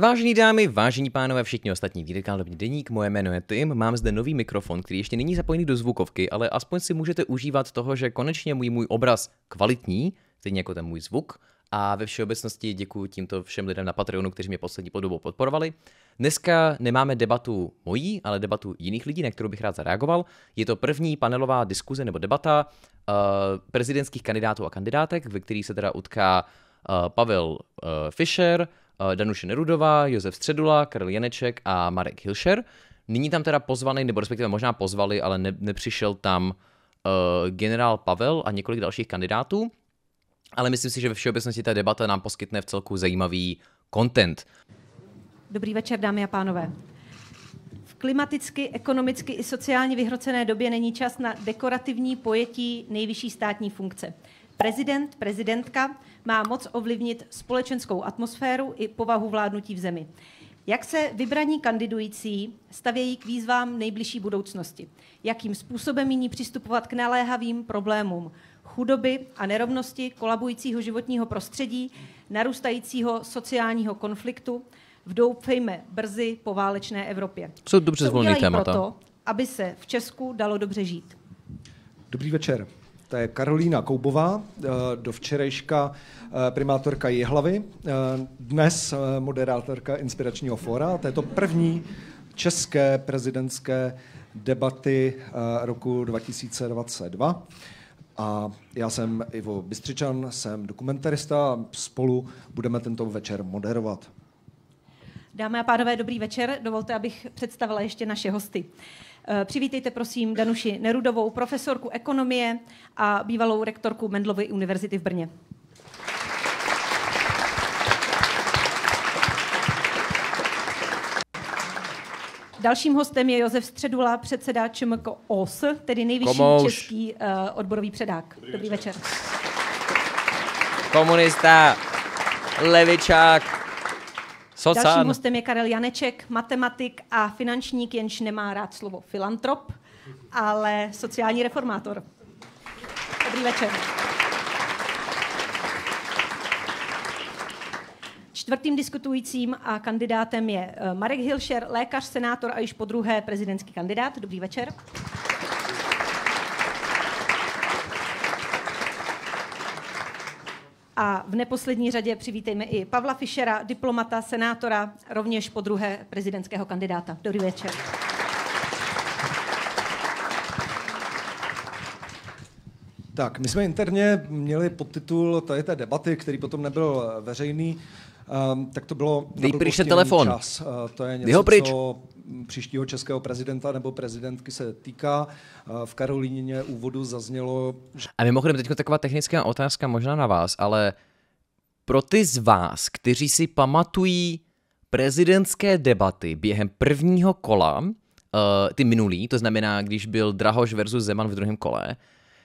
Vážení dámy, vážení pánové, všichni ostatní, vítejte dobrý deník, moje jméno je Tim, mám zde nový mikrofon, který ještě není zapojený do zvukovky, ale aspoň si můžete užívat toho, že konečně můj můj obraz kvalitní, stejně jako ten můj zvuk, a ve všeobecnosti děkuji tímto všem lidem na Patreonu, kteří mě poslední podobou podporovali. Dneska nemáme debatu mojí, ale debatu jiných lidí, na kterou bych rád zareagoval. Je to první panelová diskuze nebo debata uh, prezidentských kandidátů a kandidátek, ve který se teda utká uh, Pavel uh, Fischer, Eh, Danuše Nerudová, Josef Středula, Karel Janeček a Marek Hilšer. Nyní tam teda pozvaný, nebo respektive možná pozvali, ale ne, nepřišel tam uh, generál Pavel a několik dalších kandidátů. Ale myslím si, že ve všeobecnosti ta debata nám poskytne v celku zajímavý content. Dobrý večer, dámy a pánové. V klimaticky, ekonomicky i sociálně vyhrocené době není čas na dekorativní pojetí nejvyšší státní funkce – Prezident, prezidentka má moc ovlivnit společenskou atmosféru i povahu vládnutí v zemi. Jak se vybraní kandidující stavějí k výzvám nejbližší budoucnosti? Jakým způsobem jiní přistupovat k naléhavým problémům? chudoby a nerovnosti, kolabujícího životního prostředí, narůstajícího sociálního konfliktu v doufejme brzy po válečné Evropě. Jsou dobře zvolné témata. Proto, aby se v Česku dalo dobře žít. Dobrý večer. To je Karolína Koubová, eh, do včerejška eh, primátorka Jihlavy, eh, dnes moderátorka Inspiračního fóra. To je to první české prezidentské debaty roku 2022. A já jsem Ivo Bystřičan, jsem dokumentarista a spolu budeme tento večer moderovat. Dámy a pánové, dobrý večer. Dovolte, abych představila ještě naše hosty. Uh, Eh, přivítejte prosím Danuši Nerudovou, profesorku ekonomie a bývalou rektorku Mendlovy univerzity v Brně. Dalším hostem je Josef Středula, předseda ČMK OS, tedy nejvyšší Komouš. český uh, odborový předák. Dobrý, Dobrý večer. večer. Komunista, levičák, Socan. Dalším hostem je Karel Janeček, matematik a finančník, jenž nemá rád slovo filantrop, ale sociální reformátor. Dobrý večer. Čtvrtým diskutujícím a kandidátem je eh, Marek Hilšer, lékař, senátor a již po druhé prezidentský kandidát. Dobrý večer. A v neposlední řadě přivítejme i Pavla Fischera, diplomata, senátora, rovněž po druhé prezidentského kandidáta. Dobrý večer. Tak, my jsme interně měli podtitul tady té debaty, který potom nebyl veřejný, um, tak to bylo... Dej pryč telefon. Čas. Uh, to je něco, pryč. co příštího českého prezidenta nebo prezidentky se týká. V Karolíně úvodu zaznělo... Že... A mimochodem, teď taková technická otázka možná na vás, ale pro ty z vás, kteří si pamatují prezidentské debaty během prvního kola, eh, ty minulý, to znamená, když byl Drahoš versus Zeman v druhém kole,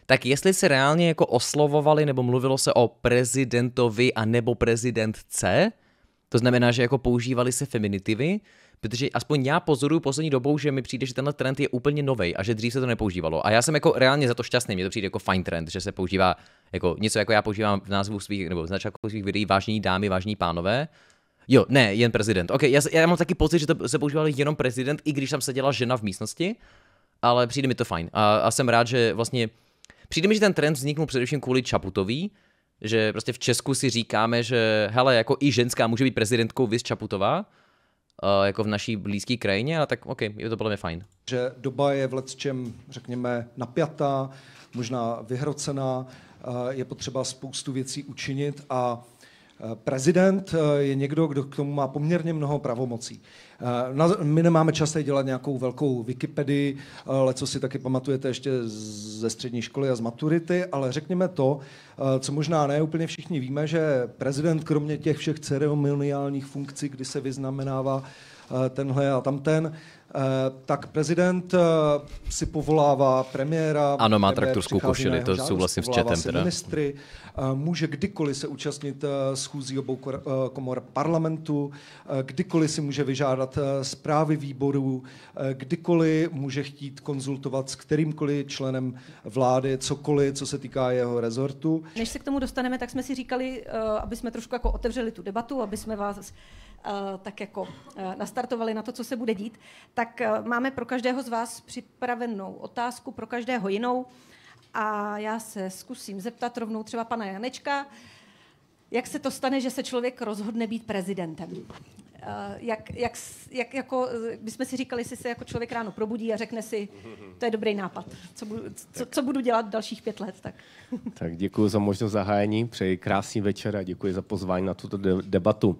tak jestli se reálně jako oslovovali nebo mluvilo se o prezidentovi a nebo prezidentce, to znamená, že jako používali se feminitivy, Protože aspoň já pozoruju poslední dobou, že mi přijde, že tenhle trend je úplně nový a že dřív se to nepoužívalo. A já jsem jako reálně za to šťastný, mě to přijde jako fajn trend, že se používá jako něco, jako já používám v názvu svých, nebo v značku svých videí, vážní dámy, vážní pánové. Jo, ne, jen prezident. Ok, já, já mám taky pocit, že to se používal jenom prezident, i když tam seděla žena v místnosti, ale přijde mi to fajn. A, a jsem rád, že vlastně. Přijde mi, že ten trend vzniknul především kvůli Čaputový, že prostě v Česku si říkáme, že hele, jako i ženská může být prezidentkou vys Čaputová, Eh, jako v naší blízké krajině, a tak OK, je to podle mě fajn. Že doba je v letčem, řekněme, napjatá, možná vyhrocená, eh, je potřeba spoustu věcí učinit a Prezident eh, je někdo, kdo k tomu má poměrně mnoho pravomocí. Eh, my nemáme čas dělat nějakou velkou Wikipedii, ale eh, co si taky pamatujete ještě ze střední školy a z maturity, ale řekněme to, co možná ne úplně všichni víme, že prezident kromě těch všech ceremoniálních funkcí, kdy se vyznamenává tenhle a tamten, Eh, tak prezident eh, si povolává premiéra. Ano, má traktorskou košili, to souhlasím s četem. Teda. Ministry, eh, může kdykoliv se účastnit schůzí obou komor parlamentu, kdykoliv si může vyžádat zprávy výborů, kdykoliv může chtít konzultovat s kterýmkoliv členem vlády cokoliv, co se týká jeho rezortu. Než se k tomu dostaneme, tak jsme si říkali, aby jsme trošku jako otevřeli tu debatu, aby jsme vás Eh, tak jako eh, nastartovali na to, co se bude dít, tak eh, máme pro každého z vás připravenou otázku, pro každého jinou. A já se zkusím zeptat rovnou třeba pana Janečka, jak se to stane, že se člověk rozhodne být prezidentem? Jak, jak, jak jako, bychom si říkali, jestli se jako člověk ráno probudí a řekne si, to je dobrý nápad, co budu, co, co budu dělat dalších pět let. Tak, tak děkuji za možnost zahájení, přeji krásný večer a děkuji za pozvání na tuto debatu.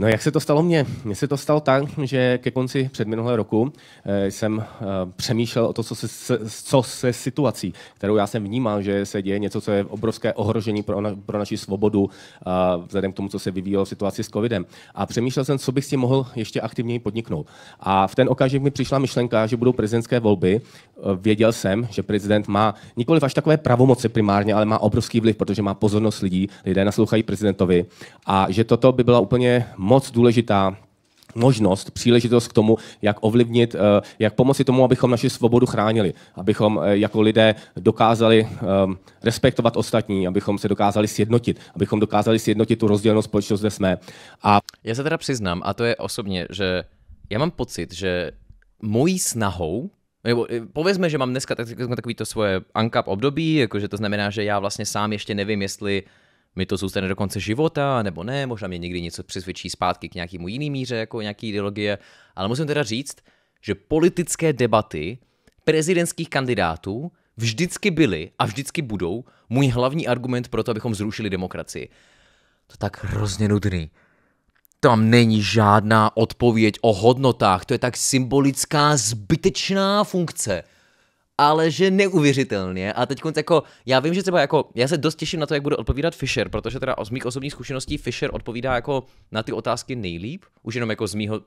No jak se to stalo mně? Mně se to stalo tak, že ke konci předminulého roku eh, jsem eh, přemýšlel o to, co se, co se situací, kterou já jsem vnímal, že se děje něco, co je obrovské ohrožení pro, na, pro naši svobodu vzhledem k tomu, co se vyvíjelo v situaci s covidem. A přemýšlel jsem, co bych si mohl ještě aktivněji podniknout. A v ten okamžik mi přišla myšlenka, že budou prezidentské volby Eh, věděl jsem, že prezident má nikoliv až takové pravomoci primárně, ale má obrovský vliv, protože má pozornost lidí, lidé naslouchají prezidentovi a že toto by byla úplně moc důležitá možnost, příležitost k tomu, jak ovlivnit, eh, jak pomoci tomu, abychom naši svobodu chránili, abychom eh, jako lidé dokázali ehm, respektovat ostatní, abychom se dokázali sjednotit, abychom dokázali sjednotit tu rozdělenou společnost, kde jsme. A... Já se teda přiznám, a to je osobně, že já mám pocit, že mojí snahou nebo eh, povězme, že mám dneska takový to svoje uncap období, jakože to znamená, že já vlastně sám ještě nevím, jestli mi to zůstane do konce života, nebo ne, možná mě někdy něco přizvědčí zpátky k nějakému jiný míře, jako nějaký ideologie, ale musím teda říct, že politické debaty prezidentských kandidátů vždycky byly a vždycky budou můj hlavní argument pro to, abychom zrušili demokracii. To tak hrozně nudný tam není žádná odpověď o hodnotách, to je tak symbolická zbytečná funkce. Ale že neuvěřitelně. A teď jako, já vím, že třeba jako, já se dost těším na to, jak bude odpovídat Fisher, protože teda z mých osobních zkušeností Fisher odpovídá jako na ty otázky nejlíp, už jenom jako z mýho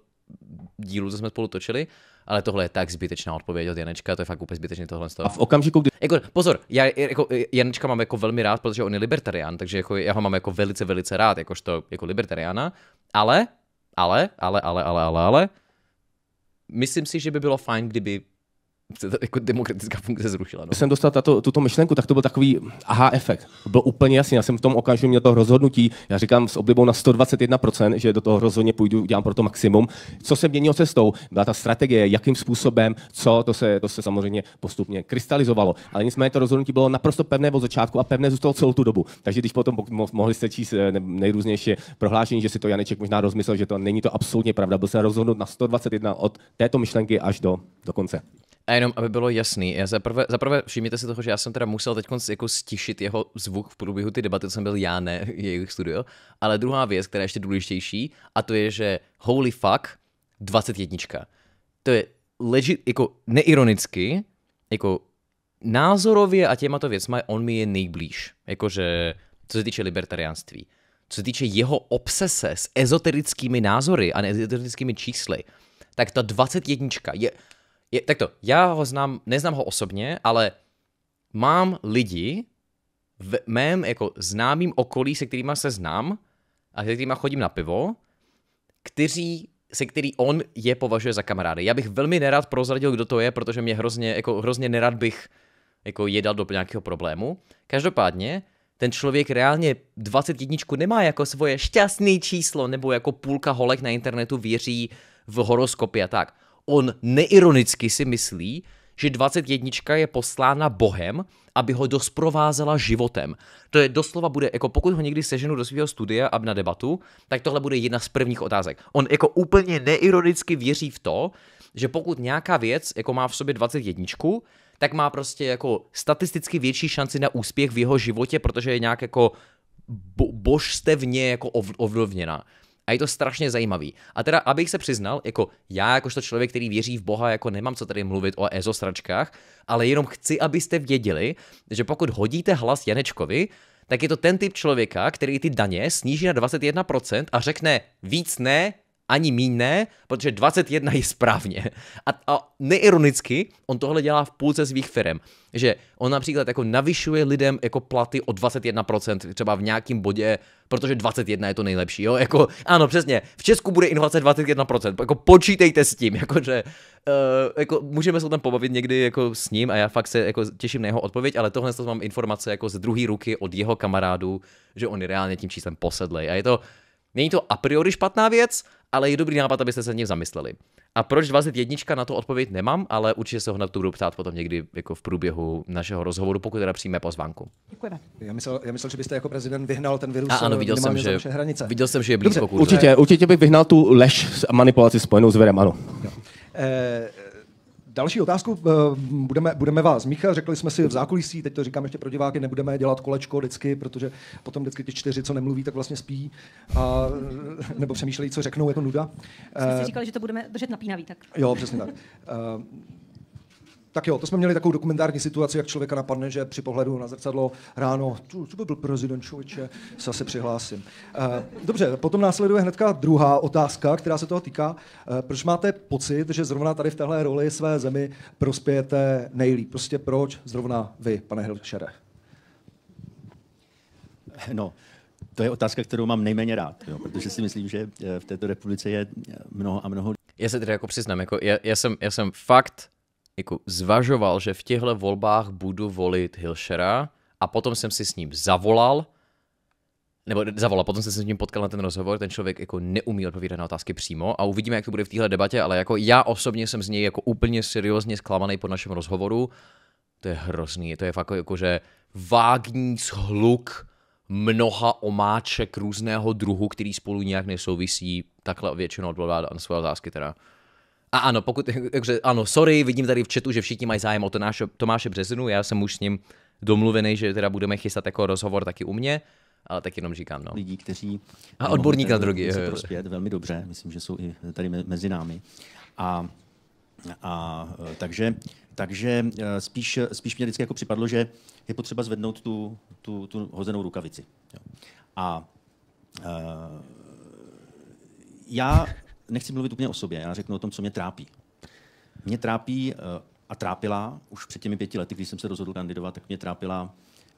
dílu, co jsme spolu točili ale tohle je tak zbytečná odpověď od Janečka, to je fakt úplně zbytečný tohle. Toho. A v okamžiku, kdy... Jako, pozor, já jako, e, Janečka mám jako velmi rád, protože on je libertarián, takže jako, já ho mám jako velice, velice rád, jakožto jako libertariána, ale, ale, ale, ale, ale, ale, ale, myslím si, že by bylo fajn, kdyby se ta jako demokratická funkce zrušila. No. Jsem dostal tato, tuto myšlenku, tak to byl takový aha efekt. Byl úplně jasný, já jsem v tom okamžiku měl to rozhodnutí, já říkám s oblibou na 121%, že do toho rozhodně půjdu, dělám pro to maximum. Co se měnilo cestou? Byla ta strategie, jakým způsobem, co, to se, to se samozřejmě postupně krystalizovalo. Ale nicméně to rozhodnutí bylo naprosto pevné od začátku a pevné zůstalo celou tu dobu. Takže když potom mohli jste číst eh, nejrůznější prohlášení, že si to Janeček možná rozmyslel, že to není to absolutně pravda, byl se rozhodnut na 121 od této myšlenky až do, do konce. A jenom, aby bylo jasný, já zaprvé, zaprvé všimněte si toho, že já jsem teda musel teď jako stišit jeho zvuk v průběhu ty debaty, co jsem byl já, ne jejich studio. Ale druhá věc, která je ještě důležitější, a to je, že holy fuck, 21. To je legit, jako neironicky, jako názorově a těmato věcma on mi je nejblíž. Jakože, co se týče libertariánství. Co se týče jeho obsese s ezoterickými názory a ezoterickými čísly, tak ta 21 je je, tak to, já ho znám, neznám ho osobně, ale mám lidi v mém jako známým okolí, se kterými se znám a se kterými chodím na pivo, kteří se který on je považuje za kamarády. Já bych velmi nerad prozradil, kdo to je, protože mě hrozně, jako hrozně nerad bych jako jedal do nějakého problému. Každopádně, ten člověk reálně 21 nemá jako svoje šťastné číslo, nebo jako půlka holek na internetu věří v horoskopy a tak. On neironicky si myslí, že 21 je poslána Bohem, aby ho dosprovázela životem. To je doslova bude, jako pokud ho někdy seženu do svého studia a na debatu, tak tohle bude jedna z prvních otázek. On jako úplně neironicky věří v to, že pokud nějaká věc jako má v sobě 21, tak má prostě jako statisticky větší šanci na úspěch v jeho životě, protože je nějak jako božstevně jako ov- ovlivněná. A je to strašně zajímavý. A teda, abych se přiznal, jako já, jakožto člověk, který věří v Boha, jako nemám co tady mluvit o ezostračkách, ale jenom chci, abyste věděli, že pokud hodíte hlas Janečkovi, tak je to ten typ člověka, který ty daně sníží na 21% a řekne víc ne, ani míň ne, protože 21 je správně. A, a neironicky, on tohle dělá v půlce svých firm, že on například jako navyšuje lidem jako platy o 21% třeba v nějakém bodě, protože 21 je to nejlepší, jo, jako ano, přesně, v Česku bude inflace 21%, jako počítejte s tím, jakože uh, eh, jako můžeme se o tom pobavit někdy jako s ním a já fakt se jako těším na jeho odpověď, ale tohle mám informace jako z druhé ruky od jeho kamarádů, že on je reálně tím číslem posedlej a je to Není to a priori špatná věc, ale je dobrý nápad, abyste se nad ním zamysleli. A proč 21 na to odpověď nemám, ale určitě se ho na to budu ptát potom někdy jako v průběhu našeho rozhovoru, pokud teda přijme pozvánku. Děkujeme. Já myslel, já myslel, že byste jako prezident vyhnal ten virus. A ano, eh, viděl jsem, že, hranice. viděl jsem, že je blízko Dobře, Určitě, určitě bych vyhnal tu lež a manipulaci spojenou s virem, ano. Jo. Eh, Další otázku. Eh, budeme, budeme vás míchat. Řekli jsme si v zákulisí, teď to říkám ještě pro diváky, nebudeme dělat kolečko vždycky, protože potom vždycky ty čtyři, co nemluví, tak vlastně spí a, nebo přemýšlejí, co řeknou, je to jako nuda. Jsme si eh, říkali, že to budeme držet napínavý. Tak. Jo, přesně tak. Eh, tak jo, to jsme měli takovou dokumentární situaci, jak člověka napadne, že při pohledu na zrcadlo ráno, co to by byl prezident člověče, se asi přihlásím. Eh, dobře, potom následuje hnedka druhá otázka, která se toho týká. Eh, proč máte pocit, že zrovna tady v téhle roli své zemi prospějete nejlíp? Prostě proč zrovna vy, pane Hilčere? Eh, no, to je otázka, kterou mám nejméně rád, jo, protože si myslím, že v této republice je mnoho a mnoho. Já se tedy jako přiznám, jako já, já, jsem, já jsem fakt jako zvažoval, že v těchto volbách budu volit Hilšera a potom jsem si s ním zavolal, nebo zavolal, potom jsem se s ním potkal na ten rozhovor, ten člověk jako neumí odpovídat na otázky přímo a uvidíme, jak to bude v téhle debatě, ale jako já osobně jsem z něj jako úplně seriózně zklamaný po našem rozhovoru. To je hrozný, to je fakt jako, že vágní shluk mnoha omáček různého druhu, který spolu nějak nesouvisí, takhle většinou odpovídá na své otázky teda. A ano, pokud, takže ano, sorry, vidím tady v chatu, že všichni mají zájem o Tomáše, Tomáše Březinu, já jsem už s ním domluvený, že teda budeme chystat jako rozhovor taky u mě, ale tak jenom říkám, no. Lidí, kteří... A odborník na drogy. prospět velmi dobře, myslím, že jsou i tady mezi námi. A, a takže, takže e, spíš, spíš mě vždycky jako připadlo, že je potřeba zvednout tu, tu, tu hozenou rukavici. A, a e, já nechci mluvit úplně o sobě, já řeknu o tom, co mě trápí. Mě trápí eh, a trápila už před těmi pěti lety, když jsem se rozhodl kandidovat, tak mě trápila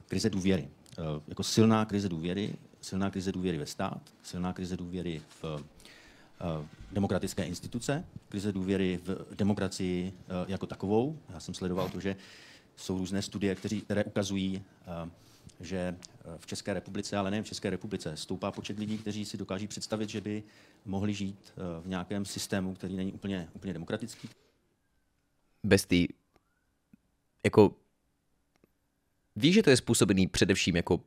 krize důvěry. Eh, jako silná krize důvěry, silná krize důvěry ve stát, silná krize důvěry v eh, demokratické instituce, krize důvěry v demokracii jako takovou. Já jsem sledoval to, že jsou různé studie, které ukazují, že eh, v České republice, ale nejen v České republice, stoupá počet lidí, kteří si dokáží představit, že by mohli žít eh, v nějakém systému, který není úplně, úplně demokratický. Bez tý, jako, víš, že to je způsobený především jako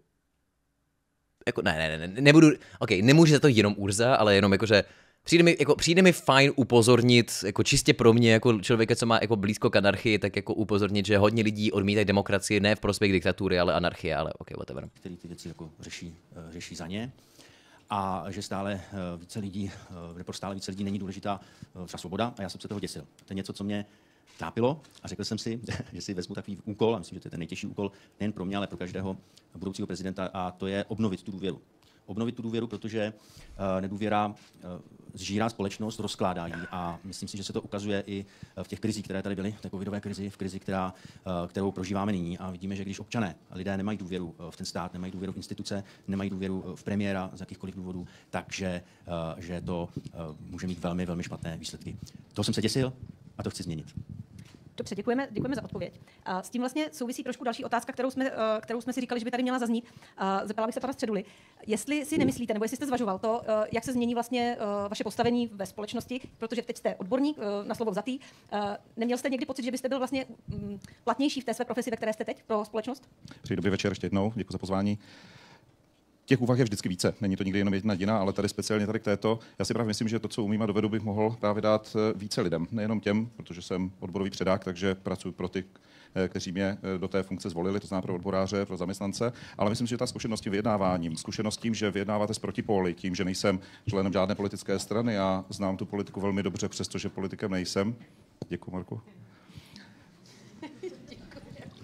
jako, ne, ne, ne, nebudu, ok, nemůže za to jenom Urza, ale jenom jakože přijde mi, jako, přijde mi fajn upozornit, jako čistě pro mě, jako člověka, co má jako blízko k anarchii, tak jako upozornit, že hodně lidí odmítají demokracii ne v prospěch diktatury, ale anarchie, ale ok, whatever. Který ty věci jako řeší, eh, řeší za ně a že stále eh, více lidí, eh, nebo stále více lidí není důležitá třeba svoboda a já jsem se toho děsil. To je něco, co mě trápilo a řekl jsem si, že si vezmu takový úkol, a myslím, že to je ten nejtěžší úkol nejen pro mě, ale pro každého budoucího prezidenta, a to je obnovit tu důvěru obnovit tu důvěru, protože eh, nedůvěra eh, zžírá společnost, rozkládá ji a myslím si, že se to ukazuje i eh, v těch krizích, které tady byly, té covidové krizi, v krizi, která, kterou prožíváme nyní a vidíme, že když občané, lidé nemají důvěru v ten stát, nemají důvěru v instituce, nemají důvěru v premiéra z jakýchkoliv důvodů, takže že to může mít velmi, velmi špatné výsledky. To jsem se děsil a to chci změnit. Dobře, děkujeme, děkujeme za odpověď. A s tím vlastně souvisí trošku další otázka, kterou jsme, eh, kterou jsme si říkali, že by tady měla zaznít. Zeptala bych se pana Středuli, jestli si nemyslíte, nebo jestli jste zvažoval to, eh, jak se změní vlastně eh, vaše postavení ve společnosti, protože teď jste odborník na slovo vzatý. Neměl jste někdy pocit, že byste byl vlastně mm, platnější v té své profesi, ve které jste teď pro společnost? Přeji dobrý večer ještě jednou, děkuji za pozvání. Těch úvah je vždycky více, není to nikdy jenom jedna jediná, ale tady speciálně tady k této. Já si právě myslím, že to, co umím a dovedu, bych mohl právě dát eh, více lidem, nejenom těm, protože jsem odborový předák, takže pracuji pro ty, eh, kteří mě eh, do té funkce zvolili, to znamená pro odboráře, pro zaměstnance, ale myslím, že ta zkušenost s vyjednáváním, zkušenost tím, že vyjednáváte s protipóly, tím, že nejsem členem žádné politické strany a znám tu politiku velmi dobře, přestože politikem nejsem. Děkuji, Marku.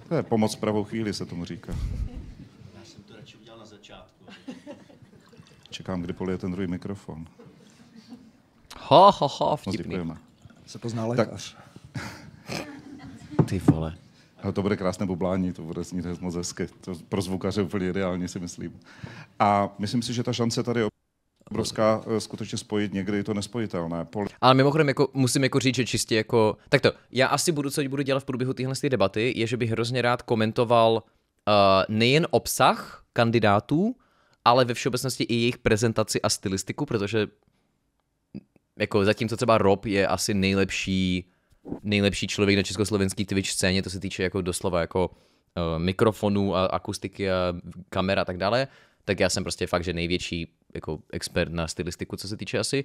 To je pomoc pravou chvíli, se tomu říká. Čekám, kdy polije ten druhý mikrofon. Ha, ha, ha, no, vtipný. Moc Se pozná lékař. Tak. Ty vole. Ale to bude krásné bublání, to bude znít moc hezky. To pro zvukaře úplně ideální, si myslím. A myslím si, že ta šance tady obrovská eh, skutečně spojit někdy je to nespojitelné. Pol- Ale mimochodem jako, musím jako říct, že čistě jako... Tak to, já asi budu, co budu dělat v průběhu téhle debaty, je, že bych hrozně rád komentoval uh, nejen obsah kandidátů, ale ve všeobecnosti i jejich prezentaci a stylistiku, protože jako zatímco třeba Rob je asi nejlepší nejlepší člověk na československý Twitch scéně, to se týče jako doslova jako uh, eh, mikrofonů a akustiky a kamer a tak dále, tak já jsem prostě fakt, že největší jako expert na stylistiku, co se týče asi,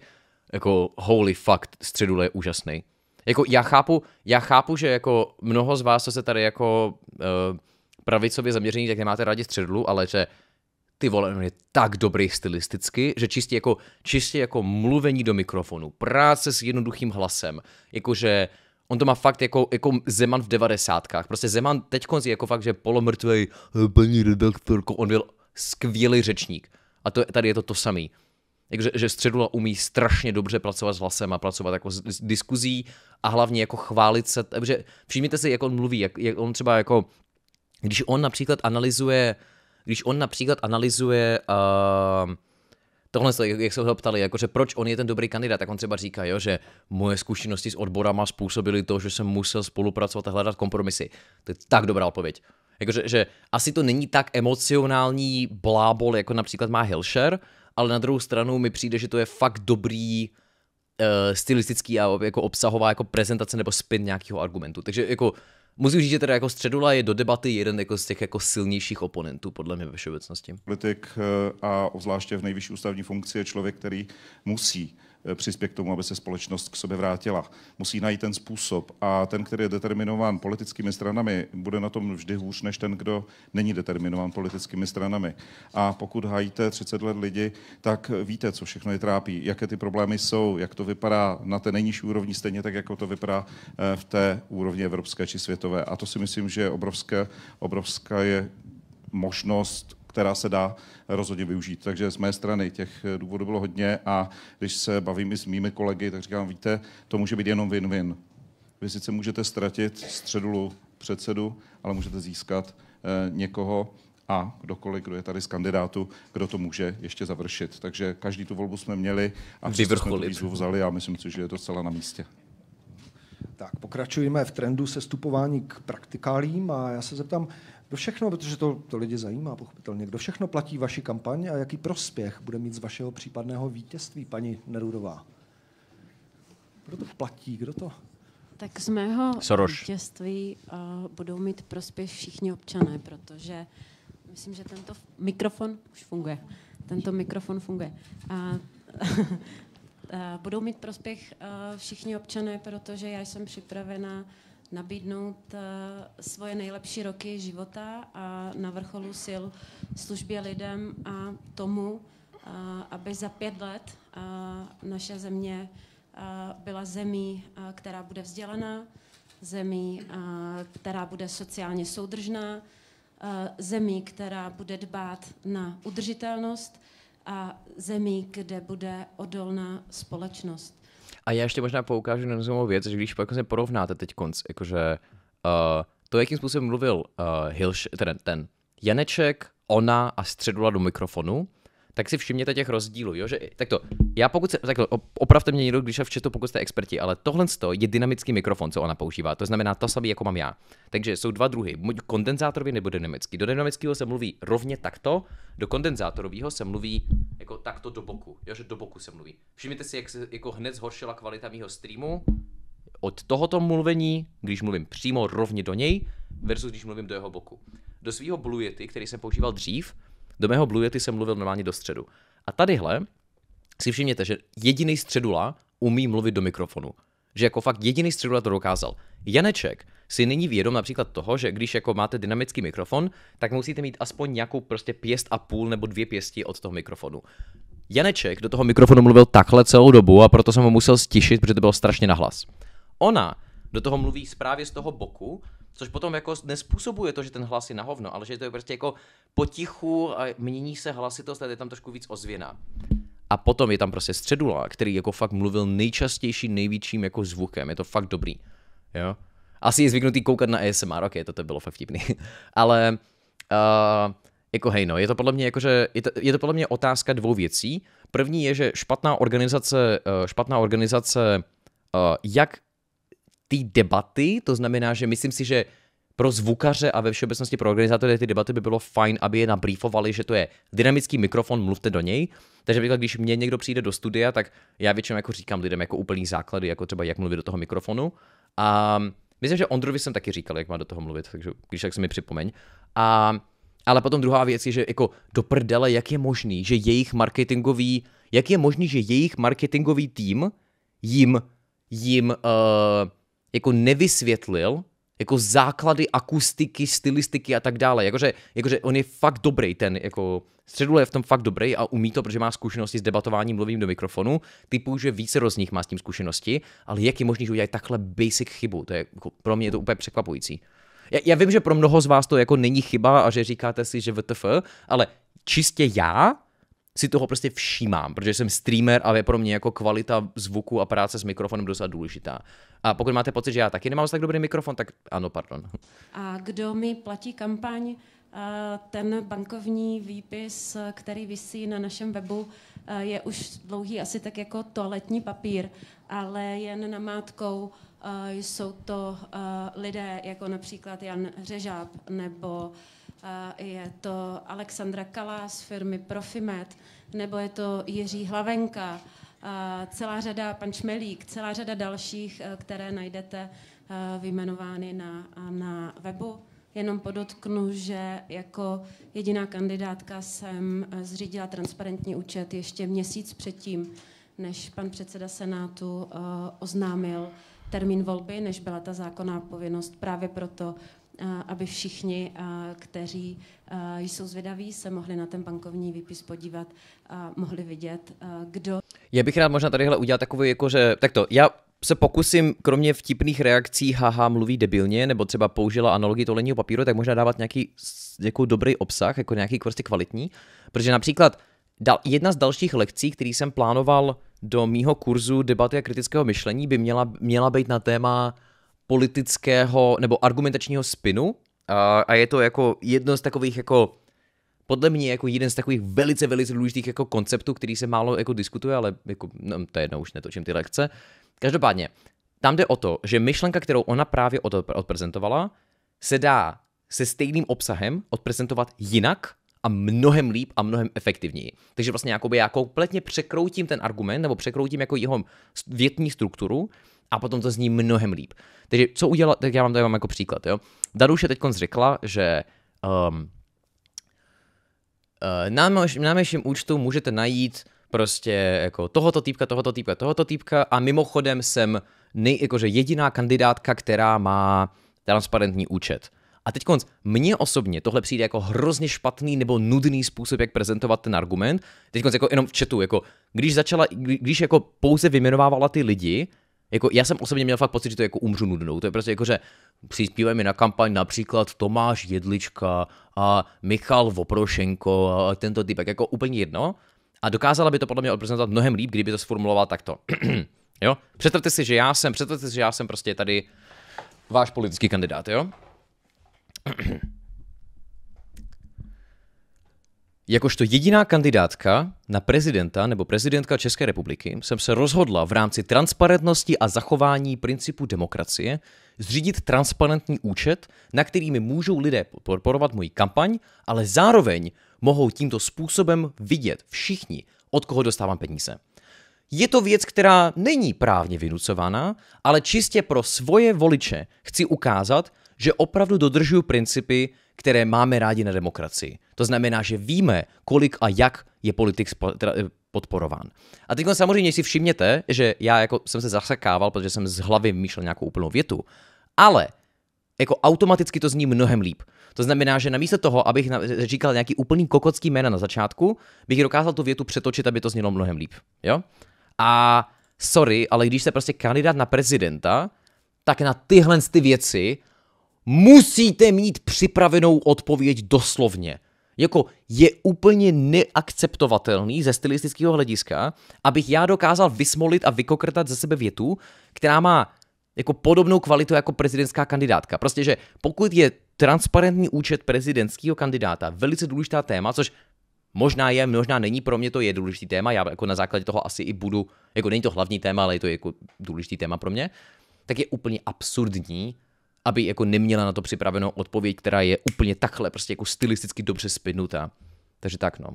jako holy fuck, středule je úžasný. Jako já chápu, já chápu, že jako mnoho z vás, co se tady jako uh, pravicově zaměření, tak nemáte rádi středulu, ale že ty vole, on je tak dobrý stylisticky, že čistě jako, čistě jako mluvení do mikrofonu, práce s jednoduchým hlasem, jakože On to má fakt jako, jako Zeman v devadesátkách. Prostě Zeman teď je jako fakt, že polomrtvej, eh, paní redaktorko, jako on byl skvělý řečník. A to, tady je to to samý. Jakože, že Středula umí strašně dobře pracovat s hlasem a pracovat jako s, diskuzí a hlavně jako chválit se. Takže všimněte si, jak on mluví, jak, jak on třeba jako, když on například analyzuje uh, když on například analyzuje uh, tohle, jak se ho ptali, jakože proč on je ten dobrý kandidát, tak on třeba říká, jo, že moje zkušenosti s odborama způsobily to, že jsem musel spolupracovat a hledat kompromisy. To je tak dobrá odpověď. Jakože že asi to není tak emocionální blábol, jako například má Hilscher, ale na druhou stranu mi přijde, že to je fakt dobrý uh, stylistický a jako obsahová jako prezentace nebo spin nějakého argumentu. Takže jako musím říct, že teda jako Středula je do debaty jeden jako z těch jako silnějších oponentů, podle mě ve všeobecnosti. Politik eh, a obzvláště v nejvyšší ústavní funkci je člověk, který musí Eh, přispět k tomu, aby se společnost k sobě vrátila. Musí najít ten způsob a ten, který je determinován politickými stranami, bude na tom vždy hůř než ten, kdo není determinován politickými stranami. A pokud hájíte 30 let lidi, tak víte, co všechno je trápí, jaké ty problémy jsou, jak to vypadá na té nejnižší úrovni, stejně tak, jako to vypadá eh, v té úrovni evropské či světové. A to si myslím, že je obrovské, obrovská je možnost která se dá rozhodně využít. Takže z mé strany těch eh, důvodů bylo hodně a když se bavím i s mými kolegy, tak říkám, víte, to může být jenom win-win. Vy sice můžete ztratit středulu předsedu, ale můžete získat eh, někoho, a kdokoliv, kdo je tady z kandidátu, kdo to může ještě završit. Takže každý tu volbu jsme měli a jsme tu výzvu vzali a myslím si, že je to celá na místě. Tak pokračujeme v trendu sestupování k praktikálím a já se zeptám, kdo všechno, protože to, to lidi zajímá, pochopitelně. Kdo všechno platí vaši kampaň a jaký prospěch bude mít z vašeho případného vítězství, paní Nerudová? Kdo to platí? Kdo to? Tak z mého Soroš. vítězství uh, budou mít prospěch všichni občané, protože myslím, že tento f- mikrofon už funguje. Tento mikrofon funguje. A, uh, budou mít prospěch uh, všichni občané, protože já jsem připravena nabídnout eh, svoje nejlepší roky života a na vrcholu sil službě lidem a tomu, eh, aby za pět let eh, naše země byla zemí, která bude vzdělaná, zemí, která bude sociálně soudržná, zemí, která bude dbát na udržitelnost a zemí, kde bude odolná společnost. A já ještě možná poukážu na rozumovou věc, že když pak jako se porovnáte teď konc, jakože uh, to, jakým způsobem mluvil uh, Hilš, ten, ten Janeček, ona a středula do mikrofonu, tak si všimněte těch rozdílů, jo, že tak to, já pokud se, tak to, opravte mě někdo, když je v chatu, pokud jste experti, ale tohle je dynamický mikrofon, co ona používá, to znamená to samý, jako mám já. Takže jsou dva druhy, buď kondenzátorový nebo dynamický. Do dynamického se mluví rovně takto, do kondenzátorového se mluví jako takto do boku, jo, že do boku se mluví. Všimněte si, jak se jako hned zhoršila kvalita mého streamu, od tohoto mluvení, když mluvím přímo rovně do něj, versus když mluvím do jeho boku. Do svého Blue Yeti, který jsem používal dřív, do mého Blue Yeti jsem mluvil normálně do středu. A tadyhle si všimněte, že jediný středula umí mluvit do mikrofonu. Že jako fakt jediný středula to dokázal. Janeček si není vědom například toho, že když jako máte dynamický mikrofon, tak musíte mít aspoň nějakou prostě pěst a půl nebo dvě pěsti od toho mikrofonu. Janeček do toho mikrofonu mluvil takhle celou dobu a proto jsem ho musel stišit, protože to bylo strašně nahlas. Ona do toho mluví právě z toho boku Což potom jako nespůsobuje to, že ten hlas je na hovno, ale že to je prostě jako potichu a mění se hlasitost, tady je tam trošku víc ozvěna. A potom je tam prostě středula, který jako fakt mluvil nejčastější, největším jako zvukem. Je to fakt dobrý. Jo? Asi je zvyknutý koukat na ASMR, ok, to bylo fakt vtipný. ale uh, jako hej, no, je to podle mě, jako, že, je to, je to podle mě otázka dvou věcí. První je, že špatná organizace, eh, špatná organizace eh, jak té debaty, to znamená, že myslím si, že pro zvukaře a ve všeobecnosti pro organizátory ty debaty by bylo fajn, aby je nabrýfovali, že to je dynamický mikrofon, mluvte do něj. Takže například, když mě někdo přijde do studia, tak já většinou jako říkám lidem jako úplný základy, jako třeba jak mluvit do toho mikrofonu. A myslím, že Ondrovi jsem taky říkal, jak má do toho mluvit, takže když tak se mi připomeň. A ale potom druhá věc je, že jako do prdele, jak je možný, že jejich marketingový, jak je možný, že jejich marketingový tým jim, jim uh, jako nevysvětlil jako základy akustiky, stylistiky a tak dále. Jakože, jakože on je fakt dobrý, ten jako Středula je v tom fakt dobrý a umí to, protože má zkušenosti s debatováním, mluvím do mikrofonu. Typu, že více z nich má s tím zkušenosti, ale jak je možný, že udělají takhle basic chybu? To je, jako, pro mě je to úplně překvapující. Já, já, vím, že pro mnoho z vás to jako není chyba a že říkáte si, že VTF, ale čistě já si toho prostě všímám, protože jsem streamer a je pro mě jako kvalita zvuku a práce s mikrofonem dost důležitá. A pokud máte pocit, že já taky nemám tak dobrý mikrofon, tak ano, pardon. A kdo mi platí kampaň, eh, ten bankovní výpis, který visí na našem webu, eh, je už dlouhý asi tak jako toaletní papír, ale jen namátkou eh, jsou to lidé jako například Jan Řežáb nebo je to Alexandra Kala z firmy Profimet, nebo je to Jiří Hlavenka, celá řada, pan Čmelík, celá řada dalších, eh, které najdete eh, vyjmenovány na, na webu. Jenom podotknu, že jako jediná kandidátka jsem eh, zřídila transparentní účet ještě měsíc předtím, než pan předseda Senátu oznámil termín volby, než byla ta zákonná povinnost právě proto, Eh, aby všichni, eh, kteří eh, jsou zvědaví, se mohli na ten bankovní výpis podívat a mohli vidět, kdo. Já bych rád možná tadyhle udělat takový, jako že, takto, já se pokusím, kromě vtipných reakcí, haha, mluví debilně, nebo třeba použila analogii to papíru, tak možná dávat nějaký jako dobrý obsah, jako nějaký prostě kvalitní. Protože například jedna z dalších lekcí, který jsem plánoval do mýho kurzu debaty a kritického myšlení, by měla, měla být na téma uh, politického nebo argumentačního spinu a, a je to jako jedno z takových jako podle mě jako jeden z takových velice, velice důležitých jako konceptů, který se málo jako diskutuje, ale jako, no, to je jedno, už netočím ty lekce. Každopádně, tam jde o to, že myšlenka, kterou ona právě od, odprezentovala, se dá se stejným obsahem odprezentovat jinak a mnohem líp a mnohem efektivněji. Takže vlastně jakoby já kompletně překroutím ten argument nebo překroutím jako jeho větní strukturu a potom to zní mnohem líp. Takže co udělat, tak já vám to vám jako příklad, jo. Daruše teď řekla, že um, na, meš, na meším účtu můžete najít prostě jako tohoto týpka, tohoto týpka, tohoto týpka a mimochodem jsem nej, jakože jediná kandidátka, která má transparentní účet. A teď konc, mně osobně tohle přijde jako hrozně špatný nebo nudný způsob, jak prezentovat ten argument. Teď konc jako jenom v chatu, jako když začala, když jako pouze vyjmenovávala ty lidi, jako, já jsem osobně měl fakt pocit, že to jako umřu nudnou. To je prostě jako, že přispívají mi na kampaň například Tomáš Jedlička a Michal Voprošenko a tento typ, jako úplně jedno. A dokázala by to podle mě odprezentovat mnohem líp, kdyby to sformuloval takto. jo? Představte si, že já jsem, představte si, že já jsem prostě tady váš politický kandidát, jo? Jakožto jediná kandidátka na prezidenta nebo prezidentka České republiky jsem se rozhodla v rámci transparentnosti a zachování principu demokracie zřídit transparentní účet, na který mi můžou lidé podporovat moji kampaň, ale zároveň mohou tímto způsobem vidět všichni, od koho dostávám peníze. Je to věc, která není právně vynucovaná, ale čistě pro svoje voliče chci ukázat, že opravdu dodržují principy, které máme rádi na demokracii. To znamená, že víme, kolik a jak je politik eh, podporován. A teď samozřejmě si všimněte, že já jako jsem se zasekával, protože jsem z hlavy myšlel nějakou úplnou větu, ale jako automaticky to zní mnohem líp. To znamená, že namísto toho, abych říkal nějaký úplný kokotský jména na začátku, bych dokázal tu větu přetočit, aby to znělo mnohem líp. Jo? A sorry, ale když se prostě kandidát na prezidenta, tak na tyhle ty věci musíte mít připravenou odpověď doslovně. Jako je úplně neakceptovatelný ze stylistického hlediska, abych já dokázal vysmolit a vykokrtat ze sebe větu, která má jako podobnou kvalitu jako prezidentská kandidátka. Prostě, že pokud je transparentní účet prezidentského kandidáta velice důležitá téma, což možná je, možná není, pro mě to je důležitý téma, já jako na základě toho asi i budu, jako není to hlavní téma, ale je to jako důležitý téma pro mě, tak je úplně absurdní, aby jako neměla na to připravenou odpověď, která je úplně takhle, prostě jako stylisticky dobře spinutá. Takže tak no.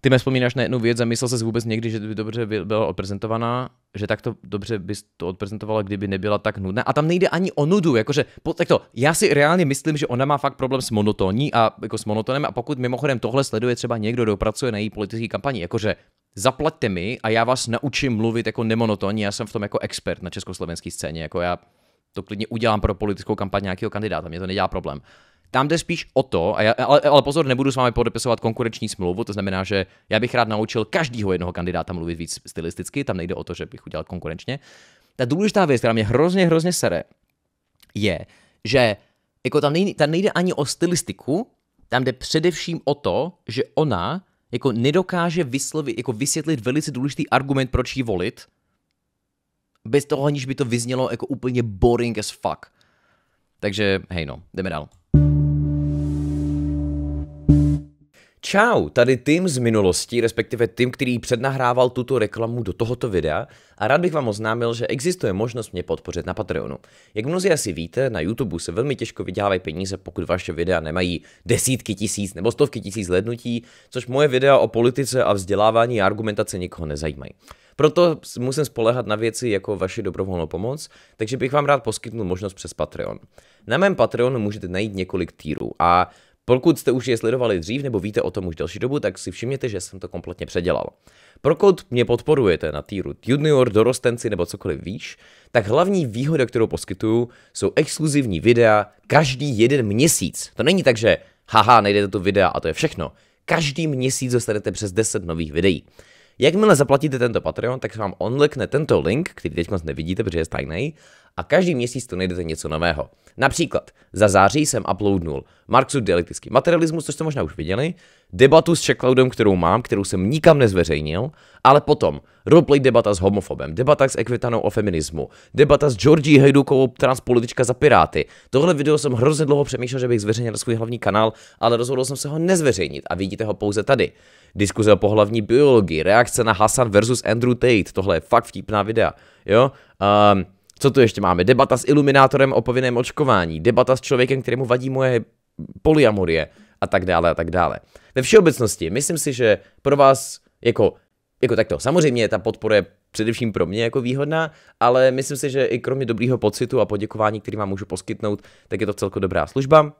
Ty mi vzpomínáš na jednu věc, zamyslel se vůbec někdy, že by dobře byla odprezentovaná, že takto dobře bys to odprezentovala, kdyby nebyla tak nudná. A tam nejde ani o nudu, jakože, tak to, já si reálně myslím, že ona má fakt problém s monotoní a jako s monotonem a pokud mimochodem tohle sleduje třeba někdo, kdo pracuje na její politické kampani, jakože zaplaťte mi a já vás naučím mluvit jako nemonotónně, já jsem v tom jako expert na československé scéně, jako já to klidně udělám pro politickou kampaň nějakého kandidáta, mě to nedělá problém. Tam jde spíš o to, a já, ale, ale pozor, nebudu s vámi podepisovat konkurenční smlouvu, to znamená, že já bych rád naučil každého jednoho kandidáta mluvit víc stylisticky, tam nejde o to, že bych udělal konkurenčně. Ta důležitá věc, která mě hrozně, hrozně sere, je, že jako tam, nejde, tam nejde ani o stylistiku, tam jde především o to, že ona jako nedokáže vyslovit, jako vysvětlit velice důležitý argument, proč ji volit, bez toho, aniž by to vyznělo jako úplně boring as fuck. Takže hej no, jdeme dál. Čau, tady tým z minulosti, respektive tým, který přednahrával tuto reklamu do tohoto videa a rád bych vám oznámil, že existuje možnost mě podpořit na Patreonu. Jak mnozí asi víte, na YouTube se velmi těžko vydělávají peníze, pokud vaše videa nemají desítky tisíc nebo stovky tisíc lednutí, což moje videa o politice a vzdělávání a argumentace nikoho nezajímají. Proto musím spolehat na věci jako vaši dobrovolnou pomoc, takže bych vám rád poskytnul možnost přes Patreon. Na mém Patreonu můžete najít několik týrů a pokud jste už je sledovali dřív nebo víte o tom už delší dobu, tak si všimněte, že jsem to kompletně předělal. Pokud mě podporujete na týru junior, dorostenci nebo cokoliv víš, tak hlavní výhoda, kterou poskytuju, jsou exkluzivní videa každý jeden měsíc. To není tak, že haha, najdete tu videa a to je všechno. Každý měsíc dostanete přes 10 nových videí. Jakmile zaplatíte tento Patreon, tak se vám onlekne tento link, který teď moc nevidíte, protože je tajný, a každý měsíc to najdete něco nového. Například za září jsem uploadnul Marxu dialektický materialismus, což jste možná už viděli, debatu s Checkloudem, kterou mám, kterou jsem nikam nezveřejnil, ale potom roleplay debata s homofobem, debata s Ekvitanou o feminismu, debata s Georgie Hajdukovou transpolitička za Piráty. Tohle video jsem hrozně dlouho přemýšlel, že bych zveřejnil na svůj hlavní kanál, ale rozhodl jsem se ho nezveřejnit a vidíte ho pouze tady. Diskuze o pohlavní biologii, reakce na Hasan versus Andrew Tate, tohle je fakt vtipná videa, jo? Um, co tu ještě máme? Debata s iluminátorem o povinném očkování, debata s člověkem, kterému vadí moje polyamorie a tak dále a tak dále. Ve všeobecnosti, myslím si, že pro vás jako, jako takto, samozřejmě ta podpora je především pro mě jako výhodná, ale myslím si, že i kromě dobrýho pocitu a poděkování, který vám můžu poskytnout, tak je to celko dobrá služba.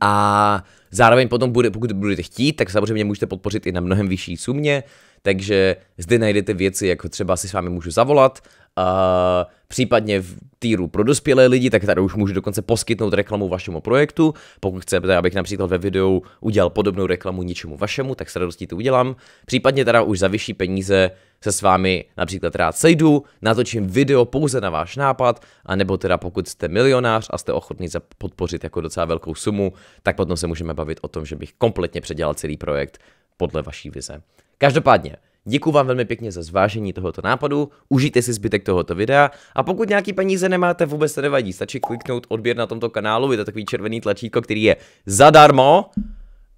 A zároveň potom, bude, pokud budete chtít, tak samozřejmě můžete podpořit i na mnohem vyšší sumě, takže zde najdete věci, jako třeba si s vámi můžu zavolat a případně v týru pro dospělé lidi, tak tady už můžu dokonce poskytnout reklamu vašemu projektu. Pokud chcete, abych například ve videu udělal podobnou reklamu něčemu vašemu, tak s radostí to udělám. Případně teda už za vyšší peníze se s vámi například rád sejdu, natočím video pouze na váš nápad, a nebo teda pokud jste milionář a jste ochotný podpořit jako docela velkou sumu, tak potom se můžeme bavit o tom, že bych kompletně předělal celý projekt podle vaší vize. Každopádně, Děkuji vám velmi pěkně za zvážení tohoto nápadu, užijte si zbytek tohoto videa a pokud nějaký peníze nemáte, vůbec se nevadí, stačí kliknout odběr na tomto kanálu, je to takový červený tlačítko, který je zadarmo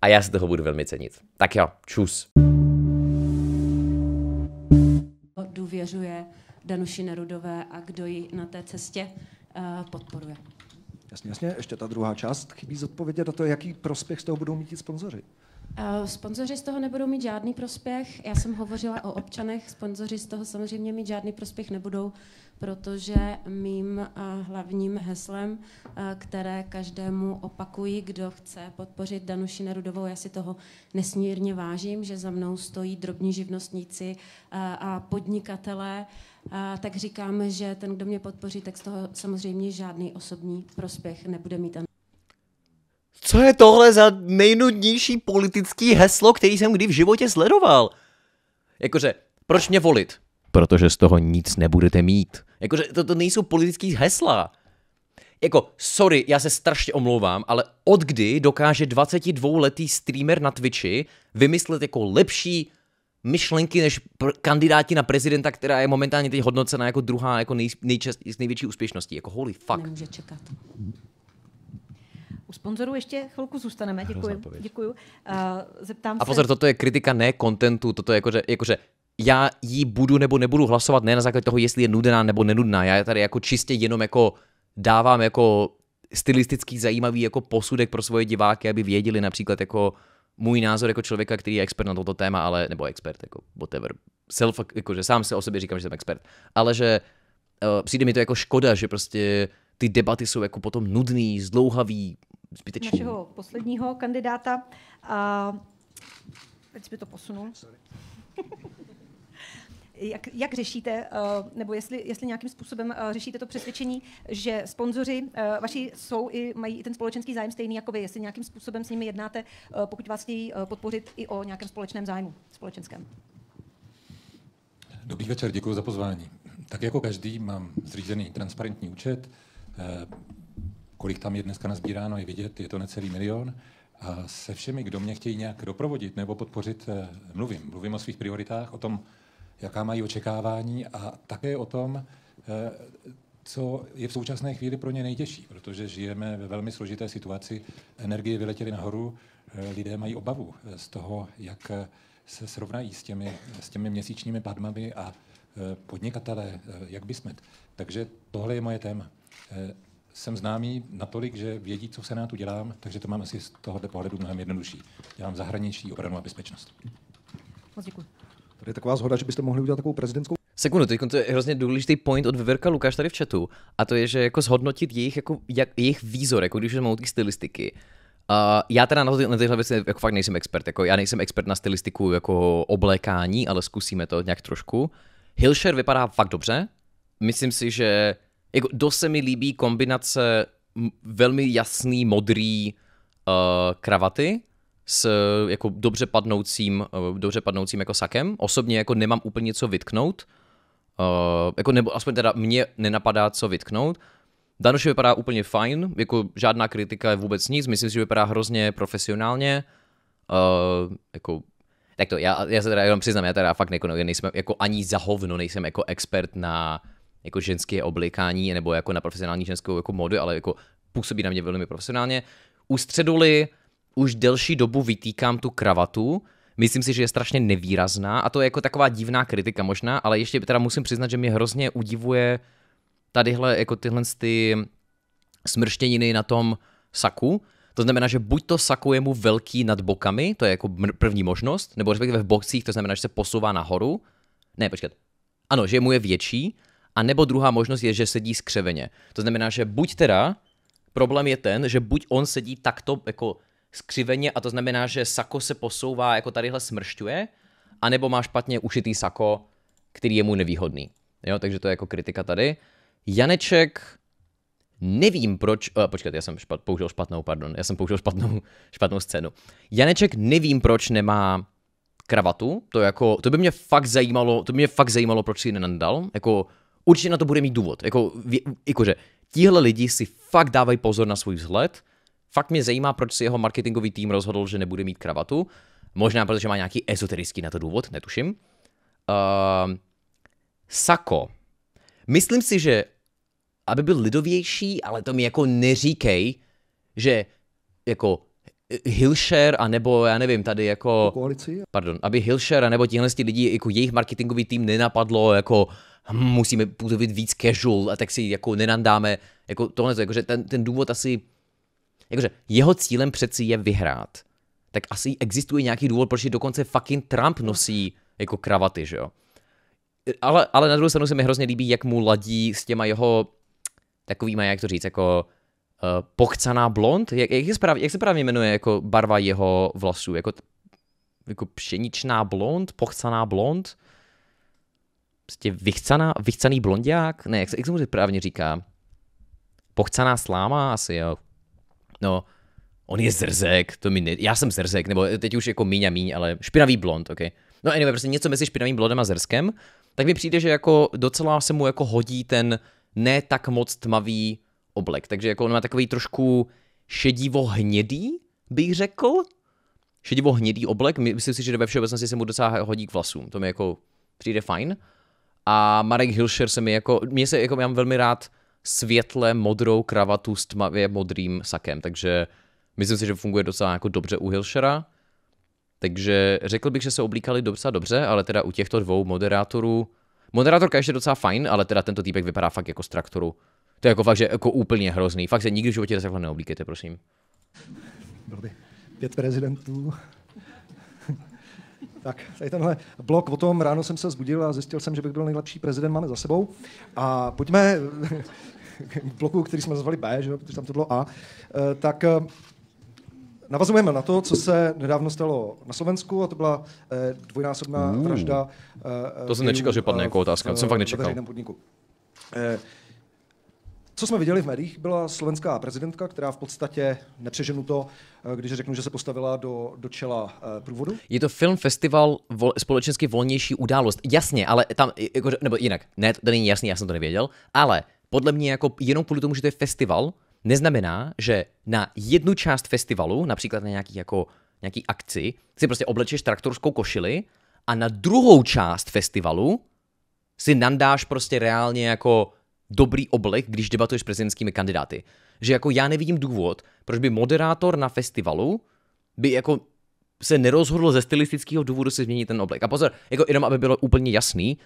a já si toho budu velmi cenit. Tak jo, čus. Důvěřuje Danuši Nerudové a kdo ji na té cestě eh, podporuje. Jasně, jasně. Ještě ta druhá část chybí zodpovědět na to, jaký prospěch z toho budou mít sponzoři. Eh, sponzoři z toho nebudou mít žádný prospěch. Já jsem hovořila o občanech. Sponzoři z toho samozřejmě mít žádný prospěch nebudou, protože mým eh, hlavním heslem, eh, které každému opakuji, kdo chce podpořit Danuši Nerudovou, já si toho nesmírně vážím, že za mnou stojí drobní živnostníci a podnikatelé, tak říkám, že ten, kdo mě podpoří, tak z toho samozřejmě žádný osobní prospěch nebude mít. Co je tohle za nejnudnější politický heslo, který jsem kdy v životě sledoval? Jakože, proč mě volit? Protože z toho nic nebudete mít. Jakože, to, to nejsou politický hesla. Jako, sorry, já se strašně omlouvám, ale od kdy dokáže 22-letý streamer na Twitchi vymyslet jako lepší myšlenky než pr- kandidáti na prezidenta, která je momentálně teď hodnocena jako druhá, jako nej, s největší úspěšností. Jako holy fuck. Nemůže čekat. U sponzorů ještě chvilku zůstaneme, děkuji. děkuji. Uh, zeptám a pozor, se... toto je kritika ne kontentu, toto je jakože, jakože já jí budu nebo nebudu hlasovat ne na základě toho, jestli je nudená nebo nenudná. Já tady jako čistě jenom jako dávám jako stylistický zajímavý jako posudek pro svoje diváky, aby věděli například jako můj názor jako člověka, který je expert na toto téma, ale nebo expert, jako whatever. Self, jakože sám se o sobě říkám, že jsem expert, ale že uh, přijde mi to jako škoda, že prostě ty debaty jsou jako potom nudný, zdlouhavý, zbytečný. Našeho posledního kandidáta. A teď jsme to posunul. jak, jak řešíte, eh, nebo jestli, jestli nějakým způsobem eh, řešíte to přesvědčení, že sponzoři eh, vaši jsou i mají i ten společenský zájem stejný jako vy, jestli nějakým způsobem s nimi jednáte, pokud vás chtějí podpořit i o nějakém společném zájmu, společenském. Dobrý večer, děkuji za pozvání. Tak jako každý mám zřízený transparentní účet kolik tam je dneska nazbíráno, je vidět, je to necelý milion. A se všemi, kdo mě chtějí nějak doprovodit nebo podpořit, eh, mluvím. Mluvím o svých prioritách, o tom, jaká mají očekávání a také o tom, eh, co je v současné chvíli pro ně nejtěžší, protože žijeme ve velmi složité situaci. Energie vyletěly nahoru, eh, lidé mají obavu z toho, jak se srovnají s těmi, s těmi měsíčními padmami a podnikatelé, jak by Takže tohle je moje téma jsem známý natolik, že vědí, co v Senátu dělám, takže to mám asi z tohohle pohledu mnohem jednodušší. Dělám zahraniční obranu a bezpečnost. Moc děkuji. Tady je taková zhoda, že byste mohli udělat takovou prezidentskou Sekundu, teď to je hrozně důležitý point od Veverka Lukáš tady v chatu, a to je, že jako zhodnotit jejich, jako, jak, jejich výzor, jako když jsme u stylistiky. Uh, já teda na, to, na tyhle věci jako fakt nejsem expert, jako já nejsem expert na stylistiku jako oblékání, ale zkusíme to nějak trošku. Hilšer vypadá fakt dobře, myslím si, že jako do se mi líbí kombinace velmi jasný modrý uh, kravaty s eh, jako dobře padnoucím, uh, dobře padnoucím jako sakem. Osobně jako nemám úplně co vytknout. Uh, jako nebo aspoň teda mě nenapadá co vytknout. Danuš vypadá úplně fajn, jako žádná kritika je vůbec nic, myslím si, že vypadá hrozně profesionálně, uh, jako tak to, já, já se teda jenom přiznám, já teda fakt nejsem jako, jako ani za hovno, nejsem jako expert na jako ženské oblikání nebo jako na profesionální ženskou jako modu, ale jako působí na mě velmi profesionálně. U středuly už delší dobu vytýkám tu kravatu, Myslím si, že je strašně nevýrazná a to je jako taková divná kritika možná, ale ještě teda musím přiznat, že mě hrozně udivuje tadyhle jako tyhle ty smrštěniny na tom saku. To znamená, že buď to saku je mu velký nad bokami, to je jako první možnost, nebo respektive v bocích, to znamená, že se posouvá nahoru. Ne, počkat. Ano, že mu je větší, a nebo druhá možnost je, že sedí skřeveně. To znamená, že buď teda, problém je ten, že buď on sedí takto jako skřiveně a to znamená, že sako se posouvá, jako tadyhle smršťuje, anebo má špatně ušitý sako, který je mu nevýhodný. Jo, takže to je jako kritika tady. Janeček, nevím proč, uh, počkat, já jsem špat, použil špatnou, pardon, já jsem použil špatnou, špatnou scénu. Janeček nevím proč nemá kravatu, to jako, to by mě fakt zajímalo, to by mě fakt zajímalo, proč si ji nenandal, jako určitě na to bude mít důvod. Jako, jakože tihle lidi si fakt dávají pozor na svůj vzhled. Fakt mě zajímá, proč si jeho marketingový tým rozhodl, že nebude mít kravatu. Možná protože má nějaký ezoterický na to důvod, netuším. Uh, Sako. Myslím si, že aby byl lidovější, ale to mi jako neříkej, že jako e, Hilshare a nebo já nevím, tady jako... Koalici. Pardon, aby Hilshare a nebo tihle lidi, jako jejich marketingový tým nenapadlo, jako hm, musíme působit víc casual a tak si jako nenandáme, jako tohle, jakože ten, ten důvod asi, jakože jeho cílem přeci je vyhrát. Tak asi existuje nějaký důvod, proč dokonce fucking Trump nosí jako kravaty, že jo. Ale, ale na druhou stranu se mi hrozně líbí, jak mu ladí s těma jeho takovýma, jak to říct, jako uh, pochcaná blond? Jak, jak, je správ, jak se právě jmenuje jako barva jeho vlasů? Jako, jako pšeničná blond? Pochcaná blond? prostě vychcaná, vychcaný blondiák, ne, jak se, jak se mu právně říká, pochcaná sláma asi, jo. No, on je zrzek, to mi ne... já jsem zrzek, nebo teď už jako míň a míň, ale špinavý blond, ok. No anyway, prostě něco mezi špinavým blondem a zrzkem, tak mi přijde, že jako docela se mu jako hodí ten ne tak moc tmavý oblek, takže jako on má takový trošku šedivo hnědý, bych řekl, šedivo hnědý oblek, myslím si, že ve všeobecnosti se mu docela hodí k vlasům, to mi jako přijde fajn. A Marek Hilšer se mi jako, mě se jako, já mám velmi rád světle modrou kravatu s tmavě modrým sakem, takže myslím si, že funguje docela jako dobře u Hilšera. Takže řekl bych, že se oblíkali docela dobře, ale teda u těchto dvou moderátorů, moderátorka ještě docela fajn, ale teda tento týpek vypadá fakt jako z traktoru. To je jako fakt, že jako úplně hrozný. Fakt se nikdy v životě takhle neoblíkejte, prosím. Byl by pět prezidentů, tak, tady tenhle blok o tom ráno jsem se zbudil a zjistil jsem, že bych byl nejlepší prezident, máme za sebou. A pojďme k bloku, který jsme nazvali B, že, protože tam to bylo A, eh, tak eh, Navazujeme na to, co se nedávno stalo na Slovensku, a to byla eh, dvojnásobná hmm. vražda. Mm. to jsem nečekal, že padne jako otázka, to jsem fakt nečekal. podniku. Co jsme viděli v médiích, byla slovenská prezidentka, která v podstatě nepřeženu to, eh, když řeknu, že se postavila do, do čela eh, průvodu. Je to film festival vol, společensky volnější událost. Jasně, ale tam, jako, nebo jinak, ne, to není jasný, já jsem to nevěděl, ale podle mě jako jenom kvůli tomu, že to je festival, neznamená, že na jednu část festivalu, například na nějaký jako nějaký akci, si prostě oblečeš traktorskou košili a na druhou část festivalu si nandáš prostě reálně jako dobrý oblek, když debatuješ s prezidentskými kandidáty. Že jako já nevidím důvod, proč by moderátor na festivalu by jako se nerozhodl ze stylistického důvodu si změnit ten oblek. A pozor, jako jenom aby bylo úplně jasný,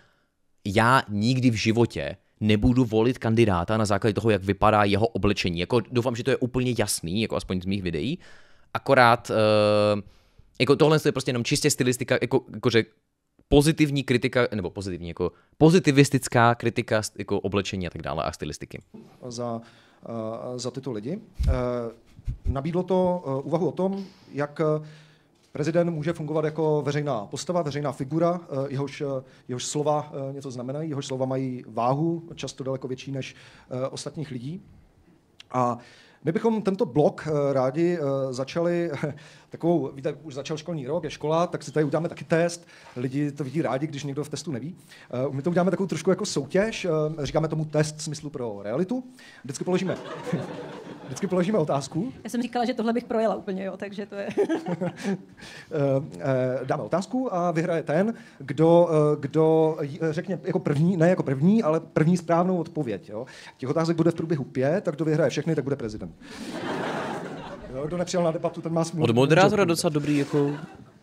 já nikdy v životě nebudu volit kandidáta na základě toho, jak vypadá jeho oblečení. Jako doufám, že to je úplně jasný, jako aspoň z mých videí. Akorát, uh, jako tohle je prostě jenom čistě stylistika, jako, jako že pozitivní kritika, nebo pozitivní, jako pozitivistická kritika jako oblečení a tak dále a stylistiky. Za, eh, za tyto lidi. Eh, nabídlo to eh, úvahu o tom, jak Prezident může fungovat jako veřejná postava, veřejná figura, jehož, jehož slova něco znamenají, jehož slova mají váhu, často daleko větší než ostatních lidí. A my bychom tento blok eh, rádi eh, začali takovou, víte, už začal školní rok, je škola, tak si tady uděláme taky test. Lidi to vidí rádi, když někdo v testu neví. Eh, my to uděláme takovou trošku jako soutěž, říkáme tomu test smyslu pro realitu. Vždycky položíme Vždycky položíme otázku. Já jsem říkala, že tohle bych projela úplně, jo, takže to je... Eh, eh, dáme otázku a vyhraje ten, kdo, eh, kdo řekne jako první, ne jako první, ale první správnou odpověď. Jo. Těch otázek bude v průběhu pět, tak kdo vyhraje všechny, tak bude prezident. Jo, kdo nepřijel na debatu, ten má smůlu. Od moderátora docela dobrý jako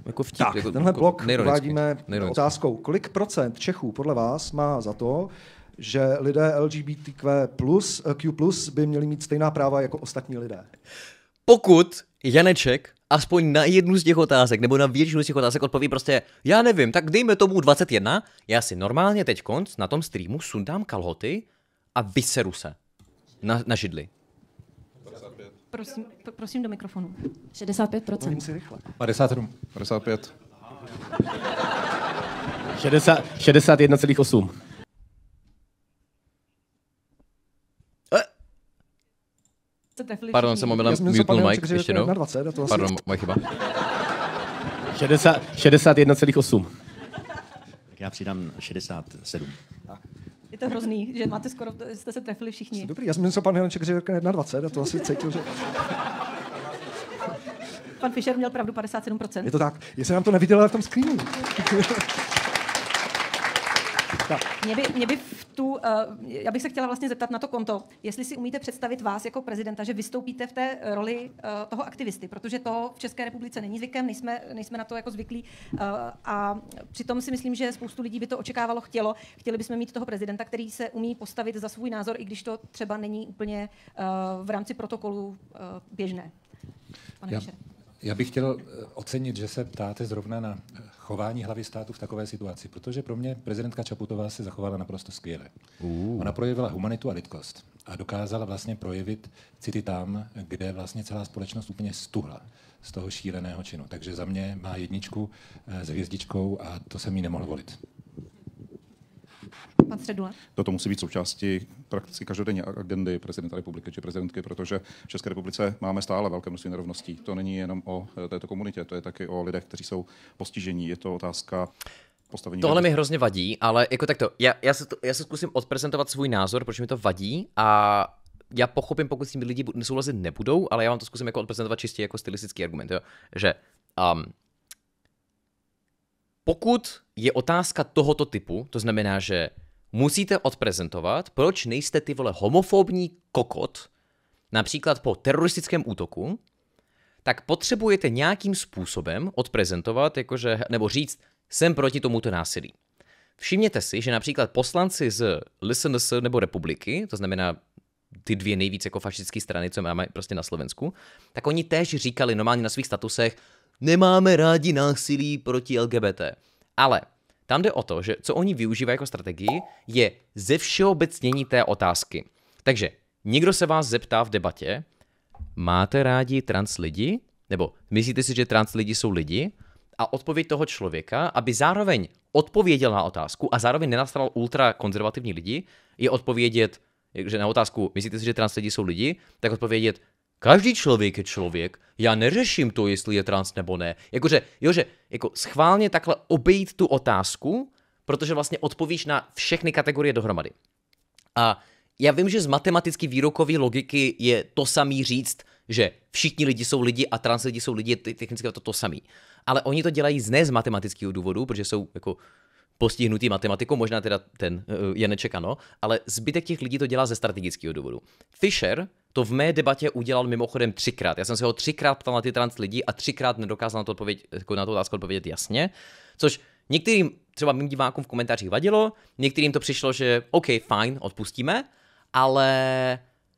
jako vtip, tak, jako, tenhle jako blok uvádíme otázkou. Kolik procent Čechů podle vás má za to, že lidé LGBTQ+, Q+, eh, by měli mít stejná práva jako ostatní lidé. Pokud Janeček aspoň na jednu z těch otázek, nebo na většinu z těch otázek odpoví prostě, já nevím, tak dejme tomu 21, já si normálně teď konc na tom streamu sundám kalhoty a vyseru se na, na židli. Prosím, prosím do mikrofonu. 65%. 57. 55. 60, 61,8. Chcete Pardon, jsem mute mutnul mic, ještě jednou. Pardon, moje chyba. 61,8. Tak já přidám 67. Tak. Je to hrozný, že máte skoro, jste se trefili všichni. dobrý, já jsem měl pan Janček, že na 21 a to asi cítil, že... Pan Fischer měl pravdu 57%. Je to tak. Jestli nám to ale v tom screenu. Tak. Mě by, mě by v tu, uh, já bych se chtěla vlastně zeptat na to konto, jestli si umíte představit vás jako prezidenta, že vystoupíte v té roli uh, toho aktivisty, protože to v České republice není zvykem, nejsme, nejsme na to jako zvyklí uh, a přitom si myslím, že spoustu lidí by to očekávalo, chtělo. Chtěli bychom mít toho prezidenta, který se umí postavit za svůj názor, i když to třeba není úplně uh, v rámci protokolu uh, běžné. Pane já, já bych chtěl eh, ocenit, že se ptáte zrovna na eh, chování hlavy státu v takové situaci, protože pro mě prezidentka Čaputová se zachovala naprosto skvěle. Uh. Ona projevila humanitu a lidkost a dokázala vlastně projevit city tam, kde vlastně celá společnost úplně stuhla z toho šíleného činu. Takže za mě má jedničku eh, s hvězdičkou a to jsem jí nemohl volit. Pan Středula. Toto musí být součástí prakticky každodenní agendy prezidenta republiky či prezidentky, protože v České republice máme stále velké množství nerovností. To není jenom o eh, této komunitě, to je taky o lidech, kteří jsou postižení. Je to otázka postavení. Tohle mi hrozně vadí, ale jako takto, já, já, se, já se zkusím odprezentovat svůj názor, proč mi to vadí a já pochopím, pokud s tím lidi nesouhlasit nebudou, ale já vám to zkusím jako odprezentovat čistě jako stylistický argument, jo? že um, pokud je otázka tohoto typu, to znamená, že musíte odprezentovat, proč nejste ty vole homofobní kokot, například po teroristickém útoku, tak potřebujete nějakým způsobem odprezentovat, jakože, nebo říct, jsem proti tomuto násilí. Všimněte si, že například poslanci z LSNS nebo republiky, to znamená ty dvě nejvíce jako fašistické strany, co máme prostě na Slovensku, tak oni též říkali normálně na svých statusech, nemáme rádi násilí proti LGBT. Ale tam jde o to, že co oni využívají jako strategii, je ze všeobecnění té otázky. Takže někdo se vás zeptá v debatě, máte rádi trans lidi? Nebo myslíte si, že trans lidi jsou lidi? A odpověď toho člověka, aby zároveň odpověděl na otázku a zároveň nenastral ultrakonzervativní lidi, je odpovědět, že na otázku, myslíte si, že trans lidi jsou lidi, tak odpovědět, Každý člověk je člověk, já neřeším to, jestli je trans nebo ne. Jakože, jože, jako schválně takhle obejít tu otázku, protože vlastně odpovíš na všechny kategorie dohromady. A já vím, že z matematicky výrokové logiky je to samý říct, že všichni lidi jsou lidi a trans lidi jsou lidi, technicky to to samý. Ale oni to dělají z ne z matematického důvodu, protože jsou jako postihnutý matematikou, možná teda ten eh, je nečekano, ale zbytek těch lidí to dělá ze strategického důvodu. Fisher to v mé debatě udělal mimochodem třikrát. Já jsem se ho třikrát ptal na ty trans lidi a třikrát nedokázal na, to odpověď, jako na tu otázku odpovědět jasně, což některým třeba mým divákům v komentářích vadilo, některým to přišlo, že OK, fajn, odpustíme, ale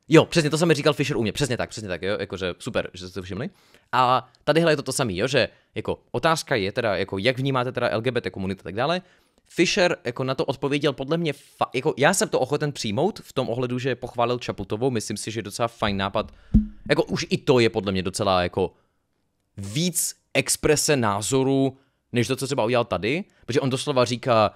Jo, přesně to samé říkal Fisher u mě, přesně tak, přesně tak, jo, jakože super, že jste to všimli. A tadyhle je to to samé, jo, že jako otázka je teda, jako jak vnímáte teda LGBT komunitu a tak dále, Fisher jako na to odpověděl podle mě, fa- jako já jsem to ochoten přijmout v tom ohledu, že pochválil Čaputovou, myslím si, že je docela fajn nápad. Jako už i to je podle mě docela jako víc exprese názoru, než to, co třeba udělal tady, protože on doslova říká,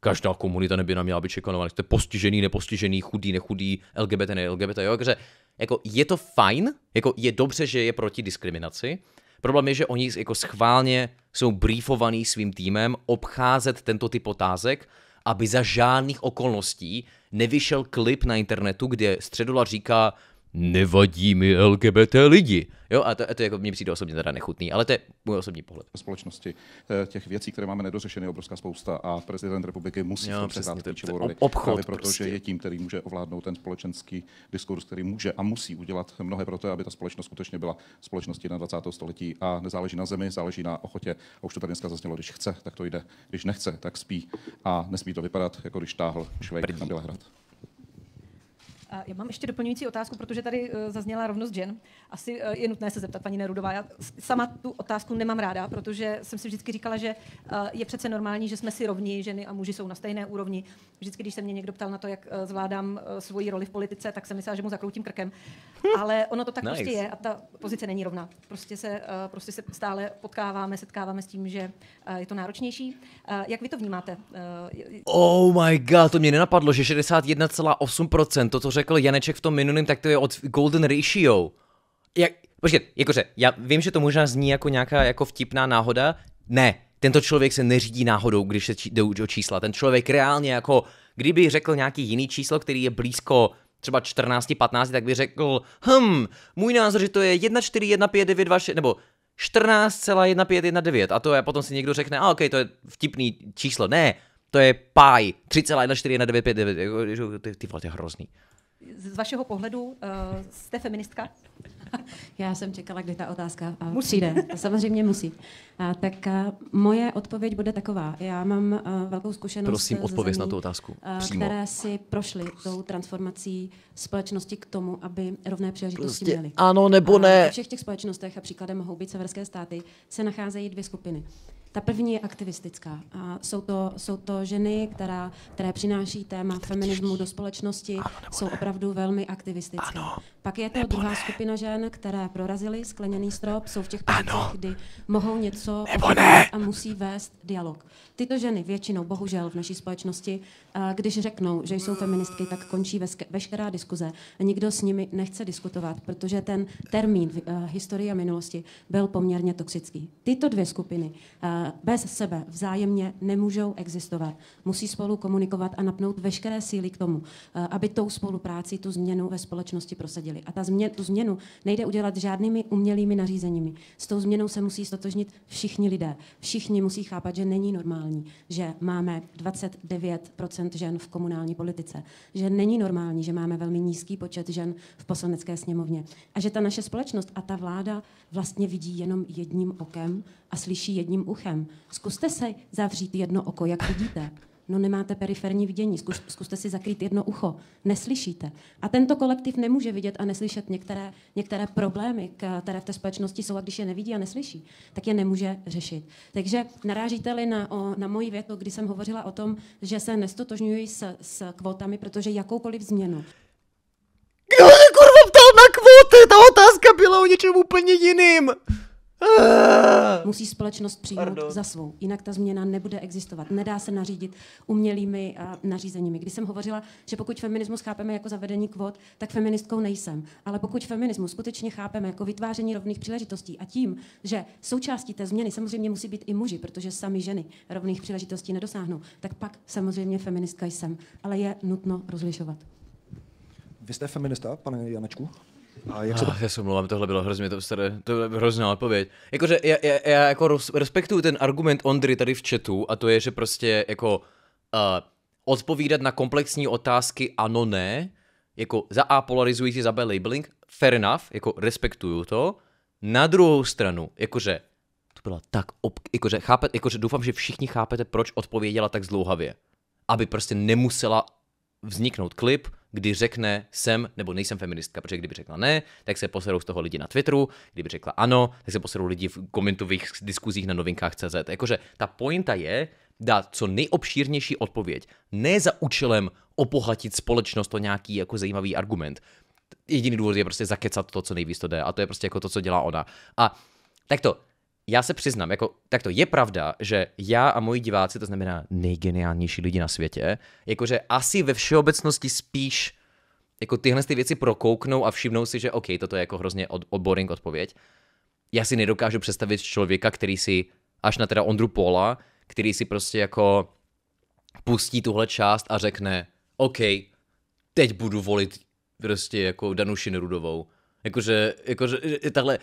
každá komunita neby nám měla být šikanovaná, jste postižený, nepostižený, chudý, nechudý, LGBT, ne LGBT, jo, takže jako je to fajn, jako je dobře, že je proti diskriminaci, Problém je, že oni jako schválně jsou briefovaní svým týmem obcházet tento typ otázek, aby za žádných okolností nevyšel klip na internetu, kde středula říká, nevadí mi LGBT lidi. Jo, a to, a to jako mně přijde osobně teda nechutný, ale to je můj osobní pohled. Společnosti eh, těch věcí, které máme nedořešené, je obrovská spousta a prezident republiky musí jo, přesně, to, roli. Obchod, právě proto, prostě. že je tím, který může ovládnout ten společenský diskurs, který může a musí udělat mnohé pro to, aby ta společnost skutečně byla společností na 20. století a nezáleží na zemi, záleží na ochotě. A už to tady dneska zaznělo, když chce, tak to jde, když nechce, tak spí a nesmí to vypadat, jako když táhl člověk na Bělehrad. Já mám ještě doplňující otázku, protože tady eh, zazněla rovnost žen. Asi eh, je nutné se zeptat, paní Nerudová. Já sama tu otázku nemám ráda, protože jsem si vždycky říkala, že eh, je přece normální, že jsme si rovni, ženy a muži jsou na stejné úrovni. Vždycky, když se mě někdo ptal na to, jak zvládám svoji roli v politice, tak jsem myslela, že mu zakroutím krkem. Hm. Ale ono to tak prostě nice. prostě je a ta pozice není rovná. Prostě se, prostě se stále potkáváme, setkáváme s tím, že je to náročnější. Jak vy to vnímáte? Oh my god, to mě nenapadlo, že 61,8% to, co řek- řekl Janeček v tom minulém, tak to je od Golden Ratio. Jak, počkej, jakože, já vím, že to možná zní jako nějaká jako vtipná náhoda. Ne, tento člověk se neřídí náhodou, když se jde o čísla. Ten člověk reálně jako, kdyby řekl nějaký jiný číslo, který je blízko třeba 14, 15, tak by řekl, hm, můj názor, že to je 1415926, nebo 14,1519 a to je potom si někdo řekne, a ok, to je vtipný číslo, ne, to je pi, 3,14159, ty, ty vole, to je hrozný z vašeho pohledu uh, jste feministka? Já jsem čekala, kdy ta otázka uh, musí. přijde. Samozřejmě musí. Uh, tak uh, moje odpověď bude taková. Já mám uh, velkou zkušenost. Prosím, odpověď na tu otázku. Uh, které si prošly tou transformací společnosti k tomu, aby rovné příležitosti prostě měly. Ano, nebo ne. A všech těch společnostech, a příkladem mohou být severské státy, se nacházejí dvě skupiny. Ta první je aktivistická. A jsou, to, jsou to ženy, která, které přináší téma feminismu do společnosti, ano, jsou opravdu velmi aktivistické. Ano, Pak je to druhá ne. skupina žen, které prorazily skleněný strop, jsou v těch pozicích, kdy mohou něco a musí vést dialog. Tyto ženy většinou, bohužel, v naší společnosti, eh, když řeknou, že jsou feministky, tak končí veškerá diskuze a nikdo s nimi nechce diskutovat, protože ten termín eh, historie a minulosti byl poměrně toxický. Tyto dvě skupiny eh, bez sebe vzájemně nemůžou existovat. Musí spolu komunikovat a napnout veškeré síly k tomu, eh, aby tou spolupráci tu změnu ve společnosti prosadili. A ta změn, tu změnu nejde udělat žádnými umělými nařízeními. S tou změnou se musí stotožnit všichni lidé. Všichni musí chápat, že není normální, že máme 29 žen v komunální politice, že není normální, že máme velmi nízký počet žen v poslanecké sněmovně a že ta naše společnost a ta vláda vlastně vidí jenom jedním okem a slyší jedním uchem okem. Zkuste se zavřít jedno oko, jak vidíte. No nemáte periferní vidění, Zkus, zkuste si zakrýt jedno ucho, neslyšíte. A tento kolektiv nemůže vidět a neslyšet některé, některé problémy, které v té společnosti jsou, a když je nevidí a neslyší, tak je nemůže řešit. Takže narážíte-li na, o, na moji větu, kdy jsem hovořila o tom, že se nestotožňuji s, s kvotami, protože jakoukoliv změnu. Kdo se kurva ptal na kvóty? Ta otázka byla o něčem úplně jiným. Ah! Musí společnost přijmout Pardon. za svou, jinak ta změna nebude existovat. Nedá se nařídit umělými a eh, nařízeními. Když jsem hovořila, že pokud feminismus chápeme jako zavedení kvot, tak feministkou nejsem. Ale pokud feminismus skutečně chápeme jako vytváření rovných příležitostí a tím, že součástí té změny samozřejmě musí být i muži, protože sami ženy rovných příležitostí nedosáhnou, tak pak samozřejmě feministka jsem. Ale je nutno rozlišovat. Vy jste feminista, pane Janečku? A jak se... Ah, já se omlouvám, tohle bylo hrozně, to, staré, to byla hrozná odpověď. Jakože já, já, já jako respektuju ten argument Ondry tady v chatu a to je, že prostě jako uh, odpovídat na komplexní otázky ano, ne, jako za A polarizující, za B labeling, fair enough, jako respektuju to. Na druhou stranu, jakože to byla tak, ob, jakože, chápe, jakože doufám, že všichni chápete, proč odpověděla tak zdlouhavě. Aby prostě nemusela vzniknout klip, kdy řekne jsem nebo nejsem feministka, protože kdyby řekla ne, tak se poserou z toho lidi na Twitteru, kdyby řekla ano, tak se poserou lidi v komentových diskuzích na novinkách CZ. Jakože ta pointa je dát co nejobšírnější odpověď, ne za účelem opohatit společnost o nějaký jako zajímavý argument. Jediný důvod je prostě zakecat to, co nejvíc to jde a to je prostě jako to, co dělá ona. A tak to, já se přiznám, jako, tak to je pravda, že já a moji diváci, to znamená nejgeniálnější lidi na světě, jakože asi ve všeobecnosti spíš jako tyhle ty věci prokouknou a všimnou si, že OK, toto je jako hrozně od, boring odpověď. Já si nedokážu představit člověka, který si, až na teda Ondru Pola, který si prostě jako pustí tuhle část a řekne OK, teď budu volit prostě jako Danuši Nerudovou. Jakože, jakože, tahle,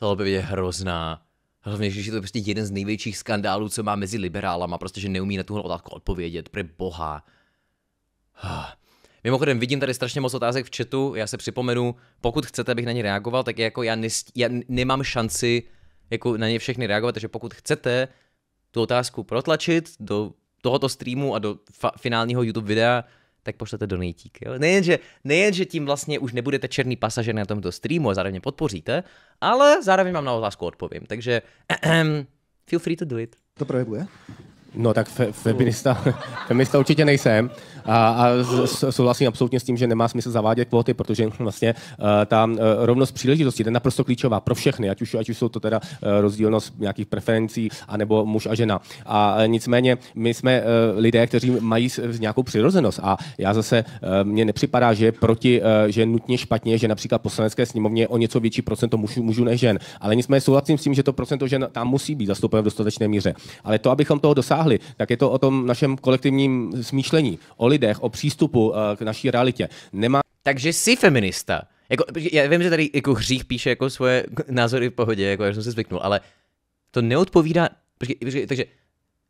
tahle by je hrozná Hlavně, že je to prostě jeden z největších skandálů, co má mezi liberálama, prostě, že neumí na tuhle otázku odpovědět. Pre boha. Ah. Mimochodem, vidím tady strašně moc otázek v chatu, já se připomenu, pokud chcete, abych na ně reagoval, tak jako já, nest, já nemám šanci jako na ně všechny reagovat, takže pokud chcete tu otázku protlačit do tohoto streamu a do fa- finálního YouTube videa, tak pošlete donatík. Jo? Nejenže, nejenže tím vlastně už nebudete černý pasažer na tomto streamu a zároveň podpoříte, ale zároveň mám na otázku odpovím. Takže ehem, feel free to do it. To projevuje? No tak fe- feminista, feminista určitě nejsem. A, a souhlasím absolutně s tím, že nemá smysl zavádět kvóty, protože vlastně eh, ta eh, rovnost příležitostí je naprosto klíčová pro všechny, ať už, ať už jsou to teda eh, rozdílnost nějakých preferencí, anebo muž a žena. A nicméně my jsme lidé, kteří mají nějakou přirozenost a já zase, mně nepřipadá, že je proti, že je nutně špatně, že například poslanecké sněmovně je o něco větší procento mužů, mužů než žen. Ale nicméně souhlasím s tím, že to procento žen tam musí být zastoupeno v dostatečné míře. Ale to, abychom toho dosáhli, tak je to o tom našem kolektivním smýšlení, o lidech, o přístupu eh, k naší realitě. Nemá... Takže jsi feminista. Jako, já vím, že tady jako hřích píše jako svoje názory v pohodě, jako já jsem se zvyknul, ale to neodpovídá... Počkej, počkej, takže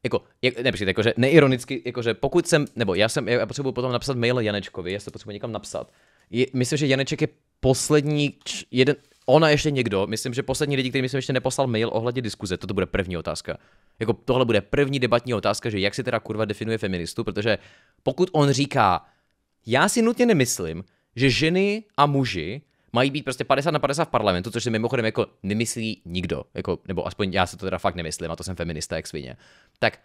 jako, ne, počkejte, jakože neironicky, jakože pokud jsem, nebo já jsem, já potřebuji potom napsat mail Janečkovi, já se potřebuji někam napsat. Je, myslím, že Janeček je poslední, č, jeden, ona ještě někdo, myslím, že poslední lidi, kterým jsem ještě neposlal mail ohledně diskuze, toto bude první otázka. Jako tohle bude první debatní otázka, že jak si teda kurva definuje feministu, protože pokud on říká, já si nutně nemyslím, že ženy a muži mají být prostě 50 na 50 v parlamentu, což si mimochodem jako nemyslí nikdo, jako, nebo aspoň já se to teda fakt nemyslím, a to jsem feminista jak svině. Tak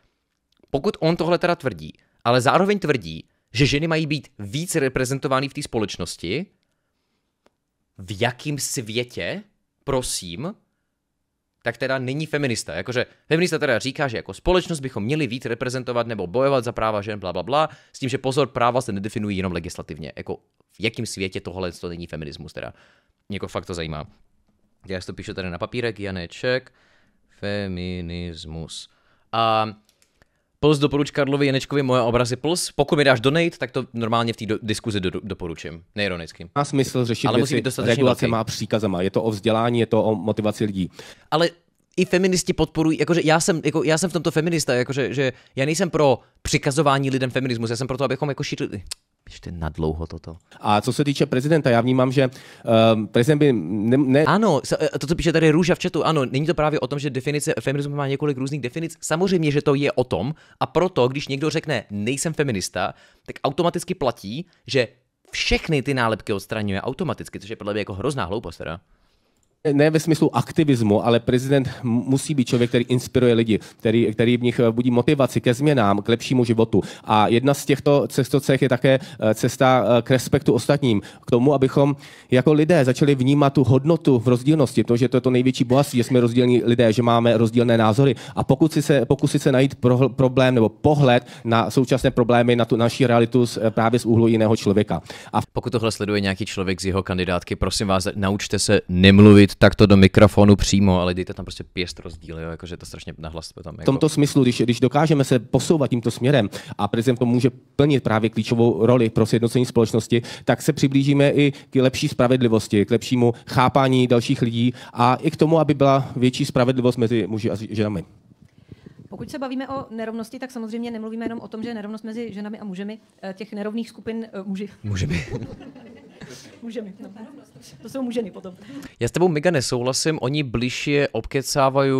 pokud on tohle teda tvrdí, ale zároveň tvrdí, že ženy mají být víc reprezentovány v té společnosti, v jakém světě, prosím, tak teda není feminista. Jakože feminista teda říká, že jako společnost bychom měli víc reprezentovat nebo bojovat za práva žen, bla, bla, bla, s tím, že pozor, práva se nedefinují jenom legislativně. Jako v jakém světě tohle to není feminismus teda. Mě jako fakt to zajímá. Já si to píšu tady na papírek, Janeček, feminismus. A uh, Plus doporuč Karlovi Jenečkovi moje obrazy plus. Pokud mi dáš donate, tak to normálně v té do, diskuzi do, doporučím. Neironicky. Má smysl řešit Ale musí být regulace má příkazama. Je to o vzdělání, je to o motivaci lidí. Ale i feministi podporují, jakože já jsem, jako, já jsem v tomto feminista, jakože že já nejsem pro přikazování lidem feminismus, já jsem pro to, abychom jako šířili, ještě nadlouho toto. A co se týče prezidenta, já vnímám, že uh, prezident by ne, ne... Ano, e, to, co píše tady Růža v chatu, ano, není to právě o tom, že definice feminismu má několik různých definic. Samozřejmě, že to je o tom a proto, když někdo řekne nejsem feminista, tak automaticky platí, že všechny ty nálepky odstraňuje automaticky, což je podle mě jako hrozná hloupost teda ne ve smyslu aktivismu, ale prezident musí být člověk, který inspiruje lidi, který, který v nich eh, budí motivaci ke změnám, k lepšímu životu. A jedna z těchto cestocech je také eh, cesta eh, k respektu ostatním, k tomu, abychom jako lidé začali vnímat tu hodnotu v rozdílnosti, to, že to je to největší bohatství, že jsme rozdílní lidé, že máme rozdílné názory. A pokud si se, pokusit se najít pro, problém nebo pohled na současné problémy, na tu naší realitu z, právě z úhlu jiného člověka. A pokud tohle sleduje nějaký člověk z jeho kandidátky, prosím vás, naučte se nemluvit mluvit takto do mikrofonu přímo, ale dejte tam prostě pěst rozdíl, jo? jakože to strašně nahlas tam. Jako... V tomto smyslu, když, když dokážeme se posouvat tímto směrem a prezident to může plnit právě klíčovou roli pro sjednocení společnosti, tak se přiblížíme i k lepší spravedlivosti, k lepšímu chápání dalších lidí a i k tomu, aby byla větší spravedlivost mezi muži a ženami. Pokud se bavíme o nerovnosti, tak samozřejmě nemluvíme jenom o tom, že je nerovnost mezi ženami a mužemi. Eh, těch nerovných skupin eh, muži. Můžeme. Můžeme. No. To jsou muženy potom. Já s tebou mega nesouhlasím, oni bližšie obkecávají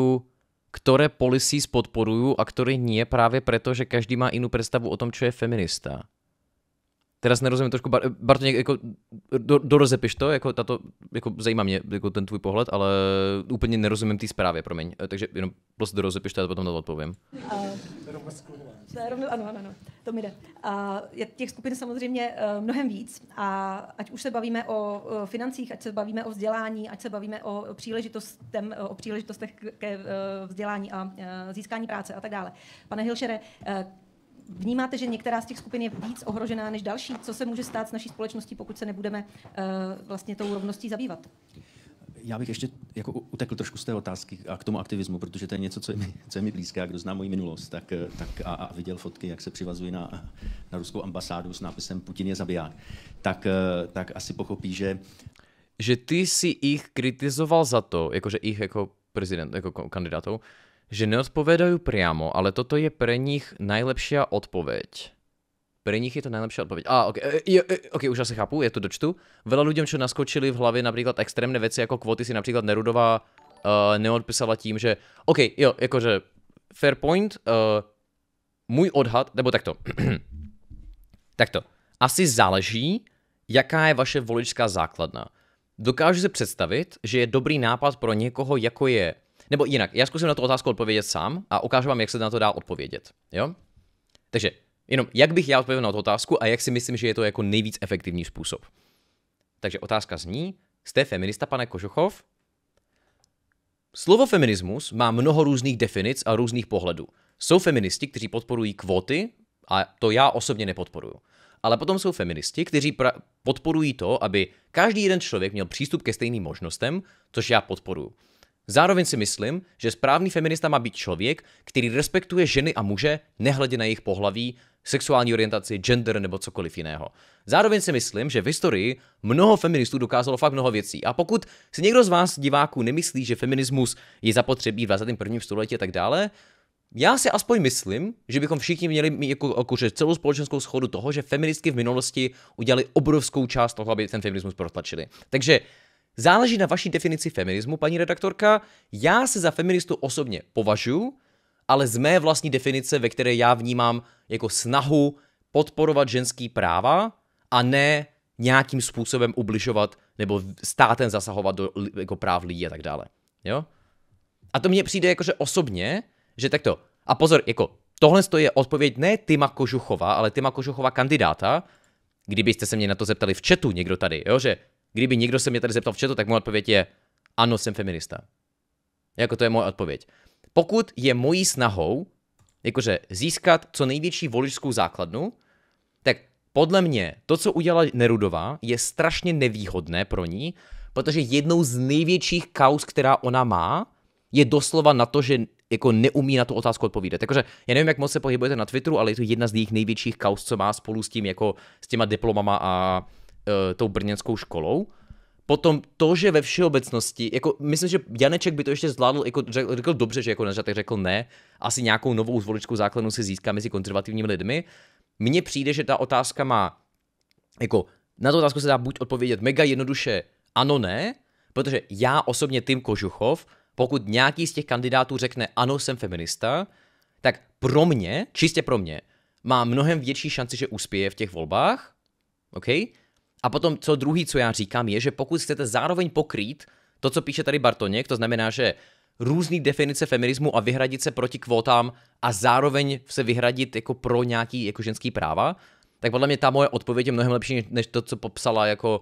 které policies podporuju a které nie právě proto, že každý má jinou představu o tom, co je feminista. Teraz nerozumím trošku, Bar- Bartoněk, jako, do, dorozepiš to, jako, tato, jako zajímá mě jako ten tvůj pohled, ale úplně nerozumím té zprávě, promiň. E, takže jenom prostě dorozepiš to a potom to odpovím. Uh, ano, ano, ano, to mi jde. Uh, je těch skupin samozřejmě e, mnohem víc a ať už se bavíme o financích, ať se bavíme o vzdělání, ať se bavíme o, příležitostem, e, o příležitostech ke vzdělání a získání práce a tak dále. Pane Hilšere, Vnímáte, že některá z těch skupin je víc ohrožená než další? Co se může stát s naší společností, pokud se nebudeme eh, vlastně tou rovností zabývat? já bych ještě jako utekl trošku z té otázky a k tomu aktivismu, protože to je něco, co je mi, co je mi blízké. A kdo zná moji minulost tak, eh, tak a, a viděl fotky, jak se přivazují na, na ruskou ambasádu s nápisem Putin je zabiják, tak, eh, tak asi pochopí, že... Že ty si ich kritizoval za to, jakože jich jako prezident, jako kandidátov, že neodpovedajú priamo, ale toto je pre nich najlepšia odpoveď. Pre nich je to najlepšia odpověď. A, ah, je, E, okay, už asi chápu, je to dočtu. Veľa lidem, čo naskočili v hlavě například extrémné věci, jako kvoty si například Nerudová uh, e, neodpisala tím, že OK, jo, jakože fair point, uh, můj odhad, nebo takto. takto. Asi záleží, jaká je vaše voličská základna. Dokážu si představit, že je dobrý nápad pro někoho, jako je nebo jinak, já zkusím na tu otázku odpovědět sám a ukážu vám, jak se na to dá odpovědět. Jo? Takže jenom, jak bych já odpověděl na tu otázku a jak si myslím, že je to jako nejvíc efektivní způsob. Takže otázka zní, jste feminista, pane Kožuchov? Slovo feminismus má mnoho různých definic a různých pohledů. Jsou feministi, kteří podporují kvóty, a to já osobně nepodporuju. Ale potom jsou feministi, kteří pra- podporují to, aby každý jeden člověk měl přístup ke stejným možnostem, což já podporuju. Zároveň si myslím, že správný feminista má být člověk, který respektuje ženy a muže, nehledě na jejich pohlaví, sexuální orientaci, gender nebo cokoliv jiného. Zároveň si myslím, že v historii mnoho feministů dokázalo fakt mnoho věcí. A pokud si někdo z vás, diváků, nemyslí, že feminismus je zapotřebí v 21. století a tak dále, já si aspoň myslím, že bychom všichni měli mít jako, okuře celou společenskou schodu toho, že feministky v minulosti udělali obrovskou část toho, aby ten feminismus protlačili. Takže Záleží na vaší definici feminismu, paní redaktorka. Já se za feministu osobně považuji, ale z mé vlastní definice, ve které já vnímám jako snahu podporovat ženský práva a ne nějakým způsobem ubližovat nebo státem zasahovat do jako práv lidí a tak dále. Jo? A to mně přijde jakože osobně, že takto. A pozor, jako tohle je odpověď ne Tyma Kožuchova, ale Tyma Kožuchova kandidáta. Kdybyste se mě na to zeptali v chatu někdo tady, jo, že Kdyby někdo se mě tady zeptal v četu, tak moje odpověď je ano, jsem feminista. Jako to je moje odpověď. Pokud je mojí snahou, jakože získat co největší voličskou základnu, tak podle mě to, co udělala Nerudová, je strašně nevýhodné pro ní, protože jednou z největších kaus, která ona má, je doslova na to, že jako neumí na tu otázku odpovídat. Takže já nevím, jak moc se pohybujete na Twitteru, ale je to jedna z jejich největších kaus, co má spolu s tím jako s těma diplomama a uh, tou brněnskou školou, potom to, že ve všeobecnosti, jako myslím, že Janeček by to ještě zvládl, jako řekl, řekl dobře, že jako na řadě řekl ne, asi nějakou novou zvoličku základnu si získá mezi konzervativními lidmi. Mně přijde, že ta otázka má, jako na tu otázku se dá buď odpovědět mega jednoduše ano, ne, protože já osobně Tim Kožuchov, pokud nějaký z těch kandidátů řekne ano, jsem feminista, tak pro mě, čistě pro mě, má mnohem větší šanci, že uspěje v těch volbách, okay? A potom, co druhý, co já říkám, je, že pokud chcete zároveň pokrýt to, co píše tady Bartoněk, to znamená, že různý definice feminismu a vyhradit se proti kvótám a zároveň se vyhradit jako pro nějaký jako ženský práva, tak podle mě ta moje odpověď je mnohem lepší, než to, co popsala jako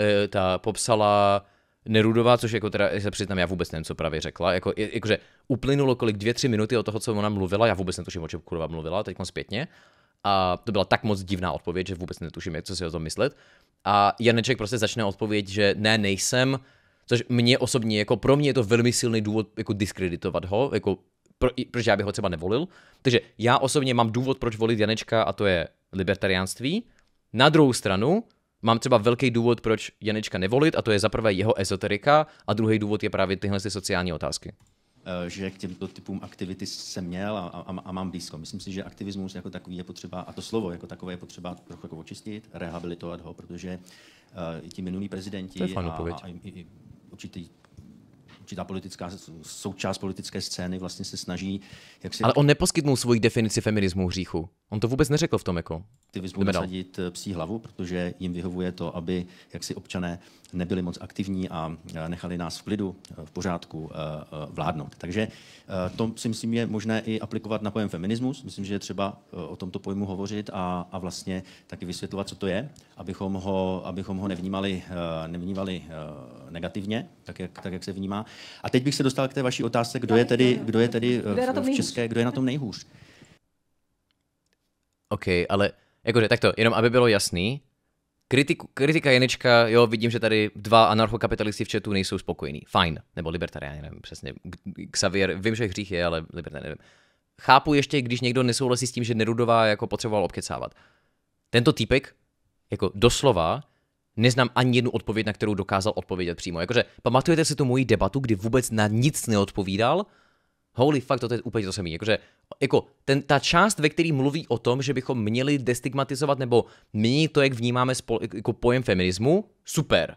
e, ta popsala Nerudová, což jako teda se přiznám, já vůbec nevím, co právě řekla. Jako, jakože uplynulo kolik dvě, tři minuty od toho, co ona mluvila, já vůbec netuším, o čem kurva mluvila, teď zpětně. A to byla tak moc divná odpověď, že vůbec netuším, jak co si o tom myslet. A Janeček prostě začne odpověď, že ne, nejsem, což mě osobně, jako pro mě je to velmi silný důvod jako diskreditovat ho, jako pro, proč já bych ho třeba nevolil. Takže já osobně mám důvod, proč volit Janečka a to je libertariánství. Na druhou stranu mám třeba velký důvod, proč Janečka nevolit a to je zaprvé jeho ezoterika a druhý důvod je právě tyhle sociální otázky. Eh, že k těmto typům aktivity jsem měl a, a, a mám blízko. Myslím si, že aktivismus jako takový je potřeba, a to slovo jako takové je potřeba trochu jako očistit, rehabilitovat ho, protože uh, ti minulí prezidenti a, a, a i, i určitý určitá politická součást politické scény vlastně se snaží... Jak si... Ale on neposkytnul svoji definici feminismu hříchu. On to vůbec neřekl v tom jako. Ty budou nasadit eh, psí hlavu, protože jim vyhovuje to, aby jaksi občané nebyli moc aktivní a eh, nechali nás v klidu, eh, v pořádku vládnout. Takže to si myslím je možné i aplikovat na pojem feminismus. Myslím, že je třeba o tomto pojmu hovořit a, a vlastně taky vysvětlovat, co to je, abychom ho, abychom ho nevnímali, nevnímali negativně, tak jak, tak jak se vnímá. A teď bych se dostal k té vaší otázce, kdo je tedy, kdo je tedy v, v České, kdo je na tom nejhůř. OK, ale jakože takto, jenom aby bylo jasný, Kritiku, kritika Janečka, jo, vidím, že tady dva anarchokapitalisti v chatu nejsou spokojení. Fajn, nebo libertarián, nevím přesně. Xavier, vím, že hřích je, ale libertarián, nevím. Chápu ještě, když někdo nesouhlasí s tím, že Nerudová jako potřeboval obkecávat. Tento týpek, jako doslova, neznám ani jednu odpověď, na kterou dokázal odpovědět přímo. Jakože, pamatujete si tu moji debatu, kdy vůbec na nic neodpovídal? holy fuck, to je úplně to samý. Jakože, jako ten, ta část, ve který mluví o tom, že bychom měli destigmatizovat nebo měnit to, jak vnímáme spol, jako pojem feminismu, super.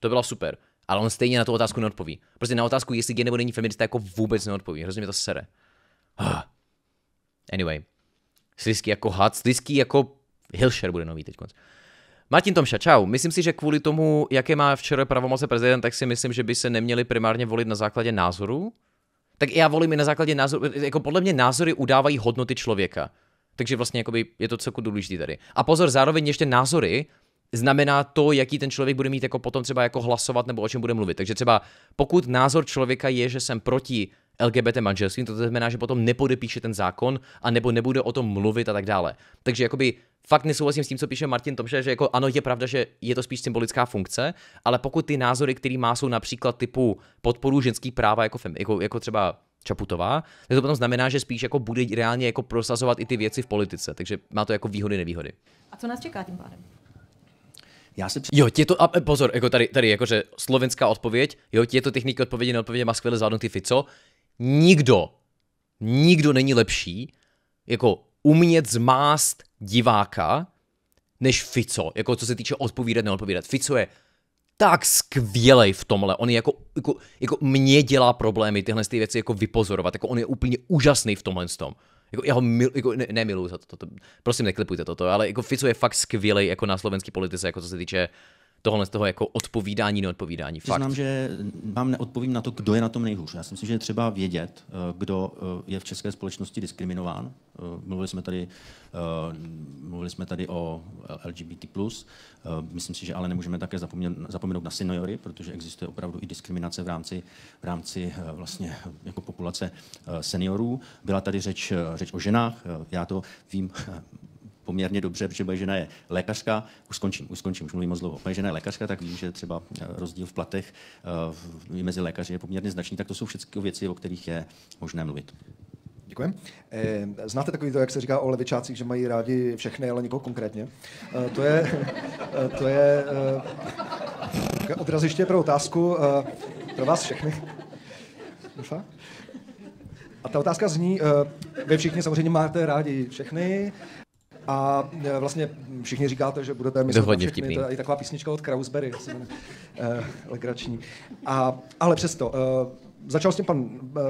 To byla super. Ale on stejně na tu otázku neodpoví. Prostě na otázku, jestli je nebo není feminista, jako vůbec neodpoví. Hrozně mě to sere. Ah. Anyway. Slisky jako had, slisky jako Hilšer bude nový teď. Martin Tomša, čau. Myslím si, že kvůli tomu, jaké má včera pravomoce prezident, tak si myslím, že by se neměli primárně volit na základě názoru, tak já volím i na základě názoru, jako podle mě názory udávají hodnoty člověka. Takže vlastně jakoby je to celku důležité tady. A pozor, zároveň ještě názory znamená to, jaký ten člověk bude mít jako potom třeba jako hlasovat nebo o čem bude mluvit. Takže třeba pokud názor člověka je, že jsem proti LGBT manželství, to znamená, že potom nepodepíše ten zákon a nebo nebude o tom mluvit a tak dále. Takže jakoby fakt nesouhlasím s tím, co píše Martin Tomše, že jako ano, je pravda, že je to spíš symbolická funkce, ale pokud ty názory, který má, jsou například typu podporu ženských práva jako, fem, jako, jako třeba Čaputová, tak to potom znamená, že spíš jako bude reálně jako prosazovat i ty věci v politice, takže má to jako výhody, nevýhody. A co nás čeká tím pádem? Já si při... Jo, těto to, a e, pozor, jako tady, tady jakože slovenská odpověď, jo, je to techniky odpovědi na odpovědi má skvěle zvládnutý Fico. Nikdo, nikdo není lepší, jako umět zmást diváka, než Fico, jako co se týče odpovídat, neodpovídat. Fico je tak skvělej v tomhle. On je jako, jako, jako mě dělá problémy tyhle ty věci jako vypozorovat. Jako on je úplně úžasný v tomhle tom. Jako, já ho mil, jako ne, nemiluju za to, to, to, prosím neklipujte toto, ale jako Fico je fakt skvělý jako na slovenský politice, jako co se týče tohle z toho jako odpovídání, neodpovídání. Fakt. Znám, že vám neodpovím na to, kdo je na tom nejhůř. Já si myslím, že je třeba vědět, eh, kdo eh, je v české společnosti diskriminován. Eh, mluvili jsme tady, mluvili jsme tady o LGBT+. Myslím si, že ale nemůžeme také zapomenout na seniory, protože existuje opravdu i diskriminace v rámci, v rámci vlastně jako populace seniorů. Byla tady řeč, řeč o ženách. Já to vím poměrně dobře, protože moje žena je lékařka, už skončím, už skončím, už mluvím moc dlouho. Moje žena je lékařka, tak vím, že třeba eh, rozdíl v platech uh, mezi lékaři je poměrně značný, tak to jsou všechny věci, o kterých je možné mluvit. Děkuji. Eh, znáte takový to, jak se říká o levičácích, že mají rádi všechny, ale někoho konkrétně? To je, to je odraziště pro otázku pro vás všechny. A ta otázka zní, vy všichni samozřejmě máte rádi všechny, a e, vlastně všichni říkáte, že budete myslet všechny. To je i taková písnička od Krausberry, se jmenuje, eh, legrační. A, ale přesto, eh, začal s tím pan,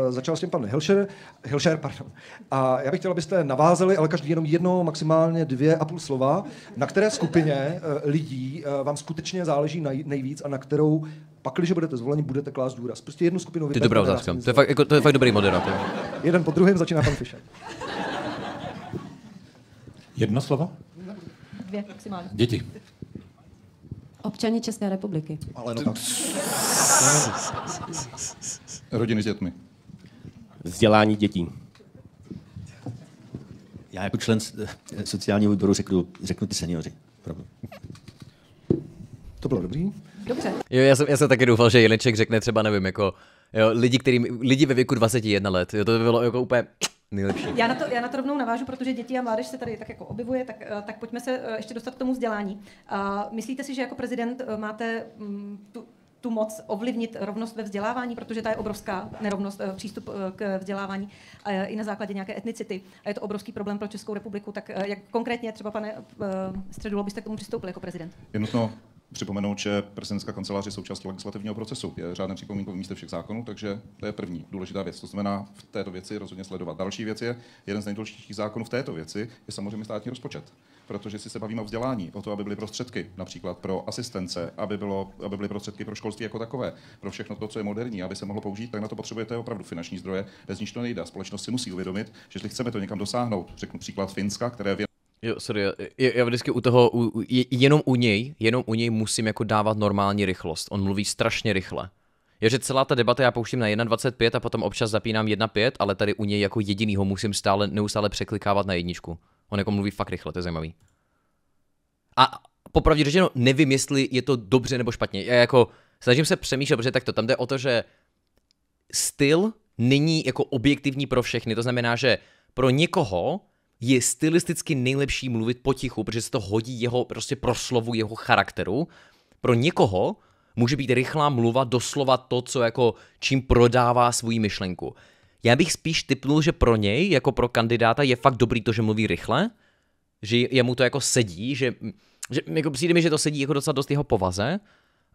e, začal s tím pan Hilšer, Hilšer pardon. a já bych chtěl, abyste navázeli, ale každý jenom jedno, maximálně dvě a půl slova, na které skupině e, lidí vám skutečně záleží nejvíc a na kterou pak, když budete zvoleni, budete klást důraz. Prostě jednu skupinu vyberete. To je dobrá otázka. To je fakt, jako, to je fakt dobrý moderátor. Jeden po druhém začíná pan Fischer. Jedno slovo? Dvě maximálně. Děti. Občani České republiky. Ale no tak. Rodiny s dětmi. Vzdělání dětí. Já jako člen eh, sociálního výboru řeknu, řeknu ty seniori. Pravda. To bylo dobrý. Dobře. Jo, já jsem, já jsem taky doufal, že Jeliček řekne třeba, nevím, jako jo, lidi, kterým, lidi ve věku 21 let. Jo, to by bylo jako úplně Nejlepší. Já na, to, já na to rovnou navážu, protože děti a mládež se tady tak jako objevuje, tak, eh, tak pojďme se eh, ještě dostat k tomu vzdělání. A eh, myslíte si, že jako prezident máte mm, tu, tu moc ovlivnit rovnost ve vzdělávání, protože ta je obrovská nerovnost přístup k vzdělávání i na základě nějaké etnicity. A je to obrovský problém pro Českou republiku. Tak jak konkrétně třeba, pane Středulo, byste k tomu přistoupil jako prezident? Je nutno připomenout, že prezidentská kancelář je součástí legislativního procesu, je řádné připomínkové místo všech zákonů, takže to je první důležitá věc. To znamená v této věci rozhodně sledovat. Další věc je, jeden z nejdůležitějších zákonů v této věci je samozřejmě státní rozpočet, protože si se bavíme o vzdělání, o to, aby byly prostředky například pro asistence, aby, bylo, aby byly prostředky pro školství jako takové, pro všechno to, co je moderní, aby se mohlo použít, tak na to potřebujete opravdu finanční zdroje, bez nich to nejde. Společnost si musí uvědomit, že jestli chceme to někam dosáhnout, řeknu příklad Finska, které Jo, sorry, já, já vždycky u toho, u, jenom u něj, jenom u něj musím jako dávat normální rychlost. On mluví strašně rychle. Je, že celá ta debata já pouštím na 1.25 a potom občas zapínám 1.5, ale tady u něj jako jedinýho musím stále, neustále překlikávat na jedničku. On jako mluví fakt rychle, to je zajímavý. A popravdě řečeno, nevím, jestli je to dobře nebo špatně. Já jako snažím se přemýšlet, protože tak to tam jde o to, že styl není jako objektivní pro všechny. To znamená, že pro někoho je stylisticky nejlepší mluvit potichu, protože se to hodí jeho prostě proslovu, jeho charakteru. Pro někoho může být rychlá mluva doslova to, co jako čím prodává svoji myšlenku. Já bych spíš typnul, že pro něj, jako pro kandidáta, je fakt dobrý to, že mluví rychle, že jemu to jako sedí, že, že jako přijde mi, že to sedí jako docela dost jeho povaze,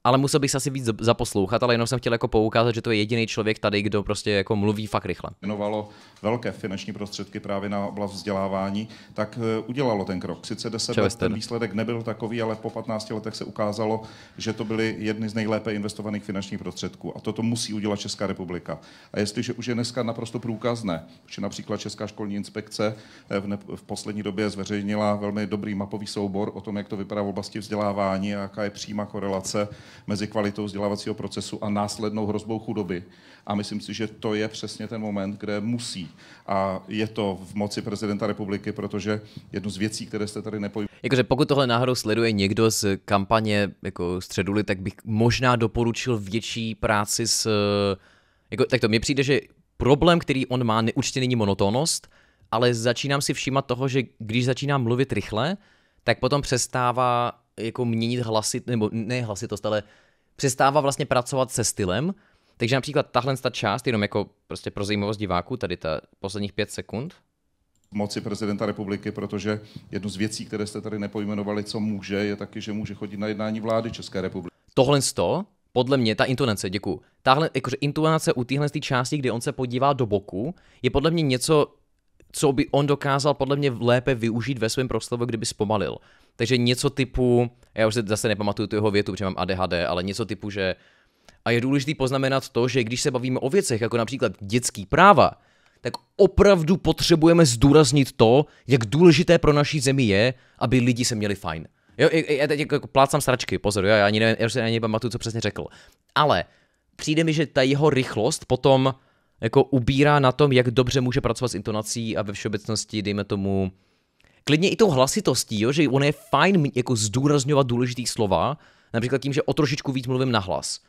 ale musel bych se asi víc zaposlouchat, ale jenom jsem chtěl jako poukázat, že to je jediný člověk tady, kdo prostě jako mluví fakt rychle. Věnovalo velké finanční prostředky právě na oblast vzdělávání, tak eh, udělalo ten krok. Sice 10 let ten výsledek nebyl takový, ale po 15 letech se ukázalo, že to byly jedny z nejlépe investovaných finančních prostředků. A toto musí udělat Česká republika. A jestliže už je dneska naprosto průkazné, že například Česká školní inspekce eh, v, ne- v poslední době zveřejnila velmi dobrý mapový soubor o tom, jak to vypadá v oblasti vzdělávání a jaká je přímá korelace mezi kvalitou vzdělávacího procesu a následnou hrozbou chudoby. A myslím si, že to je přesně ten moment, kde musí. A je to v moci prezidenta republiky, protože jednu z věcí, které jste tady nepojí. Jakože pokud tohle náhodou sleduje někdo z kampaně jako středuly, tak bych možná doporučil větší práci s... Eh, jako, tak to mi přijde, že problém, který on má, neurčitě není monotónnost, ale začínám si všímat toho, že když začíná mluvit rychle, tak potom přestává jako měnit hlasit, nebo ne hlasitost, ale přestává vlastně pracovat se stylem, takže například tahle ta část, jenom jako prostě pro zajímavost diváků, tady ta posledních pět sekund, moci prezidenta republiky, protože jednu z věcí, které jste tady nepojmenovali, co může, je taky, že může chodit na jednání vlády České republiky. Tohle to, podle mě, ta intonace, děkuju. Tahle, jakože intonace u téhle části, kdy on se podívá do boku, je podle mě něco, co by on dokázal podle mě lépe využít ve svém proslovu, kdyby zpomalil. Takže něco typu, já už zase nepamatuju tu jeho větu, protože mám ADHD, ale něco typu, že a je důležité poznamenat to, že když se bavíme o věcech, jako například dětský práva, tak opravdu potřebujeme zdůraznit to, jak důležité pro naší zemi je, aby lidi se měli fajn. Jo, já teď jako plácám sračky, pozor, já ani nevím, já se ani pamatuju, co přesně řekl. Ale přijde mi, že ta jeho rychlost potom jako ubírá na tom, jak dobře může pracovat s intonací a ve všeobecnosti, dejme tomu, Klidně i tou hlasitostí, jo, že ono je fajn jako zdůrazňovat důležitý slova, například tím, že o trošičku víc mluvím na hlas.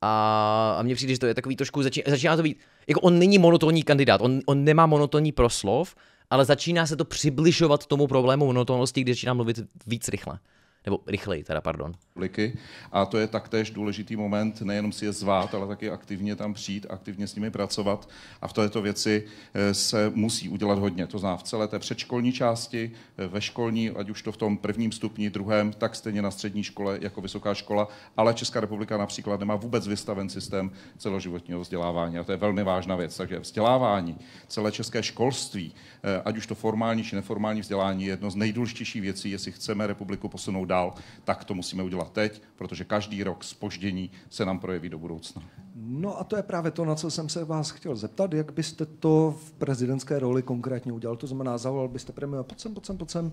A, a mně přijde, že to je takový trošku, začíná, začíná to být, jako on není monotónní kandidát, on, on nemá monotónní proslov, ale začíná se to přibližovat tomu problému monotónnosti, když začíná mluvit víc rychle nebo rychleji teda, pardon. A to je taktéž důležitý moment, nejenom si je zvát, ale taky aktivně tam přijít, aktivně s nimi pracovat. A v této věci eh, se musí udělat hodně. To zná v celé té předškolní části, eh, ve školní, ať už to v tom prvním stupni, druhém, tak stejně na střední škole jako vysoká škola. Ale Česká republika například nemá vůbec vystaven systém celoživotního vzdělávání. A to je velmi vážná věc. Takže vzdělávání, celé české školství, eh, ať už to formální či neformální vzdělání, je jedno z nejdůležitějších věcí, jestli chceme republiku posunout dál, tak to musíme udělat teď, protože každý rok spoždění se nám projeví do budoucna. No a to je právě to, na co jsem se vás chtěl zeptat, jak byste to v prezidentské roli konkrétně udělal, to znamená zavolal byste premiéra, pojď sem, pojď sem, pojď sem, e,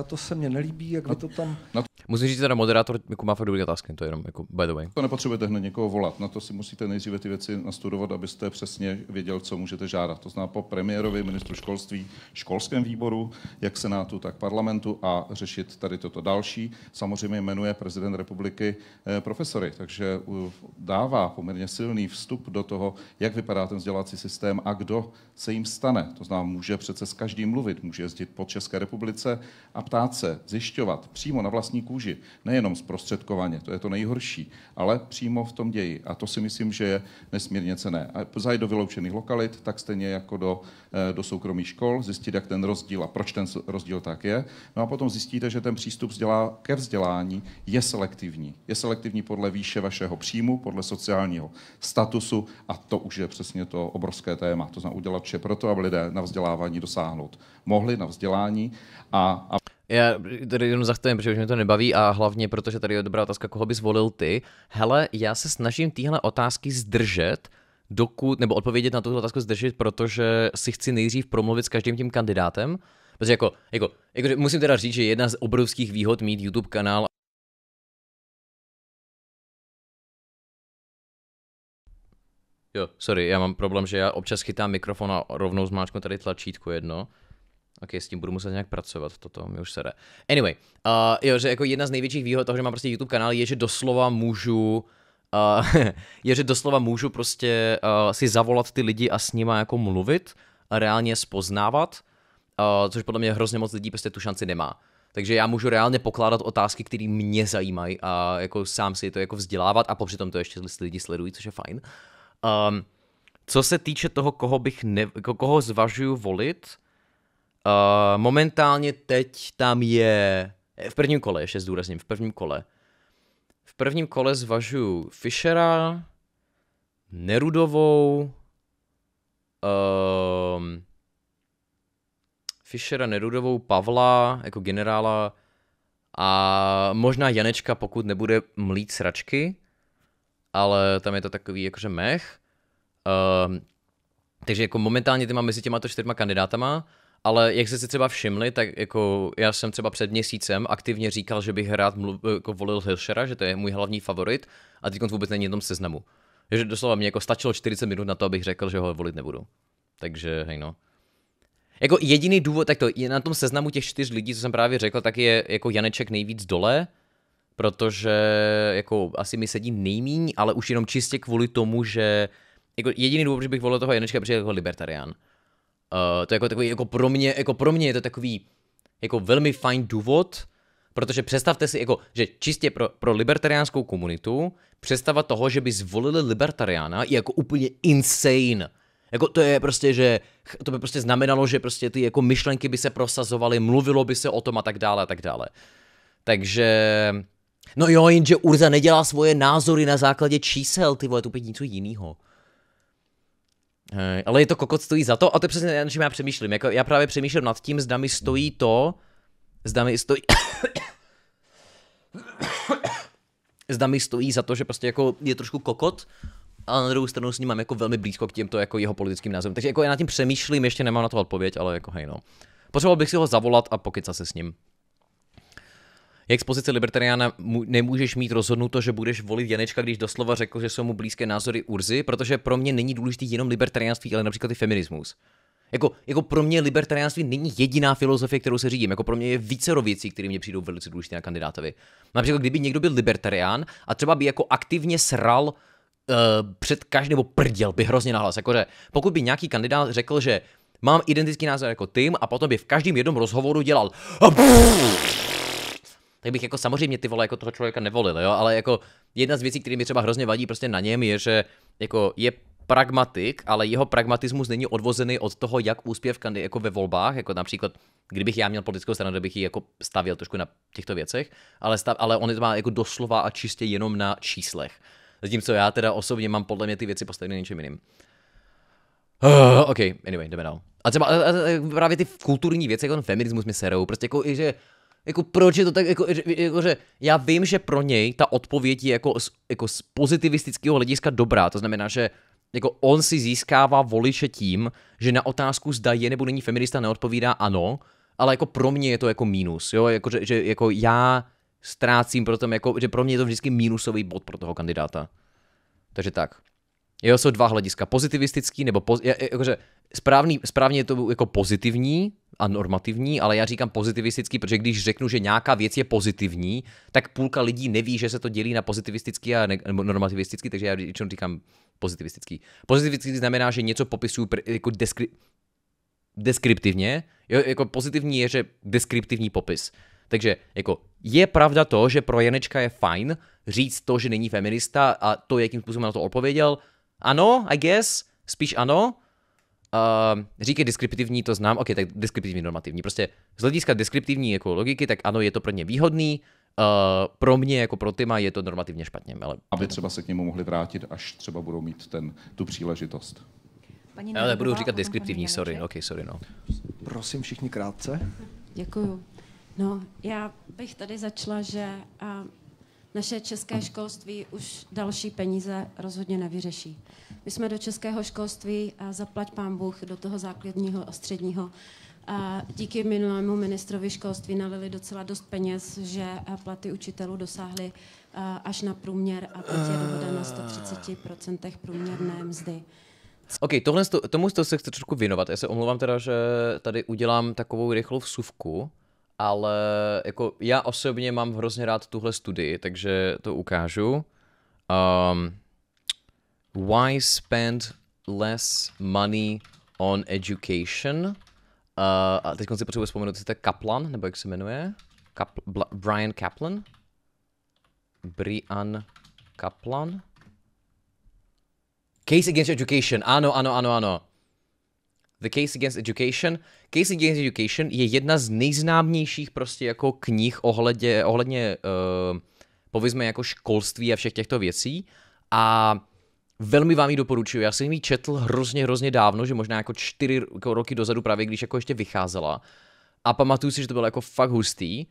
eh, to se mně nelíbí, jak na, vy to tam... Na Musím říct teda moderátor jako má fakt dobrý otázky, to je jenom jako by the way. To nepotřebujete hned někoho volat, na to si musíte nejdříve ty věci nastudovat, abyste přesně věděl, co můžete žádat. To zná po premiérovi, ministru školství, školském výboru, jak senátu, tak parlamentu a řešit tady toto další. Samozřejmě jmenuje prezident republiky eh, profesory, takže dává poměrně silný vstup do toho, jak vypadá ten vzdělávací systém a kdo se jim stane. To znamená, může přece s každým mluvit, může jezdit po České republice a ptát se, zjišťovat přímo na vlastní kůži. Nejenom zprostředkovaně, to je to nejhorší, ale přímo v tom ději. A to si myslím, že je nesmírně cené. A zajít do vyloučených lokalit, tak stejně jako do, eh, do soukromých škol, zjistit, jak ten rozdíl a proč ten rozdíl tak je. No a potom zjistíte, že ten přístup vzdělá, ke vzdělání je selektivní. Je selektivní podle výše vašeho příjmu, podle sociálního statusu a to už je přesně to obrovské téma. To znamená udělat vše proto, aby lidé na vzdělávání dosáhnout mohli, na vzdělání a, a já tady jenom zastavím, protože už mi to nebaví a hlavně protože tady je dobrá otázka, koho bys volil ty. Hele, já se snažím tyhle otázky zdržet, dokud, nebo odpovědět na tuto otázku zdržet, protože si chci nejdřív promluvit s každým tím kandidátem. Protože jako, jako, jako musím teda říct, že jedna z obrovských výhod mít YouTube kanál Jo, sorry, já mám problém, že já občas chytám mikrofon a rovnou zmáčknu tady tlačítko jedno. OK, s tím budu muset nějak pracovat, toto mi už sere. Anyway, uh, jo, že jako jedna z největších výhod toho, že mám prostě YouTube kanál, je, že doslova můžu uh, je, že doslova můžu prostě uh, si zavolat ty lidi a s nima jako mluvit a reálně spoznávat, uh, což podle mě hrozně moc lidí prostě tu šanci nemá. Takže já můžu reálně pokládat otázky, které mě zajímají a jako sám si to jako vzdělávat a popřitom to ještě lidi sledují, což je fajn. Um, co se týče toho, koho bych ne, koho zvažuju volit, momentálně teď tam je, eh, v prvním kole, ještě zdůrazním, v prvním kole. V prvním kole zvažu Fischera, Nerudovou, um, uh, Fischera, Nerudovou, Pavla jako generála a možná Janečka, pokud nebude mlít sračky, ale tam je to takový jakože mech. Um, uh, takže jako momentálně ty mám mezi těma to čtyřma kandidátama. Ale jak jste si třeba všimli, tak jako já jsem třeba před měsícem aktivně říkal, že bych rád mluv, jako volil Hilšera, že to je můj hlavní favorit a teď on vůbec není na tom seznamu. Takže doslova mě jako stačilo 40 minut na to, abych řekl, že ho volit nebudu. Takže hej no. Jako jediný důvod, tak to je na tom seznamu těch čtyř lidí, co jsem právě řekl, tak je jako Janeček nejvíc dole, protože jako asi mi sedí nejmíň, ale už jenom čistě kvůli tomu, že jako jediný důvod, že bych volil toho Janečka, protože je jako libertarián. Uh, to je jako takový, jako pro mě, jako pro mě je to takový jako velmi fajn důvod, protože představte si, jako, že čistě pro, pro libertariánskou komunitu, představa toho, že by zvolili libertariána, je jako úplně insane. Jako to je prostě, že to by prostě znamenalo, že prostě ty jako myšlenky by se prosazovaly, mluvilo by se o tom a tak dále a tak dále. Takže, no jo, jenže Urza nedělá svoje názory na základě čísel, ty vole, to úplně něco jiného. Ale je to kokot, stojí za to a to je přesně na čím já přemýšlím. Jako, já právě přemýšlím nad tím, zda mi stojí to, zda mi stojí... zda mi stojí za to, že prostě jako je trošku kokot, a na druhou stranu s ním mám jako velmi blízko k těmto jako jeho politickým názorům. Takže jako já nad tím přemýšlím, ještě nemám na to odpověď, ale jako hej no. Potřeboval bych si ho zavolat a pokecat se s ním. Jak z pozice libertariána nemůžeš mít rozhodnuto, že budeš volit Janečka, když doslova řekl, že jsou mu blízké názory Urzy, protože pro mě není důležitý jenom libertariánství, ale například i feminismus. Jako, jako pro mě libertariánství není jediná filozofie, kterou se řídím. Jako pro mě je více věcí, které mě přijdou velice důležité na kandidátovi. Například, kdyby někdo byl libertarián a třeba by jako aktivně sral uh, před každým, nebo prděl by hrozně nahlas. Jakože pokud by nějaký kandidát řekl, že mám identický názor jako tým a potom by v každém jednom rozhovoru dělal a tak bych jako samozřejmě ty vole jako toho člověka nevolil, jo, ale jako jedna z věcí, které mi třeba hrozně vadí prostě na něm, je, že jako je pragmatik, ale jeho pragmatismus není odvozený od toho, jak úspěch kandy jako ve volbách, jako například, kdybych já měl politickou stranu, kdybych ji jako stavěl trošku na těchto věcech, ale, stav, ale on to má jako doslova a čistě jenom na číslech. Zatímco já teda osobně mám podle mě ty věci postaveny něčím jiným. Uh, OK, anyway, jdeme dál. A třeba a, a, právě ty kulturní věci, jako ten feminismus mi serou, prostě jako, že jako proč je to tak, jako, jako že já vím, že pro něj ta odpověď je jako, jako z pozitivistického hlediska dobrá, to znamená, že jako on si získává voliče tím, že na otázku zda je nebo není feminista neodpovídá ano, ale jako pro mě je to jako mínus, jo, jako, že, že jako já ztrácím pro tom, jako, že pro mě je to vždycky mínusový bod pro toho kandidáta. Takže tak. Jo, jsou dva hlediska, pozitivistický nebo poz, jakože správný, správně je to jako pozitivní a normativní, ale já říkám pozitivistický, protože když řeknu, že nějaká věc je pozitivní, tak půlka lidí neví, že se to dělí na pozitivistický a ne, normativistický, takže já většinou říkám pozitivistický. Pozitivistický znamená, že něco popisuju jako deskri, deskriptivně, jo, jako pozitivní je, že deskriptivní popis. Takže jako je pravda to, že pro Janečka je fajn říct to, že není feminista a to, jakým způsobem na to odpověděl, ano, I guess, spíš ano. Uh, ehm, říkej deskriptivní, to znám, ok, tak deskriptivní, normativní. Prostě z hlediska deskriptivní jako logiky, tak ano, je to pro ně výhodný, uh, pro mě jako pro Tyma je to normativně špatně. Ale... Aby třeba se k němu mohli vrátit, až třeba budou mít ten, tu příležitost. Paní ale budu říkat deskriptivní, sorry, ok, sorry, no. Prosím všichni krátce. Děkuju. No, já bych tady začala, že uh, naše české školství už další peníze rozhodně nevyřeší. My jsme do českého školství, a zaplať pán Bůh, do toho základního a středního, a díky minulému ministrovi školství nalili docela dost peněz, že platy učitelů dosáhly až na průměr a teď je dohoda na 130% průměrné mzdy. OK, tohle, tomu se chci trošku věnovat. Já se omlouvám teda, že tady udělám takovou rychlou vsuvku ale jako já osobně mám hrozně rád tuhle studii, takže to ukážu. Um, why spend less money on education? Uh, a teď si potřebuji vzpomenout, jestli to je Kaplan, nebo jak se jmenuje? Kap- Bla- Brian Kaplan? Brian Kaplan? Case Against Education, ano, ano, ano, ano. The Case Against Education. Case Against Education je jedna z nejznámějších prostě jako knih ohledě, ohledně, uh, povězme jako školství a všech těchto věcí. A velmi vám ji doporučuji. Já jsem ji četl hrozně, hrozně dávno, že možná jako čtyři jako roky dozadu právě, když jako ještě vycházela. A pamatuju si, že to bylo jako fakt hustý.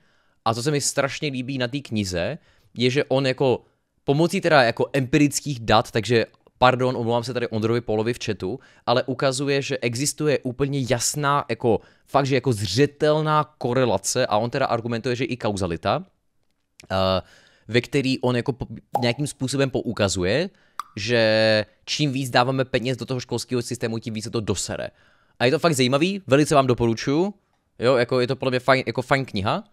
A co se mi strašně líbí na té knize, je, že on jako pomocí teda jako empirických dat, takže pardon, omlouvám se tady Ondrovi Polovi v chatu, ale ukazuje, že existuje úplně jasná, jako fakt, že jako zřetelná korelace a on teda argumentuje, že i kauzalita, eh, ve který on jako nějakým způsobem poukazuje, že čím víc dáváme peněz do toho školského systému, tím víc se to dosere. A je to fakt zajímavý, velice vám doporučuju, jo, jako je to podle mě fajn, jako fajn kniha,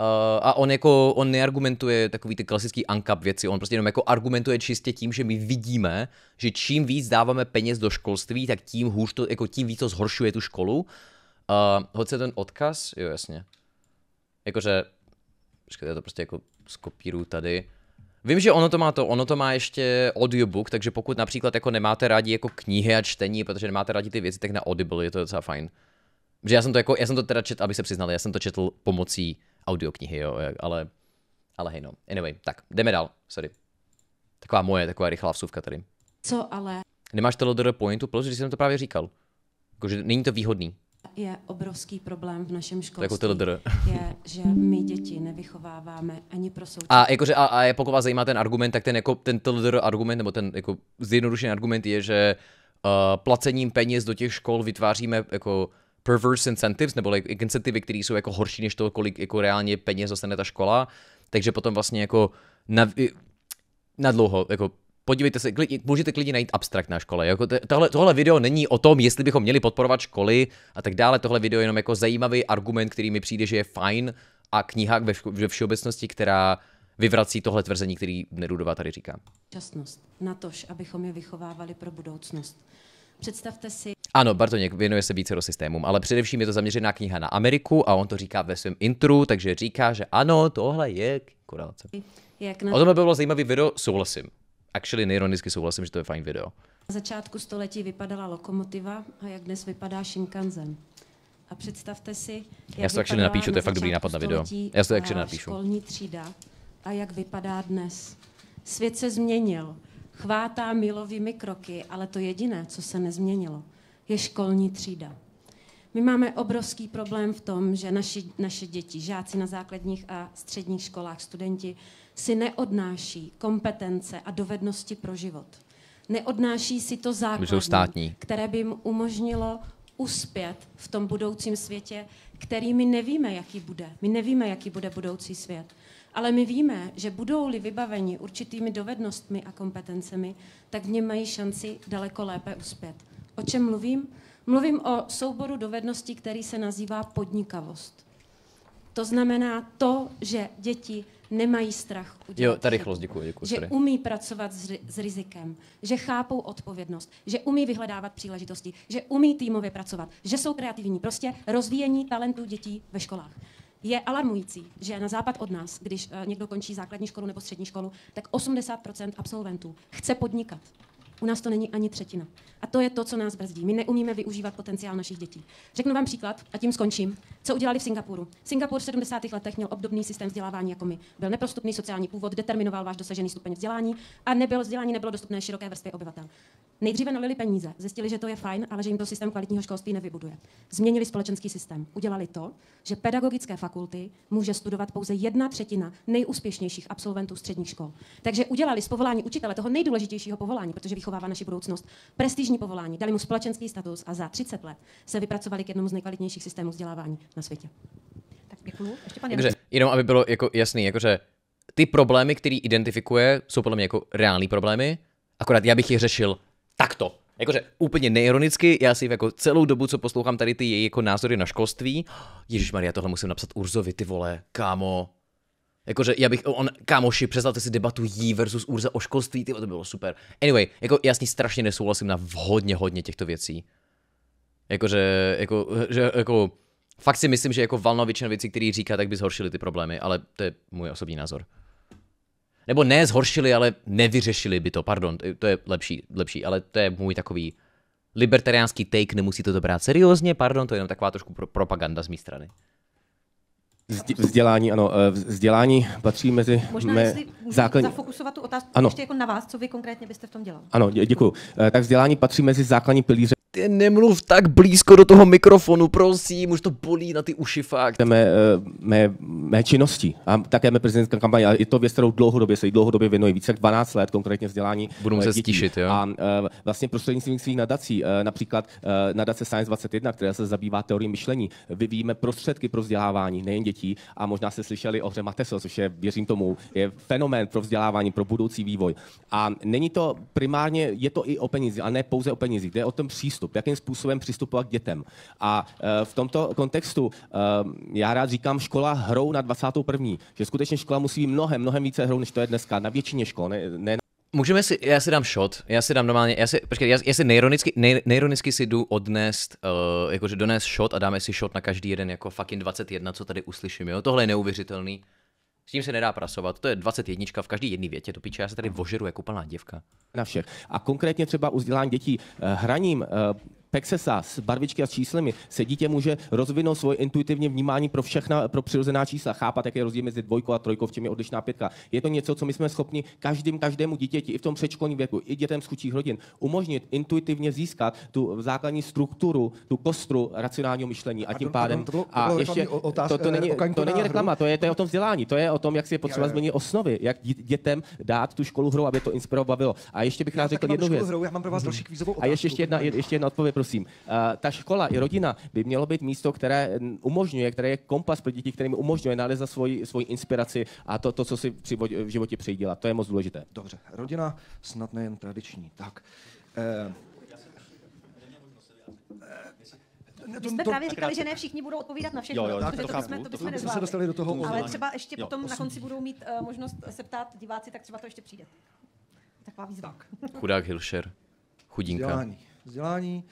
Uh, a on jako, on neargumentuje takový ty klasický ANCAP věci, on prostě jenom jako argumentuje čistě tím, že my vidíme, že čím víc dáváme peněz do školství, tak tím hůř to, jako tím víc to zhoršuje tu školu. Uh, hoď se ten odkaz, jo jasně. Jakože, počkejte, já to prostě jako skopíru tady. Vím, že ono to má to, ono to má ještě audiobook, takže pokud například jako nemáte rádi jako knihy a čtení, protože nemáte rádi ty věci, tak na Audible je to docela fajn. Že já jsem to jako, já jsem to teda četl, aby se přiznali, já jsem to četl pomocí audioknihy, jo, ale, ale hej no. Anyway, tak jdeme dál, sorry. Taková moje, taková rychlá vsuvka tady. Co ale? Nemáš to do pointu plus, když jsem to právě říkal. Jakože není to výhodný. Je obrovský problém v našem školství. Jako to je, že my děti nevychováváme ani pro současnost. A jakože a, a pokud vás zajímá ten argument, tak ten jako ten argument, nebo ten jako zjednodušený argument je, že uh, placením peněz do těch škol vytváříme jako perverse incentives, nebo like incentivy, které jsou jako horší než to, kolik jako reálně peněz dostane ta škola, takže potom vlastně jako na, na dlouho, jako podívejte se, klidně, můžete klidně najít abstrakt na škole. Jako tohle, tohle video není o tom, jestli bychom měli podporovat školy a tak dále. Tohle video je jenom jako zajímavý argument, který mi přijde, že je fajn a kniha ve, ve všeobecnosti, která vyvrací tohle tvrzení, který Nerudová tady říká. Časnost, natož, abychom je vychovávali pro budoucnost. Představte si. Ano, Bartoněk věnuje se více do systémům, ale především je to zaměřená kniha na Ameriku a on to říká ve svém intru, takže říká, že ano, tohle je korelace. Jak na... O tom by bylo zajímavý video, souhlasím. Actually, neironicky souhlasím, že to je fajn video. Na začátku století vypadala lokomotiva a jak dnes vypadá Shinkansen. A představte si, jak Já to actually napíšu, to je fakt dobrý nápad na video. Já to actually napíšu. Školní třída a jak vypadá dnes. Svět se změnil chvátá milovými kroky, ale to jediné, co se nezměnilo, je školní třída. My máme obrovský problém v tom, že naši, naše děti, žáci na základních a středních školách, studenti, si neodnáší kompetence a dovednosti pro život. Neodnáší si to základní, které by jim umožnilo uspět v tom budoucím světě, který my nevíme, jaký bude. My nevíme, jaký bude budoucí svět. Ale my víme, že budou-li vybaveni určitými dovednostmi a kompetencemi, tak v něm mají šanci daleko lépe uspět. O čem mluvím? Mluvím o souboru dovedností, který se nazývá podnikavost. To znamená to, že děti nemají strach udělat. Jo, ta rychlost, děkuji, děkuji. Že tady. umí pracovat s, s rizikem, že chápou odpovědnost, že umí vyhledávat příležitosti, že umí týmově pracovat, že jsou kreativní, prostě rozvíjení talentů dětí ve školách. Je alarmující, že na západ od nás, když eh, někdo končí základní školu nebo střední školu, tak 80 absolventů chce podnikat. U nás to není ani třetina. A to je to, co nás brzdí. My neumíme využívat potenciál našich dětí. Řeknu vám příklad a tím skončím. Co udělali v Singapuru? Singapur v 70. letech měl obdobný systém vzdělávání jako my. Byl neprostupný sociální původ, determinoval váš dosažený stupeň vzdělání a nebyl vzdělání nebylo dostupné široké vrstvě obyvatel. Nejdříve nalili peníze, zjistili, že to je fajn, ale že jim to systém kvalitního školství nevybuduje. Změnili společenský systém. Udělali to, že pedagogické fakulty může studovat pouze jedna třetina nejúspěšnějších absolventů středních škol. Takže udělali z povolání učitele toho nejdůležitějšího povolání, protože vychovává naši budoucnost. Prestižní povolání, dali mu společenský status a za 30 let se vypracovali k jednomu z nejkvalitnějších systémů vzdělávání na světě. Tak děkuji. Ještě pan Takže, jenom aby bylo jako jasný, jakože ty problémy, které identifikuje, jsou podle mě jako reální problémy, akorát já bych je řešil takto. Jakože úplně neironicky, já si jako celou dobu, co poslouchám tady ty její jako názory na školství, Ježíš Maria, tohle musím napsat Urzovi, ty vole, kámo, Jakože já bych, on, kámoši, představte si debatu jí versus Urza o školství, ty, to bylo super. Anyway, jako já s ní strašně nesouhlasím na hodně, hodně těchto věcí. Jakože, jako, že, jako, fakt si myslím, že jako valná většina věcí, který říká, tak by zhoršili ty problémy, ale to je můj osobní názor. Nebo ne zhoršili, ale nevyřešili by to, pardon, to je lepší, lepší, ale to je můj takový libertariánský take, nemusíte to brát seriózně, pardon, to je jenom taková trošku pro- propaganda z mé strany. Vzdělání, ano. Eh, vzdělání patří mezi Možná, mé jestli základní... zafokusovat tu otázku ano. ještě jako na vás, co vy konkrétně byste v tom dělal. Ano, děkuji. Eh, tak vzdělání patří mezi základní pilíře ty nemluv tak blízko do toho mikrofonu, prosím, už to bolí na ty uši fakt. Mé, eh, mé, mé činnosti a také mé prezidentská kampaně, a je to věc, kterou dlouhodobě se dlouhodobě věnuji, více jak 12 let, konkrétně vzdělání. Budu se stišit, eh, jo. A eh, vlastně prostřednictvím svých nadací, například nadace Science 21, která se zabývá teorií myšlení, vyvíjíme prostředky pro vzdělávání nejen dětí a možná se slyšeli o hře Mateso, což je, věřím tomu, je fenomén pro vzdělávání, pro budoucí vývoj. A není to primárně, je to i o penězích, a ne pouze o penězích, jde o ten přístup, jakým způsobem přistupovat k dětem. A e, v tomto kontextu e, já rád říkám škola hrou na 21. Že skutečně škola musí být mnohem, mnohem více hrou, než to je dneska na většině škol. Ne, ne Můžeme si, já si dám shot, já si dám normálně, já si, počkej, já, já si neironicky, ne, neironicky si jdu odnést, uh, jakože donést shot a dáme si shot na každý jeden jako fucking 21, co tady uslyším, jo, tohle je neuvěřitelný. S tím se nedá prasovat. To je 21 v každý jedné větě, to piče, já se tady vožeru jako plná děvka. Na všech. A konkrétně třeba u vzdělání dětí eh, hraním eh, Pexesa s barvičky a s číslemi se dítě může rozvinout svoje intuitivní vnímání pro všechna, pro přirozená čísla, chápat, jaký je rozdíl mezi dvojkou a trojkou, v čem je odlišná pětka. Je to něco, co my jsme schopni každým, každému dítěti i v tom předškolním věku, i dětem z chudších rodin, umožnit intuitivně získat tu základní strukturu, tu kostru racionálního myšlení a tím pádem. A ještě to, to, není, to není reklama, to je, to je o tom vzdělání, to je o tom, jak si je potřeba změnit osnovy, jak dětem dát tu školu hru, aby to inspirovalo, A ještě bych rád řekl jednu věc. já mám pro vás další mhm. A ještě, ještě jedna, ještě jedna odpověď prosím. Eh, ta škola i rodina by mělo být místo, které mm, umožňuje, které je kompas pro děti, kterým umožňuje nalézat svoji, svoji inspiraci a to, to co si při, v životě přejí dělat. To je moc důležité. Dobře, rodina snad nejen tradiční. Tak. My eh, eh, jsme to, právě říkali, že ne všichni budou odpovídat na všechno, jo, jo, protože to, chápu, jsme, to bychom nezvládli. se dostali do toho Ale oznání. třeba ještě jo, potom osm. na konci budou mít uh, možnost se ptát diváci, tak třeba to ještě přijde. Taková výzva. Tak. Chudák Hilšer. Chudinka. Vzdělání. Vzdělání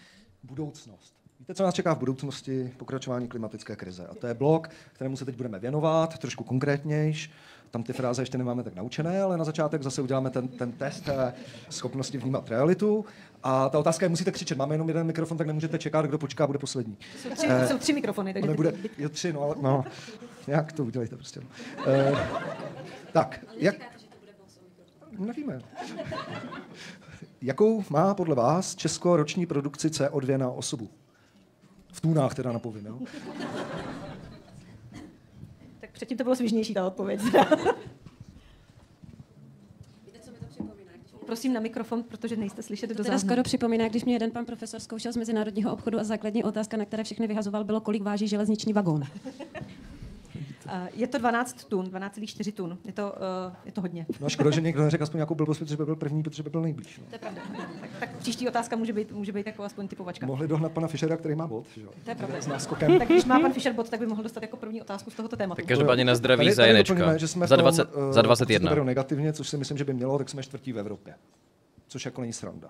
budoucnost. Víte, co nás čeká v budoucnosti? Pokračování klimatické krize. A to je blok, kterému se teď budeme věnovat, trošku konkrétnějš. Tam ty fráze ještě nemáme tak naučené, ale na začátek zase uděláme ten, ten test eh, schopnosti vnímat realitu. A ta otázka je, musíte křičet. Máme jenom jeden mikrofon, tak nemůžete čekat, kdo počká, bude poslední. Jsou tři, eh, jsou tři mikrofony, takže... No, nebude, je tři, no, ale, no, nějak no. to udělejte prostě. No. Eh, tak, jak... Nevíme. Jakou má podle vás Česko roční produkci CO2 na osobu? V tunách teda napovím, jo? Tak předtím to bylo svižnější ta odpověď. prosím na mikrofon, protože nejste slyšet to do záhnu. skoro připomíná, když mě jeden pan profesor zkoušel z mezinárodního obchodu a základní otázka, na které všechny vyhazoval, bylo, kolik váží železniční vagón. Eh, je to 12 tun, 12,4 tun. Je to, eh, je to hodně. No škoda, že někdo neřekl aspoň nějakou blbost, protože by byl první, protože by byl nejblíž. No. To je pravda. Tak, tak příští otázka může být, může být jako aspoň typovačka. Mohli dohnat pana Fischera, který má bod. Že? To je pravda. S tak když má pan Fischer bod, tak by mohl dostat jako první otázku z tohoto tématu. Tak každopádně na zdraví tady, za jenečka. že jsme za, 20, tom, za 21. Eh, negativně, což si myslím, že by mělo, tak jsme čtvrtí v Evropě. Což jako není sranda.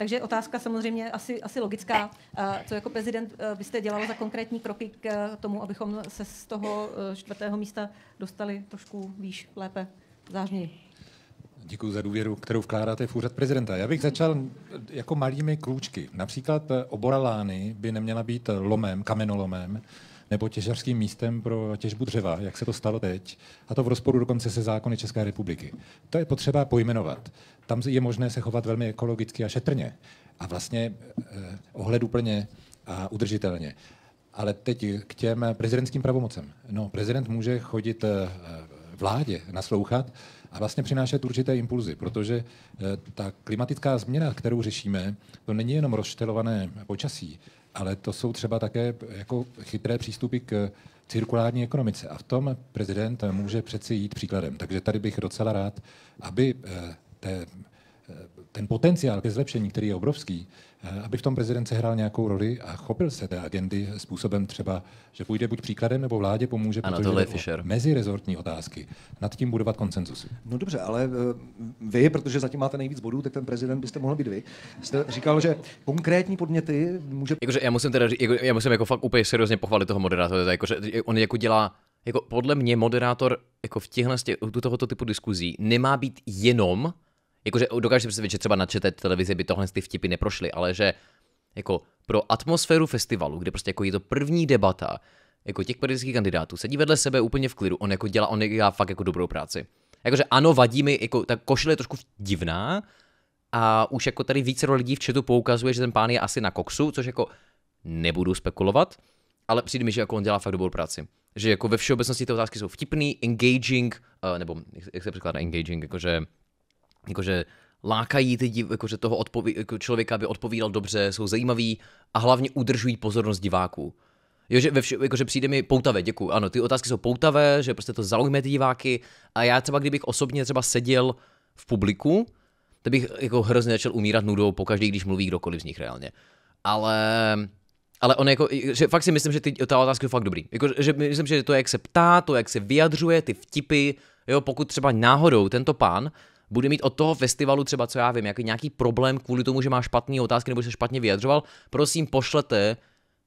Takže otázka samozřejmě asi, asi logická, eh, co jako prezident eh, byste dělal za konkrétní kroky k eh, tomu, abychom se z toho čtvrtého místa dostali trošku výš, lépe, zářněji. Děkuji za důvěru, kterou vkládáte v úřad prezidenta. Já bych začal jako malými krůčky. Například obora Lány by neměla být lomem, kamenolomem, nebo těžařským místem pro těžbu dřeva, jak se to stalo teď, a to v rozporu dokonce se zákony České republiky. To je potřeba pojmenovat. Tam je možné se chovat velmi ekologicky a šetrně a vlastně eh, ohleduplně a udržitelně. Ale teď k těm prezidentským pravomocem. No, prezident může chodit eh, vládě naslouchat a vlastně přinášet určité impulzy, protože eh, ta klimatická změna, kterou řešíme, to není jenom rozštelované počasí, ale to jsou třeba také jako chytré přístupy k cirkulární ekonomice. A v tom prezident může přeci jít příkladem. Takže tady bych docela rád, aby eh, té ten potenciál ke zlepšení, který je obrovský, eh, aby v tom prezident hrál nějakou roli a chopil se té agendy způsobem třeba, že půjde buď příkladem nebo vládě pomůže, ano, protože Fischer. mezirezortní otázky, nad tím budovat koncenzus. No dobře, ale eh, vy, protože zatím máte nejvíc bodů, tak ten prezident byste mohl být vy. Jste říkal, že konkrétní podněty může... Jakože já musím teda, jako, já musím jako fakt úplně seriózně pochválit toho moderátora, jakože on jako dělá jako podle mě moderátor jako v těchhle, u tohoto typu diskuzí nemá být jenom Jakože dokážu si představit, že třeba na čete televizi by tohle ty vtipy neprošly, ale že jako pro atmosféru festivalu, kde prostě jako je to první debata, jako těch politických kandidátů, sedí vedle sebe úplně v klidu, on jako dělá, on dělá fakt jako dobrou práci. Jakože ano, vadí mi, jako ta košile je trošku divná a už jako tady více lidí v četu poukazuje, že ten pán je asi na koksu, což jako nebudu spekulovat, ale přijde mi, že jako on dělá fakt dobrou práci. Že jako ve všeobecnosti ty otázky jsou vtipný, engaging, uh, nebo jak se překládá engaging, jakože jakože lákají ty div, jakože toho odpoví, jako člověka, aby odpovídal dobře, jsou zajímaví a hlavně udržují pozornost diváků. Jo, že, ve vši, jakože přijde mi poutavé, děkuji. Ano, ty otázky jsou poutavé, že prostě to zaujme ty diváky a já třeba, kdybych osobně třeba seděl v publiku, tak bych jako hrozně začal umírat nudou pokaždý, když mluví kdokoliv z nich reálně. Ale ale on jako, že fakt si myslím, že ty, ta otázka je fakt dobrý. Jako, že myslím, že to, jak se ptá, to, jak se vyjadřuje, ty vtipy, jo, pokud třeba náhodou tento pán bude mít od toho festivalu třeba, co já vím, jaký nějaký problém kvůli tomu, že má špatné otázky nebo se špatně vyjadřoval, prosím pošlete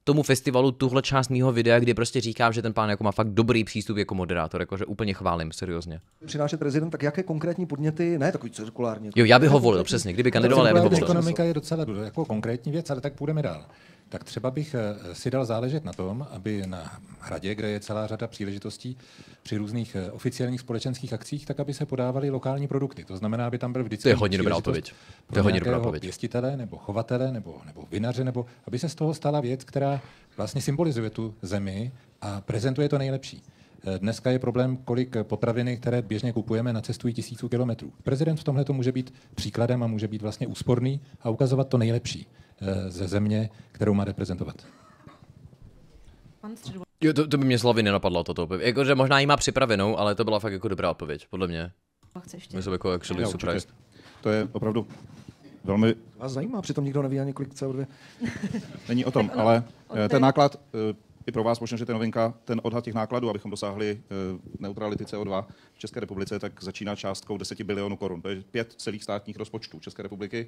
tomu festivalu tuhle část mýho videa, kdy prostě říkám, že ten pán jako má fakt dobrý přístup jako moderátor, jakože úplně chválím, seriózně. Přinášet prezident, tak jaké konkrétní podněty, ne takový cirkulárně. Jako- jo, já bych ho volil, přesně, kdyby kandidoval, já bych ho volil. Ekonomika je docela jako konkrétní věc, ale tak půjdeme dál tak třeba bych eh, si dal záležet na tom, aby na hradě, kde je celá řada příležitostí při různých eh, oficiálních společenských akcích, tak aby se podávaly lokální produkty. To znamená, aby tam byl vždycky. To je hodně dobrá odpověď. To je hodně dobrá odpověď. Pěstitele nebo chovatele nebo, nebo vinaře, nebo aby se z toho stala věc, která vlastně symbolizuje tu zemi a prezentuje to nejlepší. Eh, dneska je problém, kolik potraviny, které běžně kupujeme, nacestují tisíců kilometrů. Prezident v tomhle může být příkladem a může být vlastně úsporný a ukazovat to nejlepší. Eh, ze země, kterou má reprezentovat. Jo, to, to by mě slovy nenapadlo, toto. Jako, že možná jí má připravenou, ale to byla fakt jako dobrá odpověď, podle mě. My jsme jako actually Já, surprised. To je opravdu velmi... Vás zajímá, přitom nikdo neví ani kolik CO2. Není o tom, ale eh, ten náklad eh, i pro vás možná, že ten novinka, ten odhad těch nákladů, abychom dosáhli eh, neutrality CO2 v České republice, tak začíná částkou 10 bilionů korun. To je pět celých státních rozpočtů České republiky.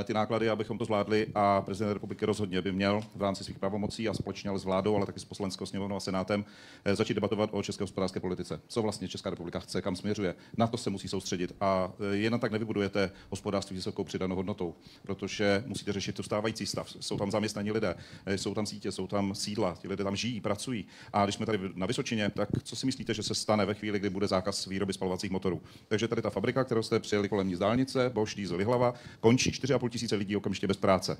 Eh, ty náklady, abychom to zvládli a prezident republiky rozhodně by měl v rámci svých pravomocí a společně ale s vládou, ale taky s poslaneckou sněmovnou a senátem eh, začít debatovat o české hospodářské politice. Co vlastně Česká republika chce, kam směřuje. Na to se musí soustředit a jen tak nevybudujete hospodářství vysokou přidanou hodnotou, protože musíte řešit to stávající stav. Jsou tam zaměstnaní lidé, jsou tam sítě, jsou tam sídla, ti lidé lidé tam žijí, pracují. A když jsme tady na Vysočině, tak co si myslíte, že se stane ve chvíli, kdy bude zákaz výroby spalovacích motorů? Takže tady ta fabrika, kterou jste přijeli kolem ní z dálnice, Bosch Diesel Vyhlava, končí 4,5 tisíce lidí okamžitě bez práce.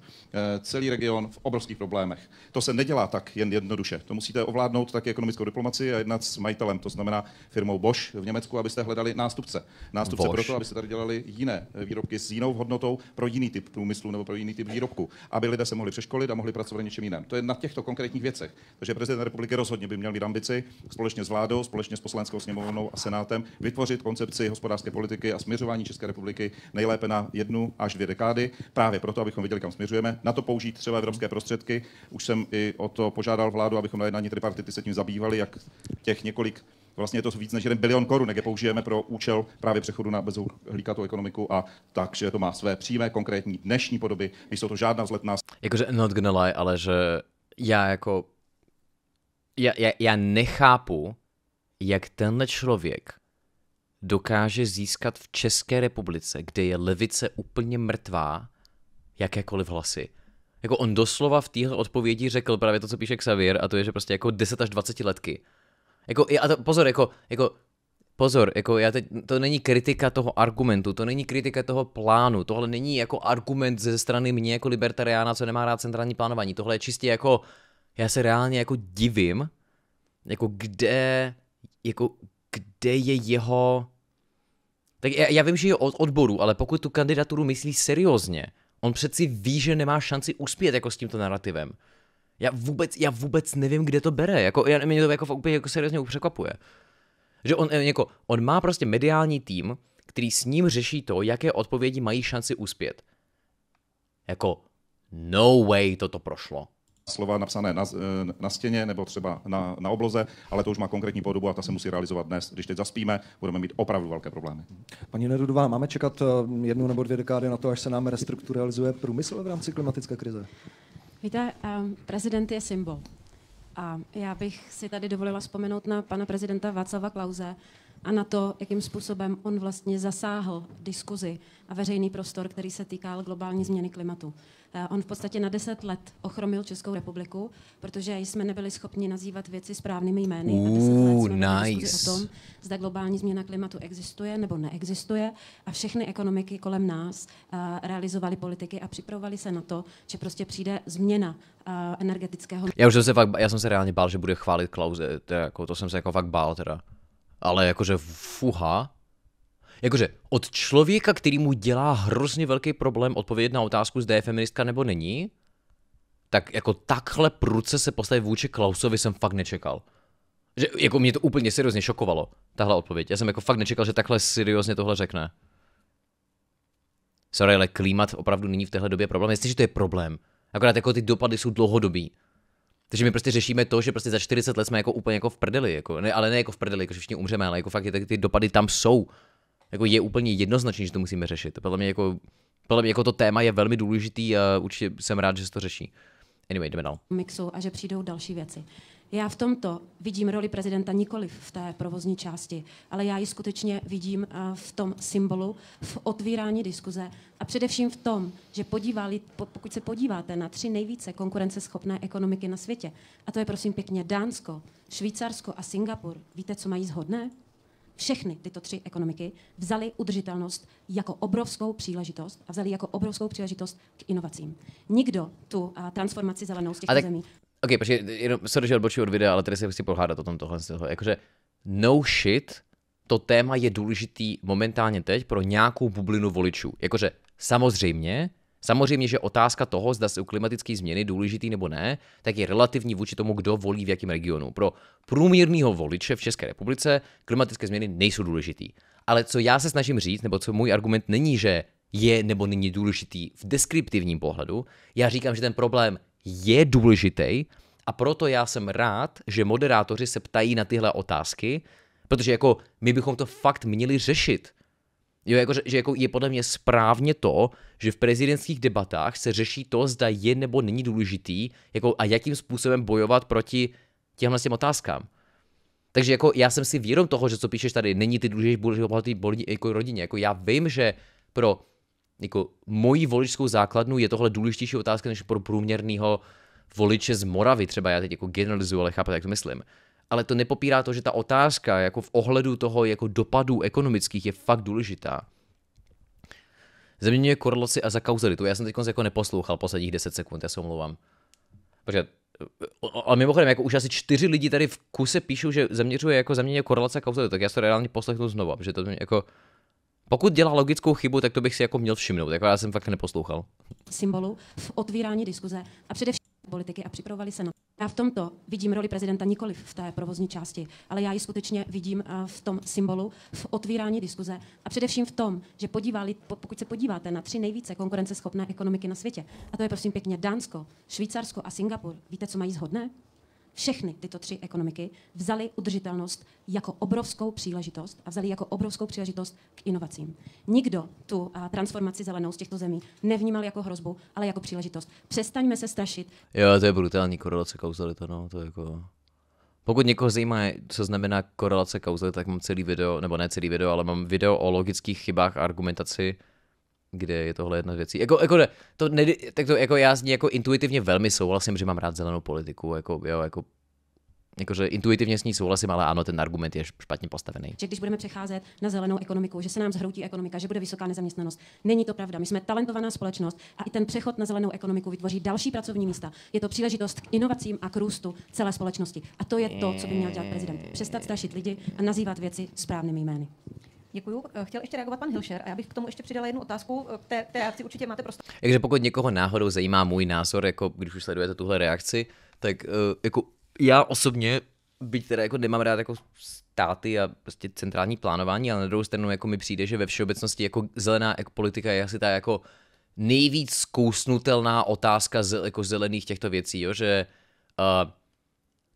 E, celý region v obrovských problémech. To se nedělá tak jen jednoduše. To musíte ovládnout taky ekonomickou diplomaci a jednat s majitelem, to znamená firmou Bosch v Německu, abyste hledali nástupce. Nástupce Bosch. proto, abyste tady dělali jiné eh, výrobky s jinou hodnotou pro jiný typ průmyslu nebo pro jiný typ výrobku, aby lidé se mohli přeškolit a mohli pracovat na něčem jiném. To je na těchto konkrétních věcech. Takže prezident republiky rozhodně by měl mít ambici společně s vládou, společně s poslaneckou sněmovnou a senátem vytvořit koncepci hospodářské politiky a směřování České republiky nejlépe na jednu až dvě dekády, právě proto, abychom viděli, kam směřujeme. Na to použít třeba evropské prostředky. Už jsem i o to požádal vládu, abychom na jednání tripartity se tím zabývali, jak těch několik vlastně je to víc než jeden bilion korun, jak je použijeme pro účel právě přechodu na bezuhlíkatou ekonomiku a takže to má své přímé, konkrétní dnešní podoby, nejsou to žádná vzletná. Jakože not gonna lie, ale že já jako já, já, já nechápu, jak tenhle člověk dokáže získat v České republice, kde je levice úplně mrtvá, jakékoliv hlasy. Jako on doslova v téhle odpovědi řekl právě to, co píše Xavier, a to je, že prostě jako 10 až 20 letky. Jako, a to, pozor, jako, jako pozor, jako já teď, to není kritika toho argumentu, to není kritika toho plánu, tohle není jako argument ze strany mě jako libertariána, co nemá rád centrální plánování, tohle je čistě jako já se reálně jako divím, jako kde, jako kde je jeho... Tak já, já vím, že je od odboru, ale pokud tu kandidaturu myslí seriózně, on přeci ví, že nemá šanci uspět jako s tímto narrativem. Já vůbec, já vůbec nevím, kde to bere. Jako, já, mě to jako, úplně jako seriózně překvapuje. Že on, eh, jako, on má prostě mediální tým, který s ním řeší to, jaké odpovědi mají šanci uspět. Jako, no way toto prošlo slova napsané na, eh, na stěně nebo třeba na, na obloze, ale to už má konkrétní podobu a ta se musí realizovat dnes. Když teď zaspíme, budeme mít opravdu velké problémy. Paní Nerudová, máme čekat eh, jednu nebo dvě dekády na to, až se nám restrukturalizuje průmysl v rámci klimatické krize? Víte, um, prezident je symbol. A já bych si tady dovolila vzpomenout na pana prezidenta Václava Klauze, a na to, jakým způsobem on vlastně zasáhl diskuzi a veřejný prostor, který se týkal globální změny klimatu. Eh, on v podstatě na deset let ochromil Českou republiku, protože jsme nebyli schopni nazývat věci správnými jmény. Ooh, a deset let jsme nice. o tom, zda globální změna klimatu existuje nebo neexistuje. A všechny ekonomiky kolem nás eh, realizovaly politiky a připravovali se na to, že prostě přijde změna eh, energetického... Já už jsem se fakt, já jsem se reálně bál, že bude chválit Klauze, to, jako, to jsem se jako fakt bál teda ale jakože fuha. Jakože od člověka, který mu dělá hrozně velký problém odpovědět na otázku, zda je feministka nebo není, tak jako takhle pruce se postavit vůči Klausovi jsem fakt nečekal. Že, jako mě to úplně seriózně šokovalo, tahle odpověď. Já jsem jako fakt nečekal, že takhle seriózně tohle řekne. Sorry, ale klimat opravdu není v téhle době problém. Jestliže to je problém. Akorát jako ty dopady jsou dlouhodobý. Takže my prostě řešíme to, že prostě za 40 let jsme jako úplně jako v prdeli, jako, ne, ale ne jako v prdeli, jako všichni umřeme, ale jako fakt je, tak ty dopady tam jsou. Jako je úplně jednoznačné, že to musíme řešit. Podle mě jako, podle mě jako to téma je velmi důležitý a určitě jsem rád, že se to řeší. Anyway, jdeme dál. Mixu a že přijdou další věci. Já v tomto vidím roli prezidenta nikoli v té provozní části, ale já ji skutečně vidím v tom symbolu, v otvírání diskuze a především v tom, že podívali, pokud se podíváte na tři nejvíce konkurenceschopné ekonomiky na světě, a to je prosím pěkně Dánsko, Švýcarsko a Singapur, víte, co mají zhodné? všechny tyto tři ekonomiky vzali udržitelnost jako obrovskou příležitost a vzali jako obrovskou příležitost k inovacím. Nikdo tu transformaci zelenou z těchto zemí. OK, protože jenom se držel odbočí od videa, ale tady se chci pohádat o tom tohle. Jakože no shit, to téma je důležitý momentálně teď pro nějakou bublinu voličů. Jakože samozřejmě, samozřejmě, že otázka toho, zda jsou klimatické změny důležitý nebo ne, tak je relativní vůči tomu, kdo volí v jakém regionu. Pro průměrného voliče v České republice klimatické změny nejsou důležitý. Ale co já se snažím říct, nebo co můj argument není, že je nebo není důležitý v deskriptivním pohledu, já říkám, že ten problém je důležitý a proto já jsem rád, že moderátoři se ptají na tyhle otázky, protože jako my bychom to fakt měli řešit. Jo, jako, že jako je podle mě správně to, že v prezidentských debatách se řeší to, zda je nebo není důležitý jako, a jakým způsobem bojovat proti těmhle těm otázkám. Takže jako já jsem si vědom toho, že co píšeš tady, není ty důležitější bohatý jako rodině. Jako já vím, že pro jako mojí voličskou základnu je tohle důležitější otázka než pro průměrného voliče z Moravy, třeba já teď jako generalizuju, ale chápete, jak to myslím. Ale to nepopírá to, že ta otázka jako v ohledu toho jako dopadů ekonomických je fakt důležitá. Zeměňuje korelaci a za kauzalitu. Já jsem teď jako neposlouchal posledních 10 sekund, já se omlouvám. Protože eh, a mimochodem, jako už asi čtyři lidi tady v kuse píšou, že zaměřuje jako zaměňuje korelace a kauzalitu, tak já se reálně poslechnu znovu, protože to jako pokud dělá logickou chybu, tak to bych si jako měl všimnout. Jako já jsem fakt neposlouchal. Symbolu v otvírání diskuze a především politiky a připravovali se na já v tomto vidím roli prezidenta nikoli v té provozní části, ale já ji skutečně vidím eh, v tom symbolu, v otvírání diskuze a především v tom, že podívali, pokud se podíváte na tři nejvíce konkurenceschopné ekonomiky na světě, a to je prosím pěkně Dánsko, Švýcarsko a Singapur, víte, co mají zhodné? všechny tyto tři ekonomiky vzali udržitelnost jako obrovskou příležitost a vzali jako obrovskou příležitost k inovacím. Nikdo tu transformaci zelenou z těchto zemí nevnímal jako hrozbu, ale jako příležitost. Přestaňme se strašit. Jo, to je brutální korelace kauzalita, no, to je jako... Pokud někoho zajímá, co znamená korelace kauzalit, tak mám celý video, nebo ne celý video, ale mám video o logických chybách a argumentaci kde je tohle jedna z věcí. Jako, jako ne, to ne, tak to jako já s ní jako intuitivně velmi souhlasím, že mám rád zelenou politiku, jako, jo, jako že intuitivně s ní souhlasím, ale ano, ten argument je špatně postavený. Že když budeme přecházet na zelenou ekonomiku, že se nám zhroutí ekonomika, že bude vysoká nezaměstnanost. Není to pravda. My jsme talentovaná společnost a i ten přechod na zelenou ekonomiku vytvoří další pracovní místa. Je to příležitost k inovacím a k růstu celé společnosti. A to je to, co by měl dělat prezident. Přestat strašit lidi a nazývat věci správnými jmény. Děkuju. Chtěl ještě reagovat pan Hilšer a já bych k tomu ještě přidala jednu otázku. K té, té reakci určitě máte prostor. Takže pokud někoho náhodou zajímá můj názor, jako když už sledujete tuhle reakci, tak eh, jako já osobně, byť teda jako nemám rád jako státy a prostě centrální plánování, ale na druhou stranu jako mi přijde, že ve všeobecnosti jako zelená jako politika je asi ta jako nejvíc zkousnutelná otázka z, jako zelených těchto věcí, jo? že uh,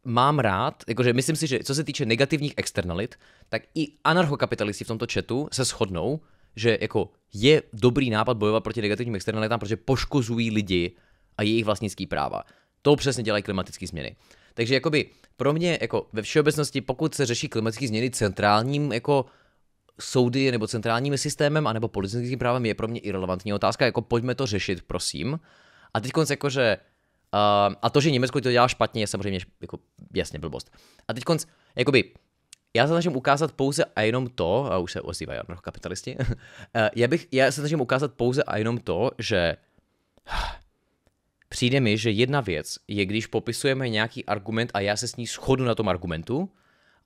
mám rád, jakože myslím si, že co se týče negativních externalit, tak i anarchokapitalisti v tomto chatu se shodnou, že jako je dobrý nápad bojovat proti negativním externalitám, protože poškozují lidi a jejich vlastnický práva. To přesně dělají klimatické změny. Takže jakoby pro mě jako ve všeobecnosti, pokud se řeší klimatické změny centrálním jako soudy nebo centrálním systémem anebo politickým právem, je pro mě irrelevantní otázka, jako pojďme to řešit, prosím. A teď konce jako, že Ehm, a to, že Německo to dělá špatně, je samozřejmě jako jasně blbost. A teď konc, jakoby, já se snažím ukázat pouze a jenom to, a už se ozývají no, kapitalisti, eh, já, bych, já se snažím ukázat pouze a jenom to, že přijde mi, že jedna věc je, když popisujeme nějaký argument a já se s ní shodu na tom argumentu,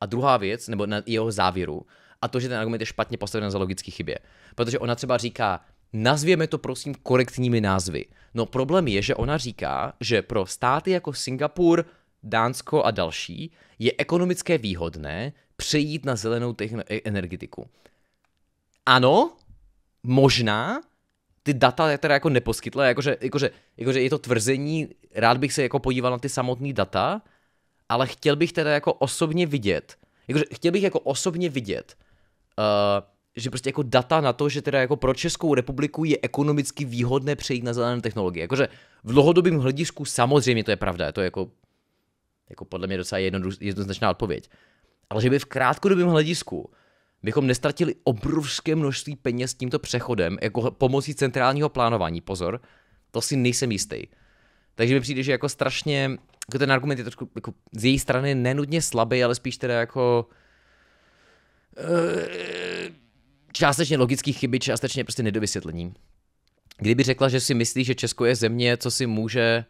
a druhá věc, nebo na jeho závěru, a to, že ten argument je špatně postaven za logické chybě. Protože ona třeba říká, Nazvěme to prosím korektními názvy. No problém je, že ona říká, že pro státy jako Singapur, Dánsko a další je ekonomické výhodné přejít na zelenou techn- e- energetiku. Ano, možná, ty data teda jako neposkytla, jakože, jakože, jakože je to tvrzení, rád bych se jako podíval na ty samotné data, ale chtěl bych teda jako osobně vidět, jakože chtěl bych jako osobně vidět, uh, že prostě jako data na to, že teda jako pro Českou republiku je ekonomicky výhodné přejít na zelené technologie. Jakože v dlouhodobém hledisku samozřejmě to je pravda, to je jako, jako podle mě docela jednoznačná odpověď. Ale že by v krátkodobém hledisku bychom nestratili obrovské množství peněz tímto přechodem, jako pomocí centrálního plánování, pozor, to si nejsem jistý. Takže mi přijde, že jako strašně, jako ten argument je trošku jako z její strany nenudně slabý, ale spíš teda jako... Uh, částečně logických chyby, částečně prostě nedovysvětlení. Kdyby řekla, že si myslí, že Česko je země, co si může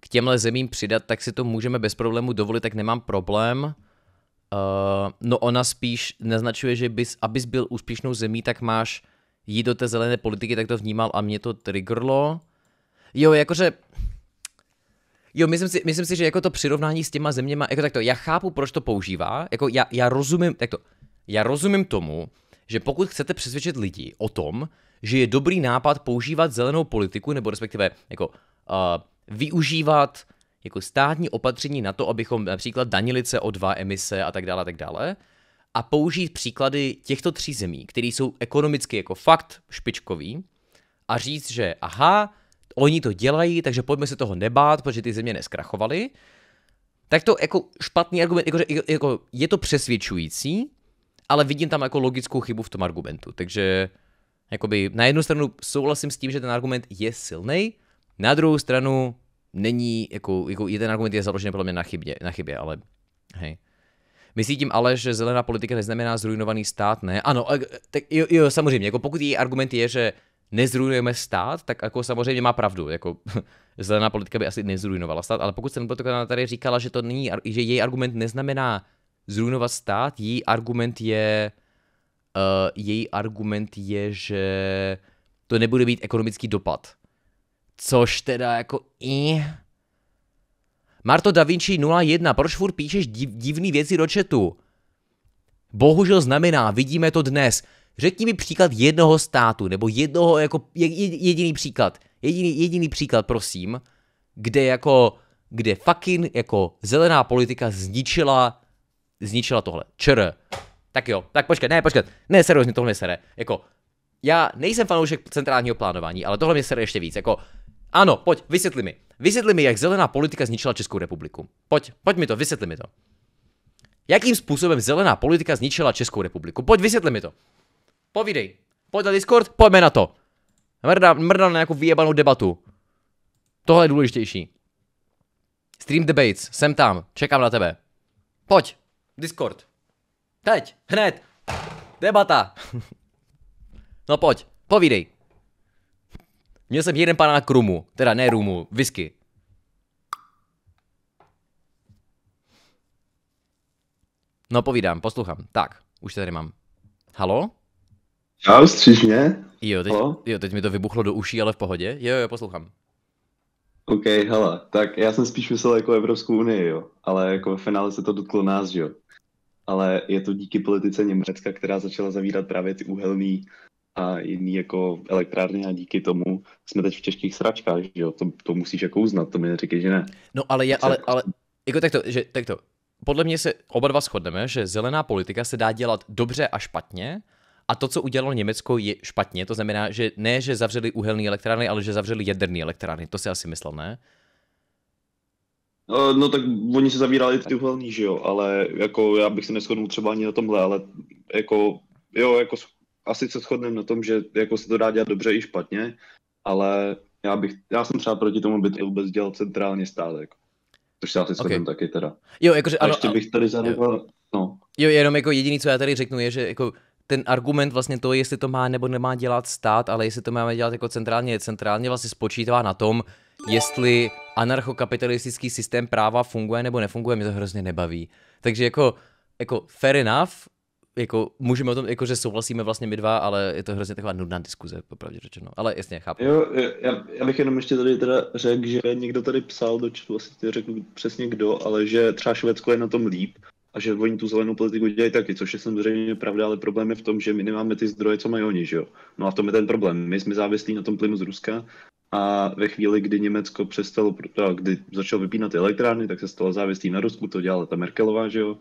k těmhle zemím přidat, tak si to můžeme bez problému dovolit, tak nemám problém. Uh, no ona spíš naznačuje, že bys, abys byl úspěšnou zemí, tak máš jít do té zelené politiky, tak to vnímal a mě to triggerlo. Jo, jakože... Jo, myslím si, myslím si, že jako to přirovnání s těma zeměma, jako takto, já chápu, proč to používá, jako já, já rozumím, takto, já rozumím tomu, že pokud chcete přesvědčit lidi o tom, že je dobrý nápad používat zelenou politiku, nebo respektive jako uh, využívat jako státní opatření na to, abychom například danili CO2 emise a tak dále a tak dále, a použít příklady těchto tří zemí, které jsou ekonomicky jako fakt špičkový, a říct, že aha, oni to dělají, takže pojďme se toho nebát, protože ty země neskrachovaly, tak to jako špatný argument, jako, jako je to přesvědčující, ale vidím tam jako logickou chybu v tom argumentu. Takže jakoby na jednu stranu souhlasím s tím, že ten argument je silný, na druhou stranu není, jako, jako ten argument je založený podle mě na, chybě, na chybě, ale hej. Myslí tím ale, že zelená politika neznamená zrujnovaný stát, ne? Ano, tak jo, jo samozřejmě, jako pokud její argument je, že nezrujnujeme stát, tak jako samozřejmě má pravdu, jako zelená politika by asi nezrujnovala stát, ale pokud jsem politika tady říkala, že to není, že její argument neznamená zrujnovat stát. Její argument je, uh, její argument je, že to nebude mít ekonomický dopad. Což teda jako i... Marto da Vinci 01, proč furt píšeš div, divný věci do chatu? Bohužel znamená, vidíme to dnes. Řekni mi příklad jednoho státu, nebo jednoho jako jediný příklad, jediný, jediný příklad prosím, kde jako, kde fucking jako zelená politika zničila zničila tohle. Čr. Tak jo, tak počkej, ne, počkej, ne, seriózně, tohle mě sere. Jako, já nejsem fanoušek centrálního plánování, ale tohle mě sere ještě víc. Jako, ano, pojď, vysvětli mi. Vysvětli mi, jak zelená politika zničila Českou republiku. Pojď, pojď mi to, vysvětli mi to. Jakým způsobem zelená politika zničila Českou republiku? Pojď, vysvětli mi to. Povídej. Pojď na Discord, pojďme na to. Mrda, mrda na nějakou vyjebanou debatu. Tohle je důležitější. Stream debates, jsem tam, čekám na tebe. Pojď. Discord. Teď, hned. Debata. no pojď, povídej. Měl jsem jeden panák rumu, teda ne rumu, whisky. No povídám, poslouchám. Tak, už tady mám. Halo? Čau, střížně. Jo teď, Halo? jo, teď mi to vybuchlo do uší, ale v pohodě. Jo, jo, poslouchám. OK, hele, tak já jsem spíš myslel jako Evropskou unii, jo. Ale jako ve finále se to dotklo nás, jo ale je to díky politice Německa, která začala zavírat právě ty uhelný a jiný jako elektrárny a díky tomu jsme teď v těžkých sračkách, že jo? To, to musíš jako uznat, to mi neříkej, že ne. No ale, je, ale, ale jako takto, že, takto, podle mě se oba dva shodneme, že zelená politika se dá dělat dobře a špatně, a to, co udělalo Německo, je špatně. To znamená, že ne, že zavřeli uhelné elektrárny, ale že zavřeli jaderné elektrárny. To si asi myslel, ne? No, no tak oni se zavírali ty uhelný, že jo, ale jako já bych se neschodnul třeba ani na tomhle, ale jako jo, jako asi se shodneme na tom, že jako se to dá dělat dobře i špatně, ale já, bych, já jsem třeba proti tomu, aby to vůbec dělal centrálně stále. jako. Což se asi okay. shodneme taky teda. Jo, jakože ano. A ještě bych tady zanechal, no. Jo, jenom jako jediný, co já tady řeknu, je, že jako ten argument vlastně to, jestli to má nebo nemá dělat stát, ale jestli to máme dělat jako centrálně, centrálně vlastně spočítá na tom, jestli anarchokapitalistický systém práva funguje nebo nefunguje, mě to hrozně nebaví. Takže jako, jako fair enough, jako můžeme o tom, jako že souhlasíme vlastně my dva, ale je to hrozně taková nudná diskuze, popravdě řečeno. Ale jasně, chápu. Jo, já, já bych jenom ještě tady teda řekl, že někdo tady psal, do asi vlastně řeknu přesně kdo, ale že třeba Švédsko je na tom líp, a že oni tu zelenou politiku dělají taky, což je samozřejmě pravda, ale problém je v tom, že my nemáme ty zdroje, co mají oni, že jo. No a v tom je ten problém. My jsme závislí na tom plynu z Ruska a ve chvíli, kdy Německo přestalo, kdy začalo vypínat ty elektrárny, tak se stalo závislí na Rusku, to dělala ta Merkelová, že jo.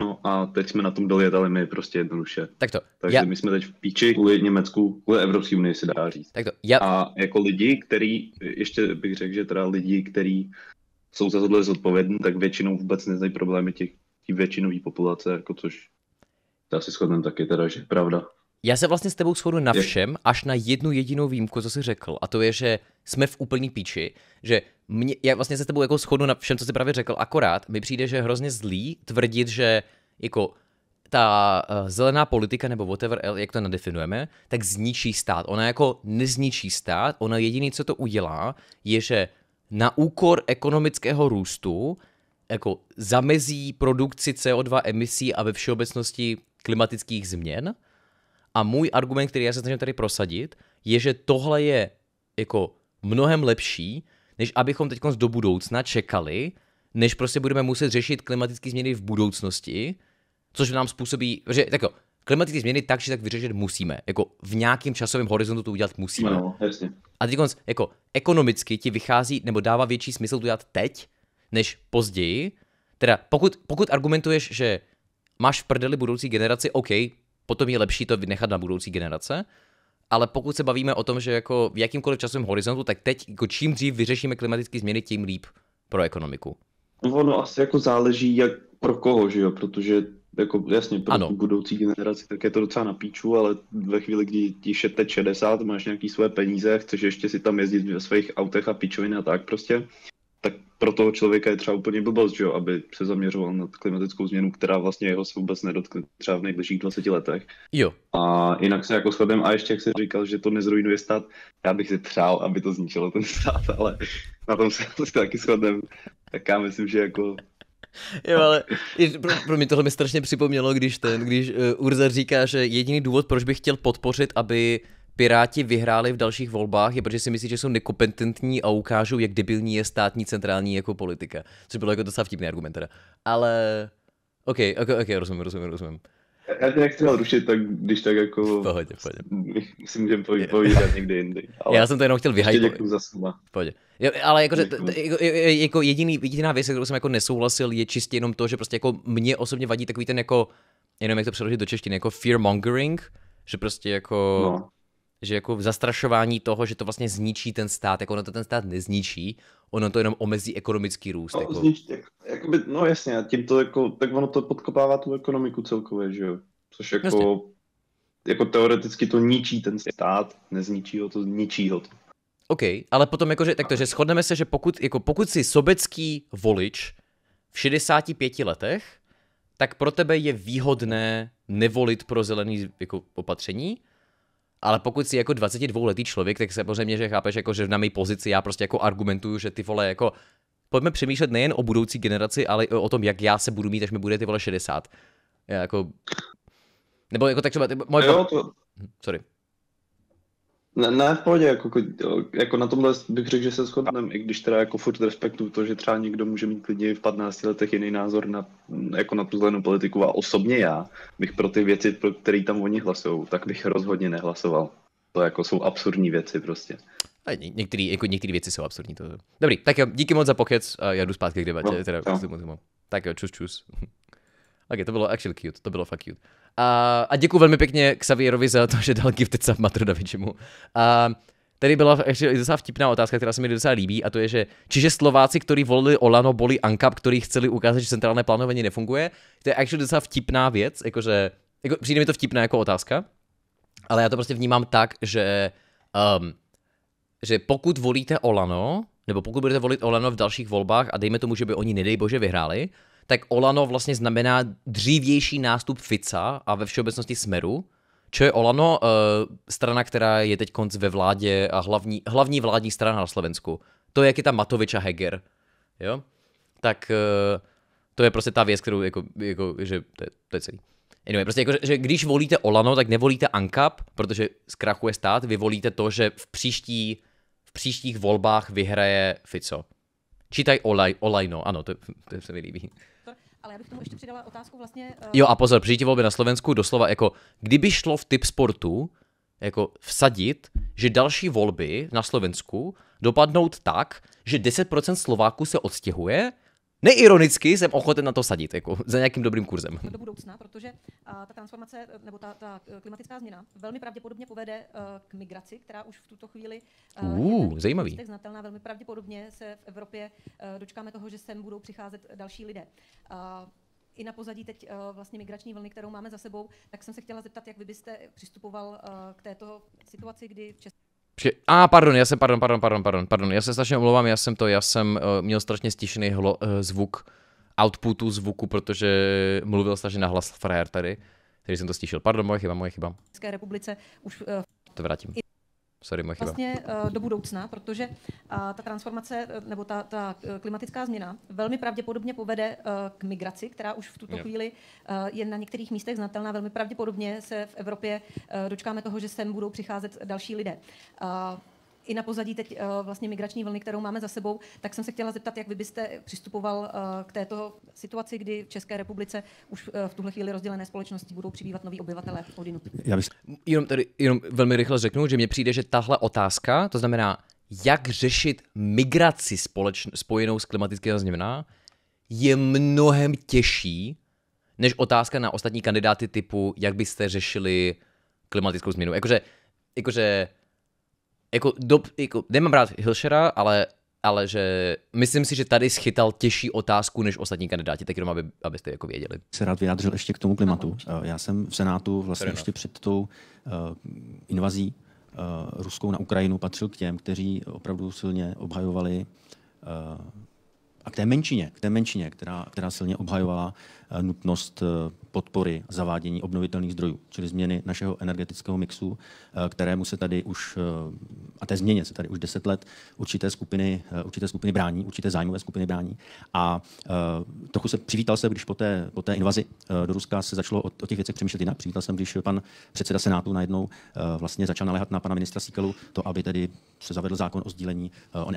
No a teď jsme na tom doletali my prostě jednoduše. Tak to. Takže já... my jsme teď v píči kvůli Německu, kvůli Evropské unii se dá říct. Tak to. Já... A jako lidi, který, ještě bych řekl, že teda lidi, který jsou za tohle zodpovědní, tak většinou vůbec neznají problémy těch té většinové populace, jako což já si shodneme taky teda, že pravda. Já se vlastně s tebou shodu na všem, je. až na jednu jedinou výjimku, co jsi řekl, a to je, že jsme v úplný píči, že mě, já vlastně se s tebou jako shodu na všem, co jsi právě řekl, akorát mi přijde, že je hrozně zlý tvrdit, že jako ta eh, zelená politika nebo whatever, jak to nadefinujeme, tak zničí stát. Ona jako nezničí stát, ona jediný, co to udělá, je, že na úkor ekonomického růstu jako zamezí produkci CO2 emisí a ve všeobecnosti klimatických změn. A můj argument, který já se snažím tady prosadit, je, že tohle je jako mnohem lepší, než abychom teď do budoucna čekali, než prostě budeme muset řešit klimatické změny v budoucnosti, což nám způsobí, že tak jo, klimatické změny tak, že tak vyřešit musíme. Jako v nějakém časovém horizontu to udělat musíme. No, jasně. A teď jako ekonomicky ti vychází nebo dává větší smysl to udělat teď, než později. Teda pokud, pokud argumentuješ, že máš v prdeli budoucí generaci, OK, potom je lepší to vynechat na budoucí generace, ale pokud se bavíme o tom, že jako v jakýmkoliv časovém horizontu, tak teď jako čím dřív vyřešíme klimatické změny, tím líp pro ekonomiku. No ono asi jako záleží jak pro koho, že jo, protože jako jasně pro ano. budoucí generaci, tak je to docela na píču, ale ve chvíli, kdy ti šete 60, máš nějaký své peníze, chceš ještě si tam jezdit ve svých autech a píčovin a tak prostě, tak pro toho člověka je třeba úplně blbost, že jo, aby se zaměřoval na klimatickou změnu, která vlastně jeho se vůbec nedotkne třeba v nejbližších 20 letech. Jo. A jinak se jako shledem, a ještě jak jsi říkal, že to nezrujnuje stát, já bych si přál, aby to zničilo ten stát, ale na tom se vlastně taky shledem, Tak já myslím, že jako Jo, ale pro, pro mě tohle mi strašně připomnělo, když ten, když uh, Urza říká, že jediný důvod, proč bych chtěl podpořit, aby Piráti vyhráli v dalších volbách, je protože si myslí, že jsou nekompetentní a ukážou, jak debilní je státní centrální jako politika. Což bylo jako docela vtipný argument teda. Ale... OK, OK, OK, rozumím, rozumím, rozumím. Já tě nechci rušit, tak když tak jako... V pohodě, pohodě. Si můžeme povídat někde jindy. Ale já jsem to jenom chtěl vyhajit. Děkuji za suma. Pohodě. Jo, ale jako, jako, jako jediný, jediná věc, kterou jsem jako nesouhlasil, je čistě jenom to, že prostě jako mě osobně vadí takový ten jako, jenom jak to přeložit do češtiny, jako fear mongering, že prostě jako... No že jako v zastrašování toho, že to vlastně zničí ten stát, jako ono to ten stát nezničí, ono to jenom omezí ekonomický růst. No, jako. znič, jak, jakoby, no jasně, a tím to jako, tak ono to podkopává tu ekonomiku celkově, že jo? Což jako, vlastně. jako teoreticky to ničí ten stát, nezničí ho to, zničí ho to. OK, ale potom jakože, tak to, že shodneme se, že pokud, jako pokud jsi sobecký volič v 65 letech, tak pro tebe je výhodné nevolit pro zelený jako opatření, ale pokud si jako 22 letý člověk, tak samozřejmě, že chápeš, jako, že na mé pozici já prostě jako argumentuju, že ty vole jako pojďme přemýšlet nejen o budoucí generaci, ale o tom, jak já se budu mít, až mi bude ty vole 60. Já jako... Nebo jako tak třeba... Ty, moje... Jo, to... Hm, sorry. Ne, ne, v pohodě, jako, jako, jako na tomhle bych řekl, že se shodneme, i když teda jako furt respektu to, že třeba někdo může mít lidi v 15 letech jiný názor na, jako na tu zelenou politiku a osobně já bych pro ty věci, pro které tam oni hlasují, tak bych rozhodně nehlasoval. To jako jsou absurdní věci prostě. A ně, některý, jako některé věci jsou absurdní. To... Dobrý, tak jo, díky moc za pokec a já jdu zpátky k debatě. No, teda, no. Tak jo, čus, čus. ok, to bylo actually cute, to bylo fakt cute. A, a děkuji velmi pěkně Xavierovi za to, že dal gifted sub Matru Davičimu. A, Tady byla ještě docela vtipná otázka, která se mi docela líbí, a to je, že čiže Slováci, kteří volili Olano, boli Ankap, kteří chceli ukázat, že centrálné plánování nefunguje, to je actually docela vtipná věc, jakože, jako, přijde mi to vtipná jako otázka, ale já to prostě vnímám tak, že, um, že pokud volíte Olano, nebo pokud budete volit Olano v dalších volbách a dejme tomu, že by oni nedej bože vyhráli, tak Olano vlastně znamená dřívější nástup Fica a ve všeobecnosti Smeru. Čo je Olano, eh, strana, která je teď konc ve vládě a hlavní, hlavní vládní strana na Slovensku. To, jak je tam Matovič a Heger. Jo? Tak eh, to je prostě ta věc, kterou jako, jako že to je, to je celý. Anyway, prostě jako, že když volíte Olano, tak nevolíte Ankap, protože zkrachuje stát, vy volíte to, že v, příští, v příštích volbách vyhraje Fico. Čítaj olaj, Olajno, ano, to, to se mi líbí ale já bych tomu ještě přidala otázku vlastně... Uh... Jo a pozor, přijítí volby na Slovensku doslova jako, kdyby šlo v typ sportu, jako vsadit, že další volby na Slovensku dopadnou tak, že 10% Slováků se odstěhuje neironicky jsem ochoten na to sadit, jako za nějakým dobrým kurzem. Do budoucna, protože ta transformace nebo ta, ta eh, klimatická změna velmi pravděpodobně povede eh, k migraci, která už v tuto chvíli uh, je zajímavý. znatelná. Velmi pravděpodobně se v Evropě dočkáme toho, že sem budou přicházet další lidé. Uh, i na pozadí teď uh, vlastně migrační vlny, kterou máme za sebou, tak jsem se chtěla zeptat, jak vy byste přistupoval uh, k této situaci, kdy v České a, ah, pardon, já jsem, pardon, pardon, pardon, pardon, pardon, já se strašně omlouvám, já jsem to, já jsem uh, měl strašně stišený hlo, uh, zvuk, outputu zvuku, protože mluvil strašně nahlas frajer tady, takže jsem to stišil. Pardon, moje chyba, moje chyba. V České republice už... Uh, to vrátím. Sorry, moje Vlastně uh, do budoucna, protože uh, ta transformace eh, nebo ta, ta klimatická změna velmi pravděpodobně povede uh, k migraci, která už v tuto chvíli je na některých místech znatelná. Velmi pravděpodobně se v Evropě dočkáme toho, že sem budou přicházet další lidé i na pozadí teď eh, vlastně migrační vlny, kterou máme za sebou, tak jsem se chtěla zeptat, jak vy byste přistupoval eh, k této situaci, kdy v České republice už eh, v tuhle chvíli rozdělené společnosti budou přibývat noví obyvatelé odinut. Já bych... jenom, tady, jenom velmi rychle řeknu, že mně přijde, že tahle otázka, to znamená, jak řešit migraci společ... spojenou s klimatickými změnami, je mnohem těžší než otázka na ostatní kandidáty typu, jak byste řešili klimatickou změnu. Jakože, jakože jako, dob, jako nemám rád Hilšera, ale ale že myslím si, že tady schytal těžší otázku než ostatní kandidáti, tak jenom aby, abyste jako věděli. Se rád vyjádřil ještě k tomu klimatu. Eh, já jsem v Senátu vlastně Prima. ještě před tou uh, invazí uh, ruskou na Ukrajinu patřil k těm, kteří opravdu silně obhajovali uh, a k té menšině, k té menšině, která, která silně obhajovala nutnost podpory zavádění obnovitelných zdrojů, čili změny našeho energetického mixu, eh, kterému se tady už, eh, a té změně se tady už deset let určité skupiny, eh, určité skupiny brání, určité zájmové skupiny brání. A trochu se přivítal jsem, když po té, po té invazi do Ruska se začalo o, o těch věcech přemýšlet jinak. Přivítal jsem, když pan předseda Senátu najednou vlastně začal naléhat na pana ministra Sikelu to, aby tedy se zavedl zákon o sdílení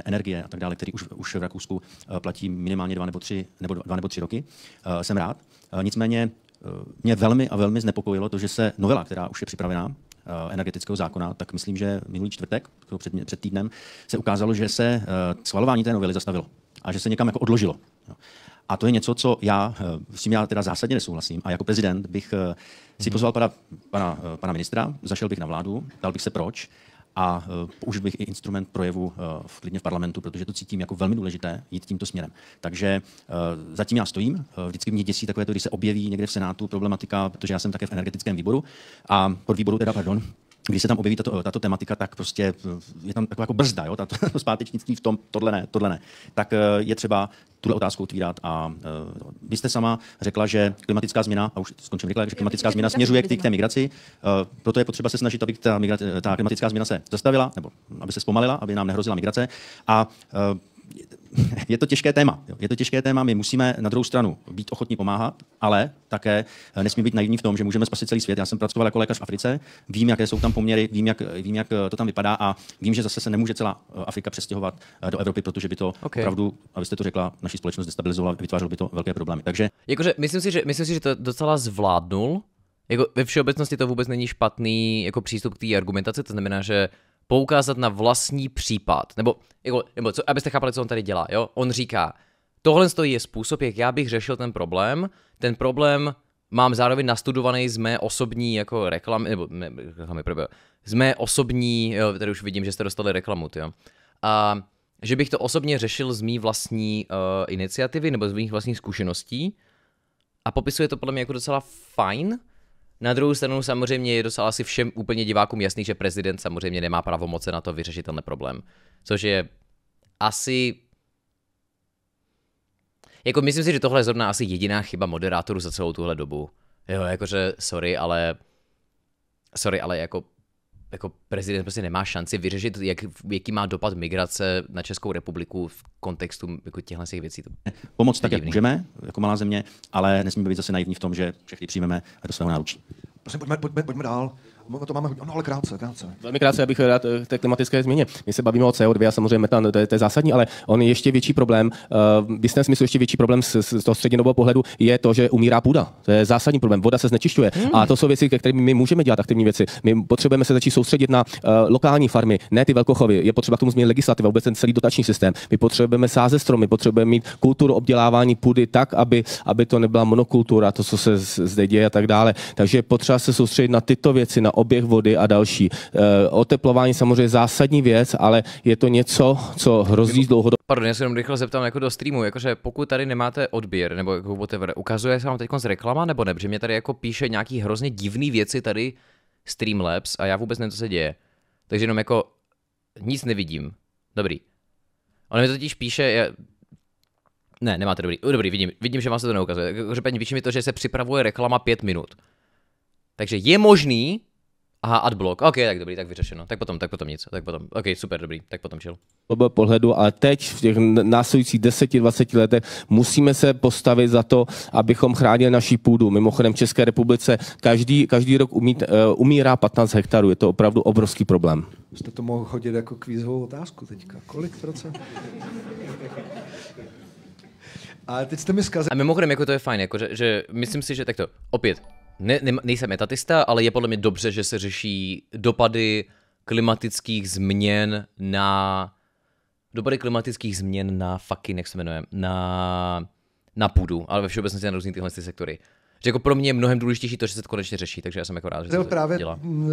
energie a tak dále, který už, už v Rakousku platí minimálně dva nebo tři, nebo dva nebo tři roky. Jsem rád. Nicméně mě velmi a velmi znepokojilo to, že se novela, která už je připravená, eh, energetického zákona, tak myslím, že minulý čtvrtek, před, před týdnem, se ukázalo, že se eh, schvalování té novely zastavilo a že se někam jako odložilo. A to je něco, co já, eh, s tím já teda zásadně nesouhlasím. A jako prezident bych si pozval pana, pana, pana ministra, zašel bych na vládu, dal bych se proč a použil eh, bych i instrument projevu eh, v klidně v parlamentu, protože to cítím jako velmi důležité jít tímto směrem. Takže eh, zatím já stojím. Vždycky mě děsí takové to, když se objeví někde v Senátu problematika, protože já jsem také v energetickém výboru a pod výboru teda, pardon, když se tam objeví tato, tato tematika, tak prostě eh, je tam taková jako brzda, jo, tato zpátečnictví v tom, tohle ne, tohle ne. Tak eh, je třeba tuhle otázku otvírat a eh, vy jste sama řekla, že klimatická změna, a už skončím rychle, že klimatická změna směřuje k té migraci, proto je potřeba se snažit, aby ta, migrace, ta klimatická změna se zastavila, nebo aby se zpomalila, aby nám nehrozila migrace. A je to těžké téma. Je to těžké téma, my musíme na druhou stranu být ochotní pomáhat, ale také eh, nesmí být naivní v tom, že můžeme spasit celý svět. Já jsem pracoval jako lékař v Africe, vím, jaké jsou tam poměry, vím, jak, vím, jak eh, to tam vypadá a vím, že zase se nemůže celá eh, Afrika přestěhovat do Evropy, protože by to okay. opravdu, abyste to řekla, naši společnost destabilizovala, vytvářelo by to velké problémy. Takže... Jakože, myslím si, že, myslím si, že to docela zvládnul, jako ve všeobecnosti to vůbec není špatný jako přístup k té argumentaci, to znamená, že poukázat na vlastní případ, nebo, jako, nebo co, abyste chápali, co on tady dělá, jo? On říká, tohle je způsob, jak já bych řešil ten problém, ten problém mám zároveň nastudovaný z mé osobní jako reklamy, nebo ne, reklamy, prvé, z mé osobní, jo, tady už vidím, že jste dostali reklamu, jo. A že bych to osobně řešil z mý vlastní uh, iniciativy nebo z mých vlastních zkušeností a popisuje to podle mě jako docela fajn, na druhou stranu samozřejmě je docela asi všem úplně divákům jasný, že prezident samozřejmě nemá pravomoce na to vyřešit tenhle problém. Což je asi jako myslím si, že tohle je zrovna asi jediná chyba moderátorů za celou tuhle dobu. Jo, jakože sorry, ale sorry, ale jako jako prezident prostě nemá šanci vyřešit, jak, jaký má dopad migrace na Českou republiku v kontextu jako těchto těch věcí. Pomoc tak, divný. jak můžeme, jako malá země, ale nesmíme být zase naivní v tom, že všechny přijmeme do svého náručí. Prosím, pojďme, pojďme, pojďme dál to máme hodně, no ale krátce, krátce. Velmi krátce, abych eh, rád eh, té klimatické změně. My se bavíme o CO2 a samozřejmě metan, to je, to je zásadní, ale on je ještě větší problém, eh, v jistém smyslu ještě větší problém z, z toho střednědobého pohledu je to, že umírá půda. To je zásadní problém. Voda se znečišťuje hmm. a to jsou věci, ke kterým my můžeme dělat aktivní věci. My potřebujeme se začít soustředit na uh, lokální farmy, ne ty velkochovy. Je potřeba k tomu změnit legislativu, vůbec ten celý dotační systém. My potřebujeme sázet stromy, potřebujeme mít kulturu obdělávání půdy tak, aby, aby to nebyla monokultura, to, co se zde děje a tak dále. Takže potřeba se soustředit na tyto věci, na oběh vody a další. Eh, oteplování samozřejmě zásadní věc, ale je to něco, co hrozí dlouhodobě. Pardon, já se jenom rychle zeptám jako do streamu, jakože pokud tady nemáte odběr nebo jako whatever, ukazuje se vám teď z reklama nebo ne? Protože mě tady jako píše nějaký hrozně divný věci tady Streamlabs a já vůbec nevím, co se děje. Takže jenom jako nic nevidím. Dobrý. On mi totiž píše, já... ne, nemáte dobrý, dobrý, vidím, vidím, že vám se to neukazuje. Každopádně jako, píše mi to, že se připravuje reklama pět minut. Takže je možný, Aha, adblock. OK, tak dobrý, tak vyřešeno. Tak potom, tak potom nic. Tak potom. OK, super, dobrý. Tak potom To Byl pohledu, ale teď v těch následujících 10-20 letech musíme se postavit za to, abychom chránili naší půdu. Mimochodem v České republice každý, každý rok umí, uh, eh, umírá 15 hektarů. Je to opravdu obrovský problém. Jste to mohl hodit jako kvízovou otázku teďka. Kolik procent? A teď jste mi zkazili. A mimochodem, jako to je fajn, jako, že, že myslím si, že takto, opět, ne, ne, nejsem etatista, ale je podle mě dobře, že se řeší dopady klimatických změn na dopady klimatických změn na fucking, jak se jmenuje, na, na půdu, ale ve všeobecnosti na různý tyhle sektory že jako pro mě je mnohem důležitější to, že se to konečně řeší, takže já jsem jako rád, že to, právě dělá. Mm,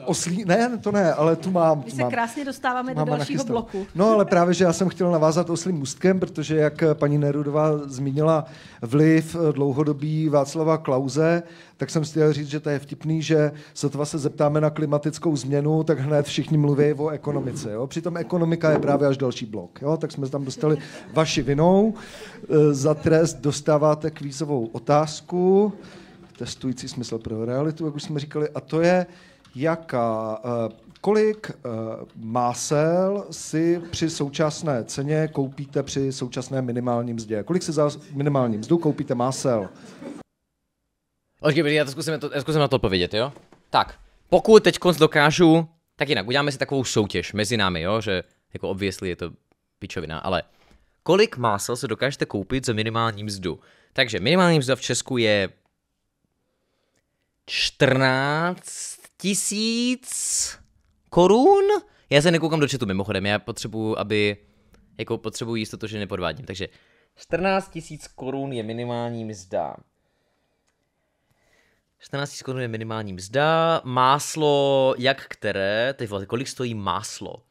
eh, oslí, ne, to ne, ale tu mám. Tu My se mám, krásně dostáváme mám do dalšího bloku. No ale právě, že já jsem chtěl navázat oslým ústkem, protože jak paní Nerudová zmínila vliv dlouhodobý Václava Klauze, tak jsem chtěl říct, že to je vtipný, že sotva se zeptáme na klimatickou změnu, tak hned všichni mluví o ekonomice. Jo? Přitom ekonomika je právě až další blok. Jo? Tak jsme tam dostali vaši vinou. E, za trest dostáváte kvízovou otázku, testující smysl pro realitu, jak už jsme říkali, a to je, jaká, e, kolik e, másel si při současné ceně koupíte při současné minimální mzdě? Kolik si za minimální mzdu koupíte másel? Počkej, já to zkusím, to, zkusím na to odpovědět, jo? Tak, pokud teď konc dokážu, tak jinak, uděláme si takovou soutěž mezi námi, jo? Že jako obvěsli je to pičovina, ale kolik másel se dokážete koupit za minimální mzdu? Takže minimální mzda v Česku je 14 tisíc korun? Já se nekoukám do četu mimochodem, já potřebuju, aby, jako potřebuji jistotu, že nepodvádím. Takže 14 tisíc korun je minimální mzda. 14 korun je minimální mzda. Máslo, jak které? Teď vole, vlastně, kolik stojí máslo?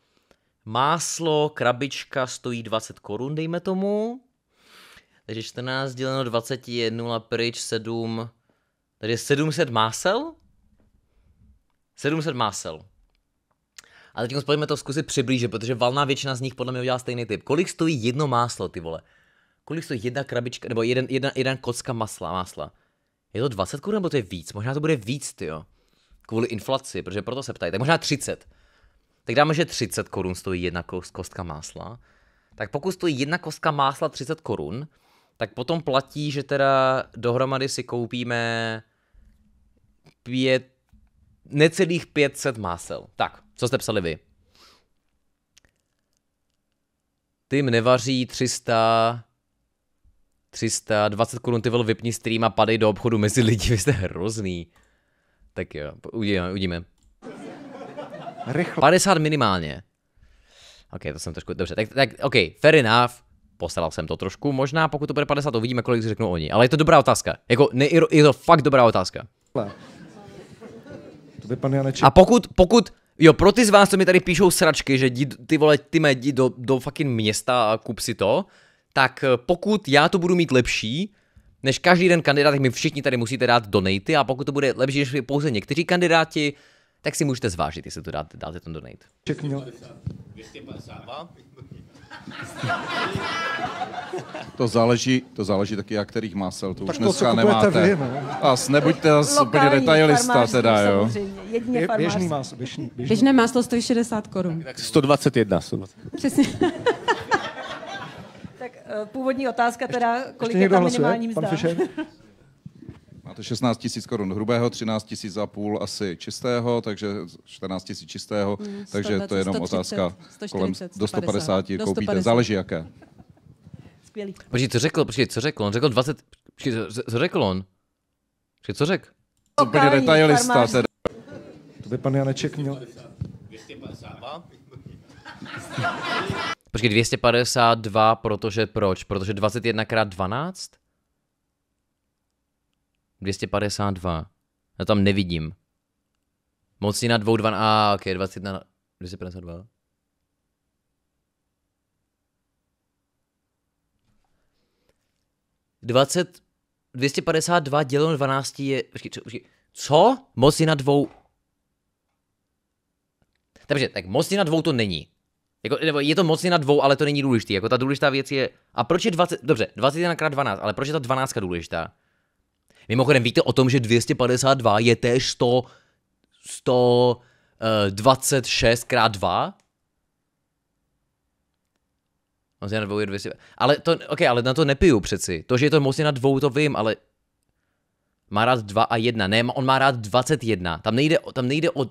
Máslo, krabička stojí 20 korun, dejme tomu. Takže 14 děleno 20 je 0 pryč, 7. Takže 700 másel? 700 másel. A teď pojďme to zkusit přiblížit, protože valná většina z nich podle mě udělá stejný typ. Kolik stojí jedno máslo, ty vole? Kolik stojí jedna krabička, nebo jeden, jedna, jedna kocka masla, másla? Je to 20 korun nebo to je víc? Možná to bude víc, ty jo. Kvůli inflaci, protože proto se ptají. Tak možná 30. Tak dáme, že 30 korun stojí jedna kostka másla. Tak pokud stojí jedna kostka másla 30 korun, tak potom platí, že teda dohromady si koupíme pět, necelých 500 másel. Tak, co jste psali vy? Tým nevaří 300, 320 korun ty vel vypni stream a padej do obchodu mezi lidi, vy jste hrozný. Tak jo, uvidíme, uvidíme. Rychle. 50 minimálně. Ok, to jsem trošku, dobře, tak, tak ok, fair enough, posral jsem to trošku, možná pokud to bude 50, uvidíme, kolik řeknou oni, ale je to dobrá otázka, jako ne, je to fakt dobrá otázka. To by pan Janeček. A pokud, pokud, jo, pro ty z vás, co mi tady píšou sračky, že jdi, ty vole, ty mé, jdi do, do fucking města a kup si to, tak eh, pokud já to budu mít lepší, než každý den kandidát, tak mi všichni tady musíte dát donaty a pokud to bude lepší, než pouze někteří kandidáti, tak si můžete zvážit, jestli to dáte, dáte ten donate. To záleží, to záleží taky, jak kterých másel, to tak už to, dneska nemáte. Vy, ne? As, nebuďte zase úplně detailista teda, jo. Bě, běžný máslo, běžný, běžný. Běžné máslo stojí 60 korun. Tak, tak 121. 120. Přesně. Eh, původní otázka teda, kolik je ta minimální mzda? Máte 16 tisíc korun hrubého, 13 tisíc a půl asi čistého, takže 14 tisíc čistého, 100, mm, takže to je jenom 130, otázka 140, kolem 150, do 150 do koupíte, 150. záleží jaké. Skvělý. Počkej, co řekl, počkej, co řekl, on řekl 20, počkej, co řekl on? Počkej, co řekl? Úplně detailista teda. To by pan Janeček měl. 250. Počkej, 252, protože proč? Protože 21 krát 12? 252. Já tam nevidím. Mocí na 2, 2, a ah, ok, 21, 252. Dvacet, 252 děleno 12 je, počkej, počkej, co? Mocnina na dvou. Takže, tak mocnina na dvou to není. Jako, nebo je to mocně na dvou, ale to není důležité. Jako ta důležitá věc je... A proč je 20... Dobře, 21 krát 12, ale proč je ta 12 důležitá? Mimochodem, víte o tom, že 252 je též 100... 126 eh, krát 2? Mocně na dvou je 200... Ale to... OK, ale na to nepiju přeci. To, že je to mocně na dvou, to vím, ale... Má rád 2 a 1. Ne, on má rád 21. Tam nejde, tam nejde o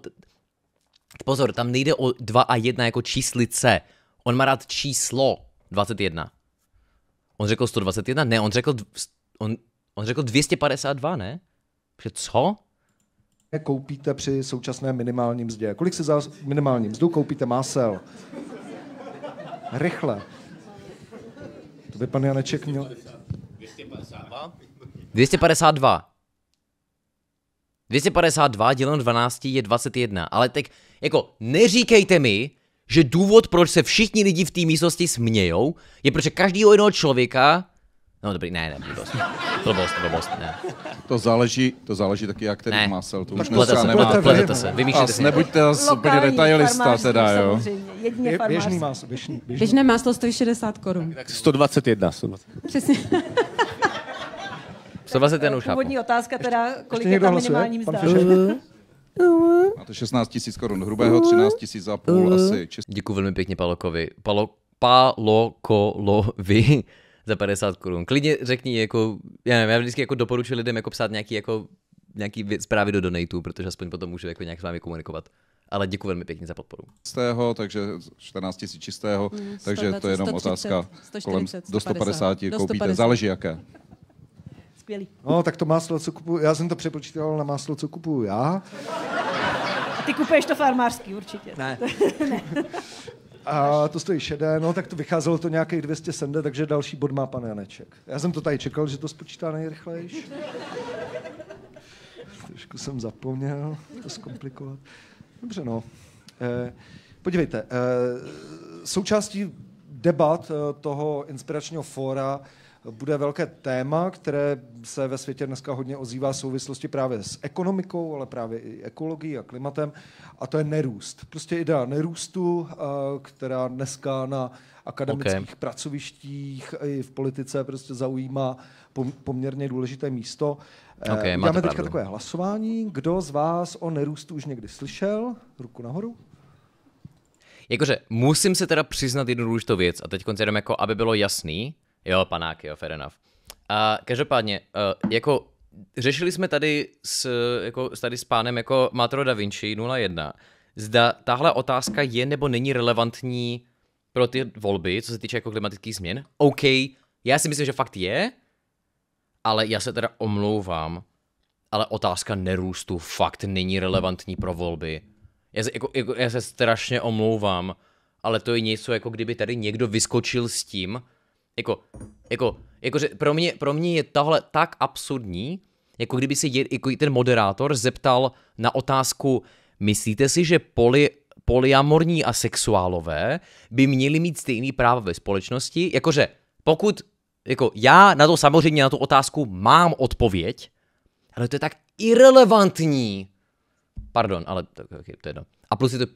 Pozor, tam nejde o 2 a 1 jako číslice. On má rád číslo 21. On řekl 121? Ne, on řekl, on, on řekl 252, ne? Protože co? Koupíte při současné minimální mzdě. Kolik si za minimální mzdu koupíte másel? Rychle. To by pan Janeček měl. 252. 252. 252 děleno 12 je 21, ale tak jako neříkejte mi, že důvod, proč se všichni lidi v té místnosti smějou, je protože každýho jednoho člověka No dobrý, ne, ne, blbost. Blbost, blbost, ne. To záleží, to záleží taky, jak ten má sel. To už plete se, nemá. Plete, plete se, vymýšlete si. Nebuďte zase úplně detailista teda, jo. Jedině Běžný máslo, běžný, běžný. Běžné máslo 160 korun. Tak, tak 121. 120. Přesně. vlastně ten už chápu? otázka teda, kolik je tam minimální mzda. Máte 16 tisíc korun hrubého, 13 tisíc za půl asi. Čist... Děkuji velmi pěkně Palokovi. Palo, Palokolovi za 50 korun. Klidně řekni, jako, já nevím, já vždycky jako doporučuji lidem jako psát nějaký, jako, nějaký zprávy do donatů, protože aspoň potom můžu jako nějak s vámi komunikovat ale děkuji velmi pěkně za podporu. Čistého, takže 14 tisíc čistého, mm, takže to je jenom 130, otázka 140, kolem 140, do 150 koupíte, záleží jaké skvělý. No, tak to máslo, co kupuju, já jsem to přepočítal na máslo, co kupuju já. A ty kupuješ to farmářský určitě. Ne. ne. A to stojí šedé, no tak to vycházelo to nějakých 270, takže další bod má pan Janeček. Já jsem to tady čekal, že to spočítá nejrychlejší. Trošku jsem zapomněl to zkomplikovat. Dobře, no. Eh, podívejte, eh, součástí debat eh, toho inspiračního fóra bude velké téma, které se ve světě dneska hodně ozývá v souvislosti právě s ekonomikou, ale právě i ekologií a klimatem, a to je nerůst. Prostě idea nerůstu, eh, která dneska na akademických okay. pracovištích i v politice prostě zaujímá poměrně důležité místo. Eh, okay, Dáme teďka pravdu. takové hlasování. Kdo z vás o nerůstu už někdy slyšel? Ruku nahoru. Jakože musím se teda přiznat jednu důležitou věc a teď jenom jako, aby bylo jasný, Jo, panáky, jo, fair enough. A každopádně, uh, jako řešili jsme tady s, jako, tady s pánem jako Matro da Vinci 01, zda tahle otázka je nebo není relevantní pro ty volby, co se týče jako klimatických změn. OK, já si myslím, že fakt je, ale já se teda omlouvám, ale otázka nerůstu fakt není relevantní pro volby. Já se, jako, jako, já se strašně omlouvám, ale to je něco, jako kdyby tady někdo vyskočil s tím, jako, jako, jakože pro mě, pro mě je tahle tak absurdní, jako kdyby si je, jako ten moderátor zeptal na otázku, myslíte si, že poli, polyamorní a sexuálové by měli mít stejný práva ve společnosti? Jakože pokud, jako já na to samozřejmě na tu otázku mám odpověď, ale to je tak irrelevantní. Pardon, ale to, to je jedno. A plus je to,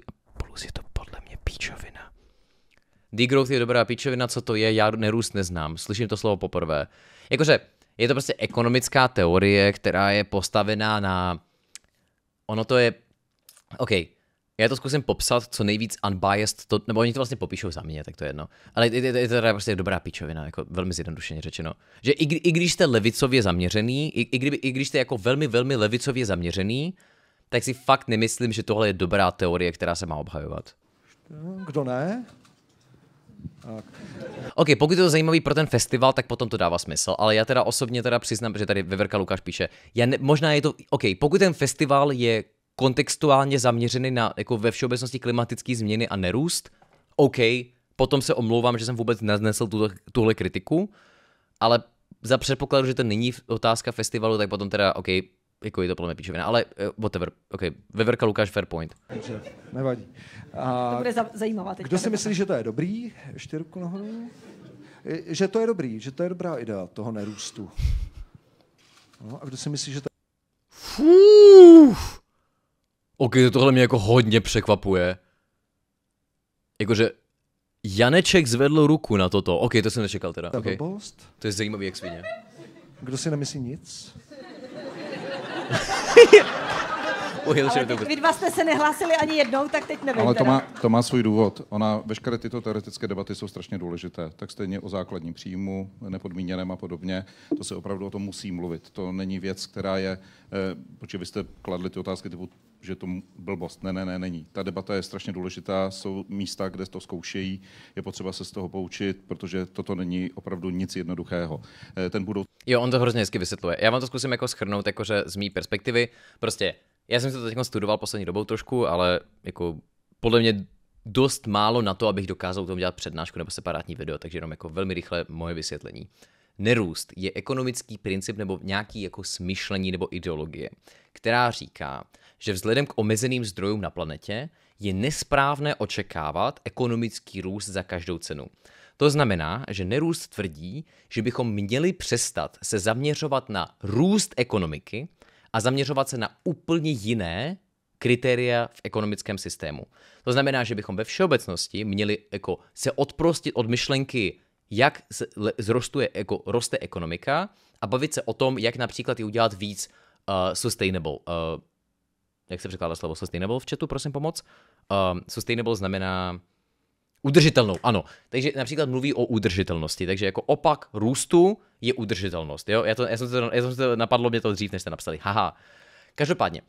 plus je to podle mě píčovina. Degrowth je dobrá pičovina, co to je, já nerůst neznám, slyším to slovo poprvé. Jakože je to prostě ekonomická teorie, která je postavená na... Ono to je... OK, já to zkusím popsat co nejvíc unbiased, to, nebo oni to vlastně popíšou za mě, tak to je jedno. Ale je, je, je to teda prostě dobrá pičovina, jako velmi zjednodušeně řečeno. Že i, i když jste levicově zaměřený, i, i, kdyby, i když jste jako velmi, velmi levicově zaměřený, tak si fakt nemyslím, že tohle je dobrá teorie, která se má obhajovat. Kdo ne? Tak. OK, pokud je to zajímavý pro ten festival, tak potom to dává smysl, ale já teda osobně teda přiznám, že tady Veverka Lukáš píše, já ne, možná je to, OK, pokud ten festival je kontextuálně zaměřený na jako ve všeobecnosti klimatické změny a nerůst, OK, potom se omlouvám, že jsem vůbec neznesl tuto, tuhle kritiku, ale za předpokladu, že to není otázka festivalu, tak potom teda, OK, jako je to podle mě píčovina, ale eh, whatever, ok, veverka Lukáš Fairpoint. Dobře, nevadí. A to bude za- zajímavá teď. Kdo si myslí, že to je dobrý? Ještě ruku nahoru. Eh, že to je dobrý, že to je dobrá idea toho nerůstu. No, a kdo si myslí, že to Fuh. Ok, to tohle mě jako hodně překvapuje. Jakože Janeček zvedl ruku na toto. Ok, to jsem nečekal teda. je okay. To je zajímavý jak svině. Kdo si nemyslí nic? 嘿嘿。Wilshire Ale teď, vy dva jste se nehlásili ani jednou, tak teď nevím. Ale to má, to má svůj důvod. Ona, veškeré tyto teoretické debaty jsou strašně důležité. Tak stejně o základní příjmu, nepodmíněném a podobně. To se opravdu o tom musí mluvit. To není věc, která je, eh, protože vy jste kladli ty otázky typu že to blbost. Ne, ne, ne, není. Ta debata je strašně důležitá, jsou místa, kde to zkoušejí, je potřeba se z toho poučit, protože toto není opravdu nic jednoduchého. Eh, ten budou... Jo, on to hrozně hezky vysvětluje. Já vám to zkusím jako schrnout, jakože z mý perspektivy. Prostě já jsem se to teď studoval poslední dobou trošku, ale jako podle mě dost málo na to, abych dokázal tomu dělat přednášku nebo separátní video, takže jenom jako velmi rychle moje vysvětlení. Nerůst je ekonomický princip nebo nějaký jako smyšlení nebo ideologie, která říká, že vzhledem k omezeným zdrojům na planetě je nesprávné očekávat ekonomický růst za každou cenu. To znamená, že nerůst tvrdí, že bychom měli přestat se zaměřovat na růst ekonomiky a zaměřovat se na úplně jiné kritéria v ekonomickém systému. To znamená, že bychom ve všeobecnosti měli jako se odprostit od myšlenky, jak zrostuje, jako roste ekonomika a bavit se o tom, jak například ji udělat víc uh, sustainable. Uh, jak se překládá slovo sustainable v chatu, prosím pomoc? Uh, sustainable znamená Udržitelnou, ano. Takže například mluví o udržitelnosti, takže jako opak růstu je udržitelnost. Jo? Já, to, já, jsem to, já jsem to, napadlo mě to dřív, než jste napsali. Haha. Každopádně, uh,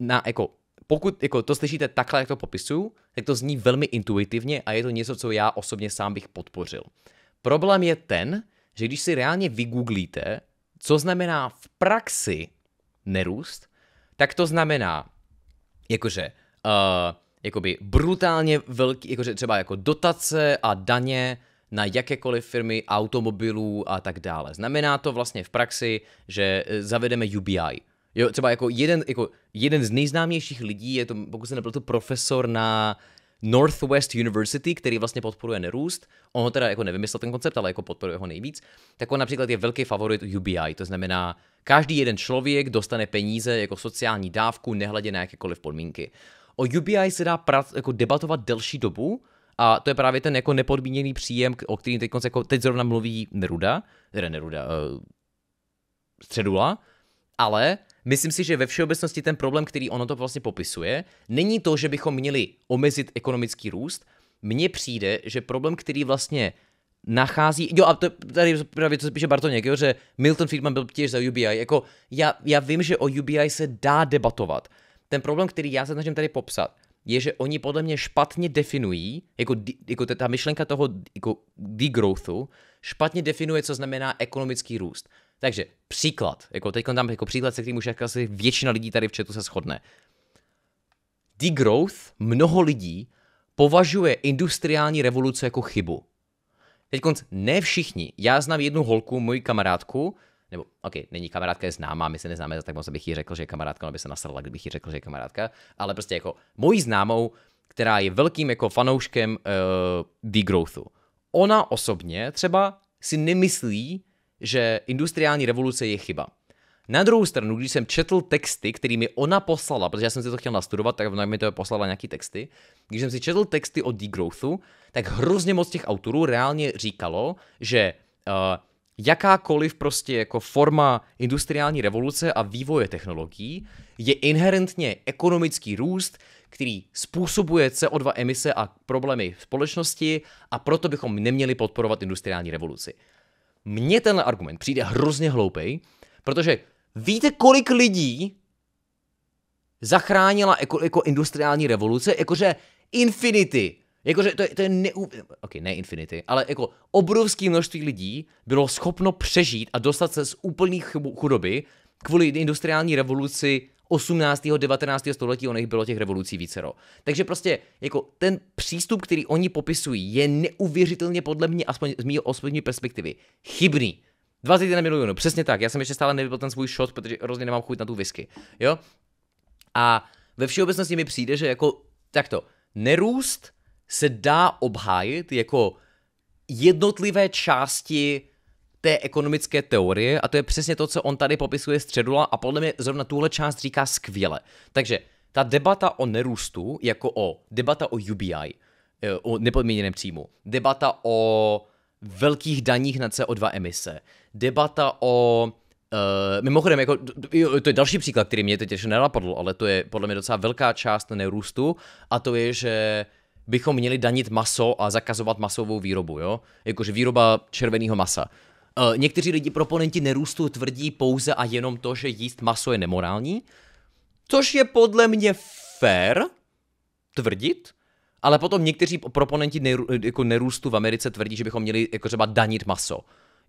na, jako, pokud jako, to slyšíte takhle, jak to popisuju, tak to zní velmi intuitivně a je to něco, co já osobně sám bych podpořil. Problém je ten, že když si reálně vygooglíte, co znamená v praxi nerůst, tak to znamená, jakože uh, jakoby brutálně velký, jakože třeba jako dotace a daně na jakékoliv firmy automobilů a tak dále. Znamená to vlastně v praxi, že e, zavedeme UBI. Jo, třeba jako jeden, jako jeden z nejznámějších lidí je to, pokud se to profesor na Northwest University, který vlastně podporuje nerůst, on ho teda jako nevymyslel ten koncept, ale jako podporuje ho nejvíc, tak on například je velký favorit UBI, to znamená, každý jeden člověk dostane peníze jako sociální dávku, nehledě na jakékoliv podmínky. O UBI se dá prac, jako debatovat delší dobu, a to je právě ten jako nepodmíněný příjem, o kterým teď, jako teď zrovna mluví Neruda, teda Neruda, uh, Středula, ale myslím si, že ve všeobecnosti ten problém, který ono to vlastně popisuje, není to, že bychom měli omezit ekonomický růst. Mně přijde, že problém, který vlastně nachází, jo a to, tady právě to se píše Bartoněk, jo, že Milton Friedman byl těž za UBI, jako já, já vím, že o UBI se dá debatovat, ten problém, který já se snažím tady popsat, je, že oni podle mě špatně definují, jako, jako ta myšlenka toho jako degrowthu, špatně definuje, co znamená ekonomický růst. Takže příklad, jako teď tam jako příklad, se kterým už jako asi většina lidí tady v chatu se shodne. Degrowth mnoho lidí považuje industriální revoluce jako chybu. Teď ne všichni. Já znám jednu holku, moji kamarádku, nebo OK, není kamarádka, je známá, my se neznáme, tak moc bych jí řekl, že je kamarádka, ona by se nasrala, kdybych jí řekl, že je kamarádka, ale prostě jako mojí známou, která je velkým jako fanouškem uh, eh, degrowthu. Ona osobně třeba si nemyslí, že industriální revoluce je chyba. Na druhou stranu, když jsem četl texty, který mi ona poslala, protože já jsem si to chtěl nastudovat, tak ona mi to poslala nějaký texty, když jsem si četl texty o degrowthu, tak hrozně moc těch autorů reálně říkalo, že uh, jakákoliv prostě jako forma industriální revoluce a vývoje technologií je inherentně ekonomický růst, který způsobuje CO2 emise a problémy v společnosti a proto bychom neměli podporovat industriální revoluci. Mně ten argument přijde hrozně hloupej, protože víte, kolik lidí zachránila jako, jako industriální revoluce? Jakože infinity Jakože to, je, to je neu... Ok, ne Infinity, ale jako obrovské množství lidí bylo schopno přežít a dostat se z úplných chudoby kvůli industriální revoluci 18. 19. století, ono jich bylo těch revolucí vícero. Takže prostě jako ten přístup, který oni popisují, je neuvěřitelně podle mě, aspoň z mého osobní perspektivy, chybný. 21 milionů, přesně tak. Já jsem ještě stále nevypil ten svůj shot, protože rozhodně nemám chuť na tu whisky. Jo? A ve všeobecnosti mi přijde, že jako takto, nerůst se dá obhájit jako jednotlivé části té ekonomické teorie a to je přesně to, co on tady popisuje středula a podle mě zrovna tuhle část říká skvěle. Takže ta debata o nerůstu jako o debata o UBI, eh, o nepodmíněném příjmu, debata o velkých daních na CO2 emise, debata o Uh, mimochodem, jako, to je další příklad, který mě teď ještě nenapadl, ale to je podle mě docela velká část nerůstu a to je, že uh, bychom měli danit maso a zakazovat masovou výrobu, jo? Jakože výroba červeného masa. E, někteří lidi, proponenti nerůstu, tvrdí pouze a jenom to, že jíst maso je nemorální, což je podle mě fair tvrdit, ale potom někteří proponenti neru, jako nerůstu v Americe tvrdí, že bychom měli jako třeba danit maso.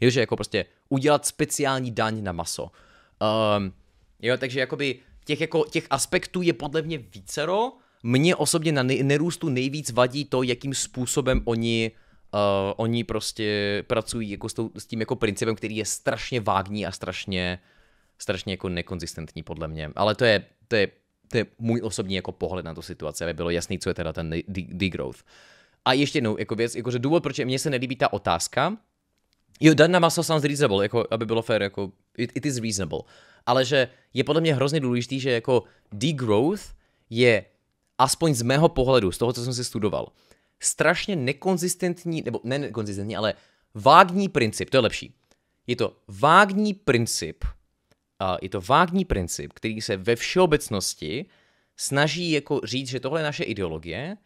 Jo, že jako prostě udělat speciální daň na maso. Um, jo, takže jakoby těch, jako, těch aspektů je podle mě vícero, mně osobně na nerůstu nejvíc vadí to, jakým způsobem oni uh, oni prostě pracují jako s, tou, s tím jako principem, který je strašně vágní a strašně strašně jako nekonzistentní podle mě. Ale to je, to je, to je můj osobní jako pohled na tu situaci, aby bylo jasný, co je teda ten degrowth. A ještě jednou jako věc, jakože důvod, proč mně se nelíbí ta otázka, Jo, na maso sounds reasonable, jako, aby bylo fair, jako, it, it is reasonable. Ale že je podle mě hrozně důležitý, že jako degrowth je aspoň z mého pohledu, z toho, co jsem si studoval, strašně nekonzistentní, nebo ne nekonzistentní, ale vágní princip, to je lepší. Je to vágní princip, je to vágní princip, který se ve všeobecnosti snaží jako říct, že tohle je naše ideologie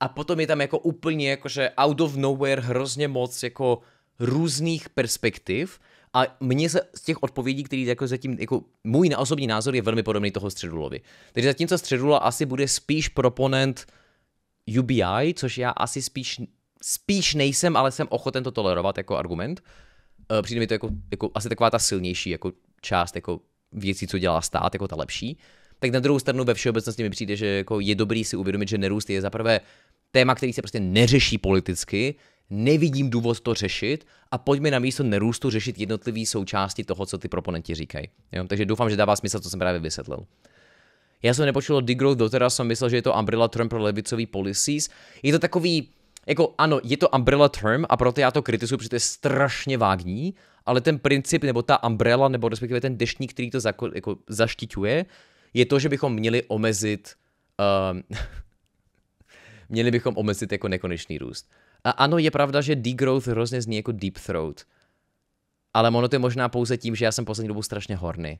a potom je tam jako úplně jakože out of nowhere hrozně moc jako různých perspektiv, a mně se z těch odpovědí, které jako zatím, jako můj na osobní názor je velmi podobný toho Středulovi. Takže zatímco Středula asi bude spíš proponent UBI, což já asi spíš, spíš nejsem, ale jsem ochoten to tolerovat jako argument. Eh, přijde mi to jako, jako asi taková ta silnější jako část jako věcí, co dělá stát, jako ta lepší. Tak na druhou stranu ve všeobecnosti mi přijde, že jako je dobrý si uvědomit, že nerůst je zaprvé téma, který se prostě neřeší politicky, nevidím důvod to řešit a pojďme na místo nerůstu řešit jednotlivé součásti toho, co ty proponenti říkají. Jo? Takže doufám, že dává smysl, co jsem právě vysvětlil. Já jsem nepočul degrowth doteraz, jsem myslel, že je to umbrella term pro levicový policies. Je to takový, jako ano, je to umbrella term a proto já to kritizuju, protože to je strašně vágní, ale ten princip nebo ta umbrella, nebo respektive ten deštník, který to zako, jako, zaštiťuje, je to, že bychom měli omezit um, měli bychom omezit jako nekonečný růst. A ano, je pravda, že degrowth hrozně zní jako deep throat. Ale ono to je možná pouze tím, že já jsem poslední dobu strašně horny.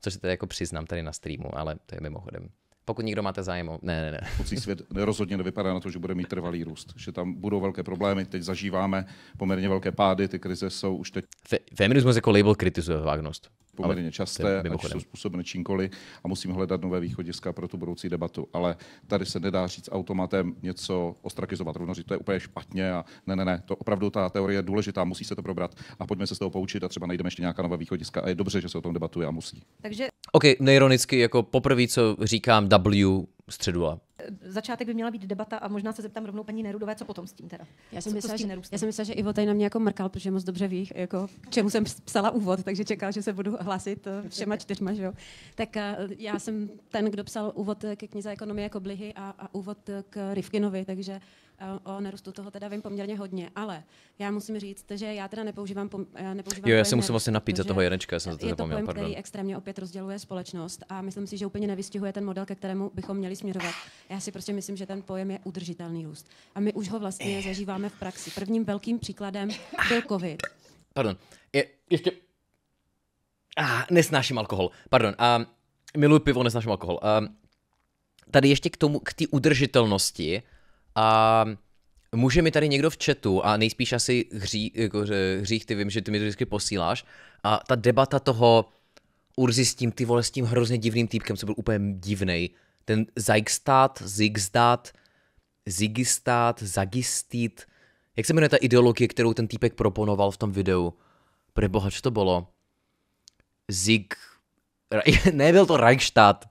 Což se tady jako přiznám tady na streamu, ale to je mimochodem. Pokud někdo máte zájem Ne, ne, ne. Pocí svět rozhodně nevypadá na to, že bude mít trvalý růst. Že tam budou velké problémy, teď zažíváme poměrně velké pády, ty krize jsou už teď... Fe- feminismus jako label kritizuje vágnost poměrně Ale časté, ať jsou způsobeny čímkoliv a musím hledat nové východiska pro tu budoucí debatu. Ale tady se nedá říct automatem něco ostrakizovat, rovno říct, to je úplně špatně a ne, ne, ne, to opravdu ta teorie je důležitá, musí se to probrat a pojďme se z toho poučit a třeba najdeme ještě nějaká nová východiska a je dobře, že se o tom debatuje a musí. Takže... OK, neironicky, jako poprvé, co říkám W středu a Začátek by měla být debata a možná se zeptám rovnou paní Nerudové, co potom s tím teda? Já jsem, myslela, že, já jsem myslela, že Ivo tady na mě jako mrkal, protože moc dobře ví, jako, čemu jsem psala úvod, takže čekal, že se budu hlásit všema eh, čtyřma, že jo. Tak eh, já jsem ten, kdo psal úvod ke knize Ekonomie jako blihy a, a úvod k Rivkinovi, takže Eh, o nerostu toho teda vím poměrně hodně, ale já musím říct, že já teda nepoužívám, pom, eh, nepoužívám Jo, já se musím vlastně napít za toho Janečka, já jsem to zapomněl, pardon. který extrémně opět rozděluje společnost a myslím si, že úplně nevystihuje ten model, ke kterému bychom měli směřovat. Já si prostě myslím, že ten pojem je udržitelný růst. A my už ho vlastně zažíváme v praxi. Prvním velkým příkladem byl COVID. Pardon. Je, ještě... Ah, nesnáším alkohol. Pardon. ah, miluji pivo, nesnáším alkohol. Ah, tady ještě k tomu, k té udržitelnosti, a může mi tady někdo v chatu, a nejspíš asi hří, jako, hřích, ty vím, že ty mi to vždycky posíláš, a ta debata toho Urzi s tím, ty vole, s tím hrozně divným týpkem, co byl úplně divný. ten Zajkstát, Zigstát, Zigistát, Zagistít, jak se jmenuje ta ideologie, kterou ten týpek proponoval v tom videu? Pro boha, co to bylo? Zig... Nebyl to Reichstadt.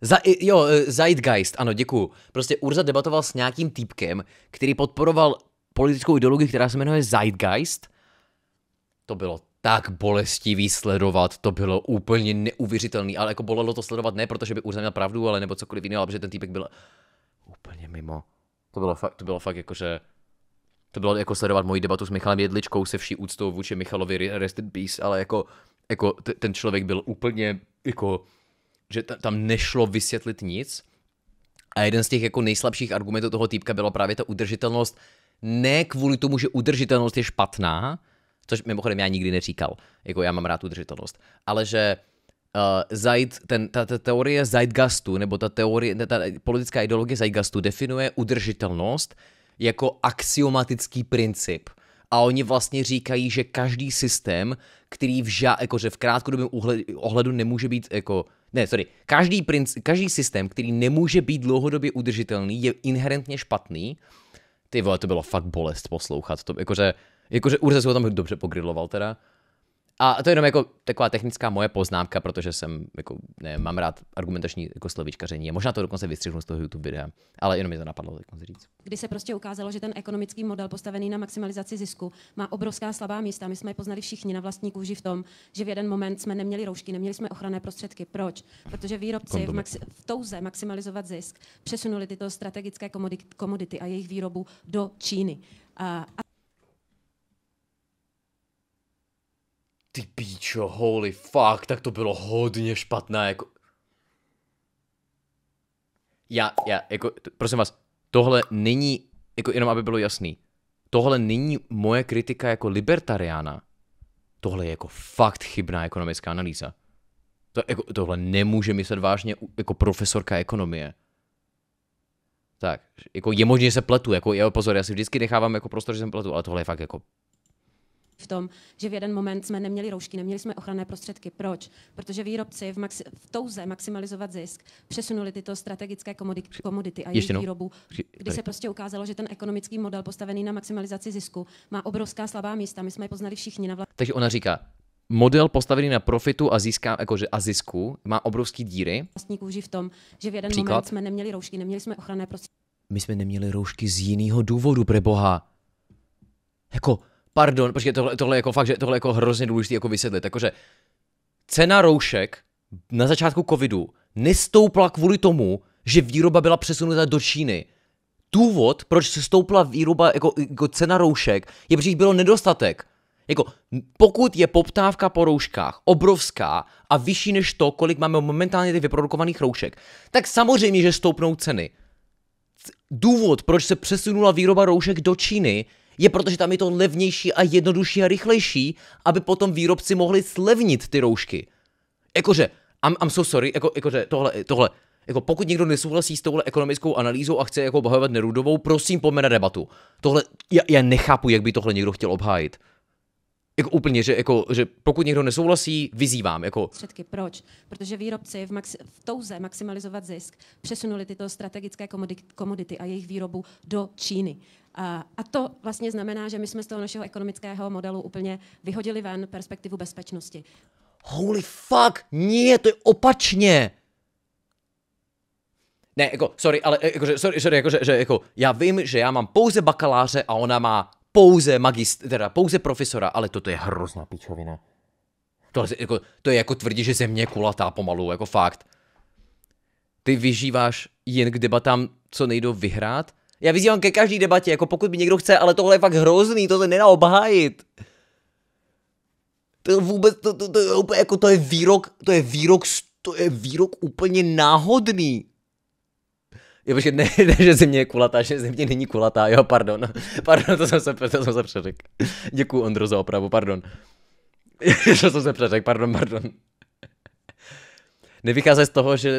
Za, jo, e, Zeitgeist, ano, děkuju. Prostě Urza debatoval s nějakým týpkem, který podporoval politickou ideologii, která se jmenuje Zeitgeist. To bylo tak bolestivý sledovat, to bylo úplně neuvěřitelný, ale jako bolelo to sledovat ne, protože by Urza měl pravdu, ale nebo cokoliv jiného, protože ten týpek byl úplně mimo. To bylo fakt, to bylo fakt jakože... To bylo jako sledovat moji debatu s Michalem Jedličkou se vší úctou vůči Michalovi Rest in Peace, ale jako, jako t- ten člověk byl úplně jako že tam nešlo vysvětlit nic. A jeden z těch jako nejslabších argumentů toho týpka byla právě ta udržitelnost, ne kvůli tomu, že udržitelnost je špatná, což mimochodem já nikdy neříkal, jako já mám rád udržitelnost, ale že uh, eh, Zeit, ten, ta, ta teorie Zeitgastu, nebo ta, teorie, ta, ta politická ideologie Zeitgastu definuje udržitelnost jako axiomatický princip. A oni vlastně říkají, že každý systém, který v, ža, jakože v krátkodobém ohledu nemůže být jako ne, sorry, každý, princ, každý systém, který nemůže být dlouhodobě udržitelný, je inherentně špatný. Ty vole, to bylo fakt bolest poslouchat. To, jakože, jakože Urze si ho tam dobře pogridloval teda. A to je jenom jako taková technická moje poznámka, protože jsem, jako, ne, mám rád argumentační jako slovíčkaření. Možná to dokonce vystřihnu z toho YouTube videa, ale jenom mi to napadlo tak říct. Kdy se prostě ukázalo, že ten ekonomický model postavený na maximalizaci zisku má obrovská slabá místa. My jsme je poznali všichni na vlastní kůži v tom, že v jeden moment jsme neměli roušky, neměli jsme ochranné prostředky. Proč? Protože výrobci v, maxi- v touze maximalizovat zisk přesunuli tyto strategické komodity a jejich výrobu do Číny. A Ty píčo, holy fuck, tak to bylo hodně špatné, jako... Já, já, jako, prosím vás, tohle není, jako jenom aby bylo jasný, tohle není moje kritika jako libertariána. Tohle je jako fakt chybná ekonomická analýza. To, jako, tohle nemůže myslet vážně jako profesorka ekonomie. Tak, jako je možné, že se pletu, jako jo, pozor, já si vždycky nechávám jako prostor, že jsem pletu, ale tohle je fakt jako v tom, že v jeden moment jsme neměli roušky, neměli jsme ochranné prostředky. Proč? Protože výrobci v, maxi- v touze maximalizovat zisk přesunuli tyto strategické komodity, a jejich výrobu, kdy se prostě ukázalo, že ten ekonomický model postavený na maximalizaci zisku má obrovská slabá místa. My jsme je poznali všichni na vlastní. Takže ona říká, model postavený na profitu a, získá, jakože, a zisku má obrovský díry. Vlastní kůži v tom, že v jeden Příklad? moment jsme neměli roušky, neměli jsme ochranné prostředky. My jsme neměli roušky z jiného důvodu, pro boha. Jako, pardon, protože tohle, tohle jako fakt, že tohle jako hrozně důležité jako vysvětlit, jakože cena roušek na začátku covidu nestoupla kvůli tomu, že výroba byla přesunuta do Číny. Důvod, proč se stoupla výroba, jako, jako cena roušek, je, protože jich bylo nedostatek. Jako, pokud je poptávka po rouškách obrovská a vyšší než to, kolik máme momentálně ty vyprodukovaných roušek, tak samozřejmě, že stoupnou ceny. Důvod, proč se přesunula výroba roušek do Číny, je protože tam je to levnější a jednodušší a rychlejší, aby potom výrobci mohli slevnit ty roušky. Jakože, I'm, I'm so sorry, jako, jakože tohle, tohle, jako pokud někdo nesouhlasí s touhle ekonomickou analýzou a chce jako obhajovat Nerudovou, prosím, pojďme na debatu. Tohle, já, já nechápu, jak by tohle někdo chtěl obhájit. Jako úplně, že, jako, že pokud někdo nesouhlasí, vyzývám. Jako... Středky, proč? Protože výrobci v, maxi- v touze maximalizovat zisk přesunuli tyto strategické komodity a jejich výrobu do Číny. A to vlastně znamená, že my jsme z toho našeho ekonomického modelu úplně vyhodili ven perspektivu bezpečnosti. Holy fuck, nie, to je opačně. Ne, jako, sorry, ale e, jako, že, sorry, sorry, jako že, jako, já vím, že já mám pouze bakaláře a ona má pouze magist, teda pouze profesora, ale toto je hrozná pičovina. To, jako, to je jako tvrdí, že země je kulatá pomalu, jako fakt. Ty vyžíváš jen k debatám, co nejdou vyhrát já vyzývám ke každý debatě, jako pokud by někdo chce, ale tohle je fakt hrozný, tohle nedá obhájit. To vůbec, to, to, to, to, úplně, jako to je výrok, to je výrok, to je výrok úplně náhodný. Jo, protože ne, ne, že země je kulatá, že země není kulatá, jo, pardon. Pardon, to jsem se, to jsem se přeřekl. Děkuju, Ondro za opravu, pardon. to jsem se přeřekl, pardon, pardon. Nevychází z toho, že,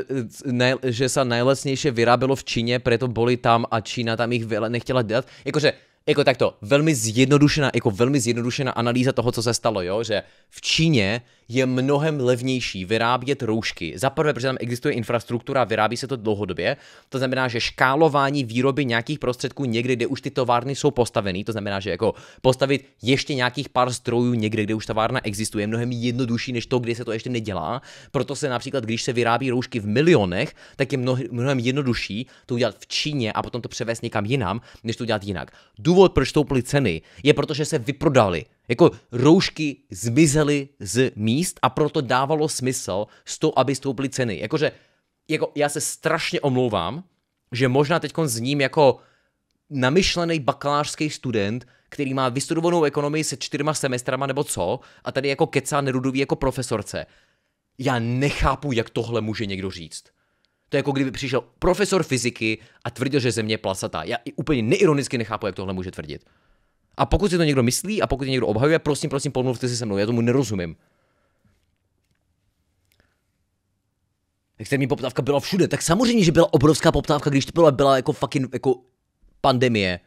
ne, že sa najlesnejšie vyrábelo v Číně, preto boli tam a Čína tam ich veľa nechtěla dělat. Jakože jako takto, velmi zjednodušená, jako velmi zjednodušená analýza toho, co se stalo, jo, že v Číně je mnohem levnější vyrábět roušky. Za prvé, protože tam existuje infrastruktura, vyrábí se to dlouhodobě. To znamená, že škálování výroby nějakých prostředků někde, kde už ty továrny jsou postaveny, to znamená, že jako postavit ještě nějakých pár strojů někde, kde už továrna existuje, je mnohem jednodušší než to, kde se to ještě nedělá. Proto se například, když se vyrábí roušky v milionech, tak je mnohem jednodušší to udělat v Číně a potom to převést někam jinam, než to udělat jinak. Důvod, proč stouply ceny, je protože se vyprodali jako roušky zmizely z míst a proto dávalo smysl s to, aby stouply ceny. Jakože, jako já se strašně omlouvám, že možná teď zním jako namyšlený bakalářský student, který má vystudovanou ekonomii se čtyřma semestrama nebo co, a tady jako kecá nerudový jako profesorce. Já nechápu, jak tohle může někdo říct. To je jako kdyby přišel profesor fyziky a tvrdil, že země je plasatá. Já úplně neironicky nechápu, jak tohle může tvrdit. A pokud si to někdo myslí a pokud někdo obhajuje, prosím, prosím, pomluvte si se mnou, já tomu nerozumím. Extrémní poptávka byla všude, tak samozřejmě, že byla obrovská poptávka, když to byla, byla jako fucking jako pandemie.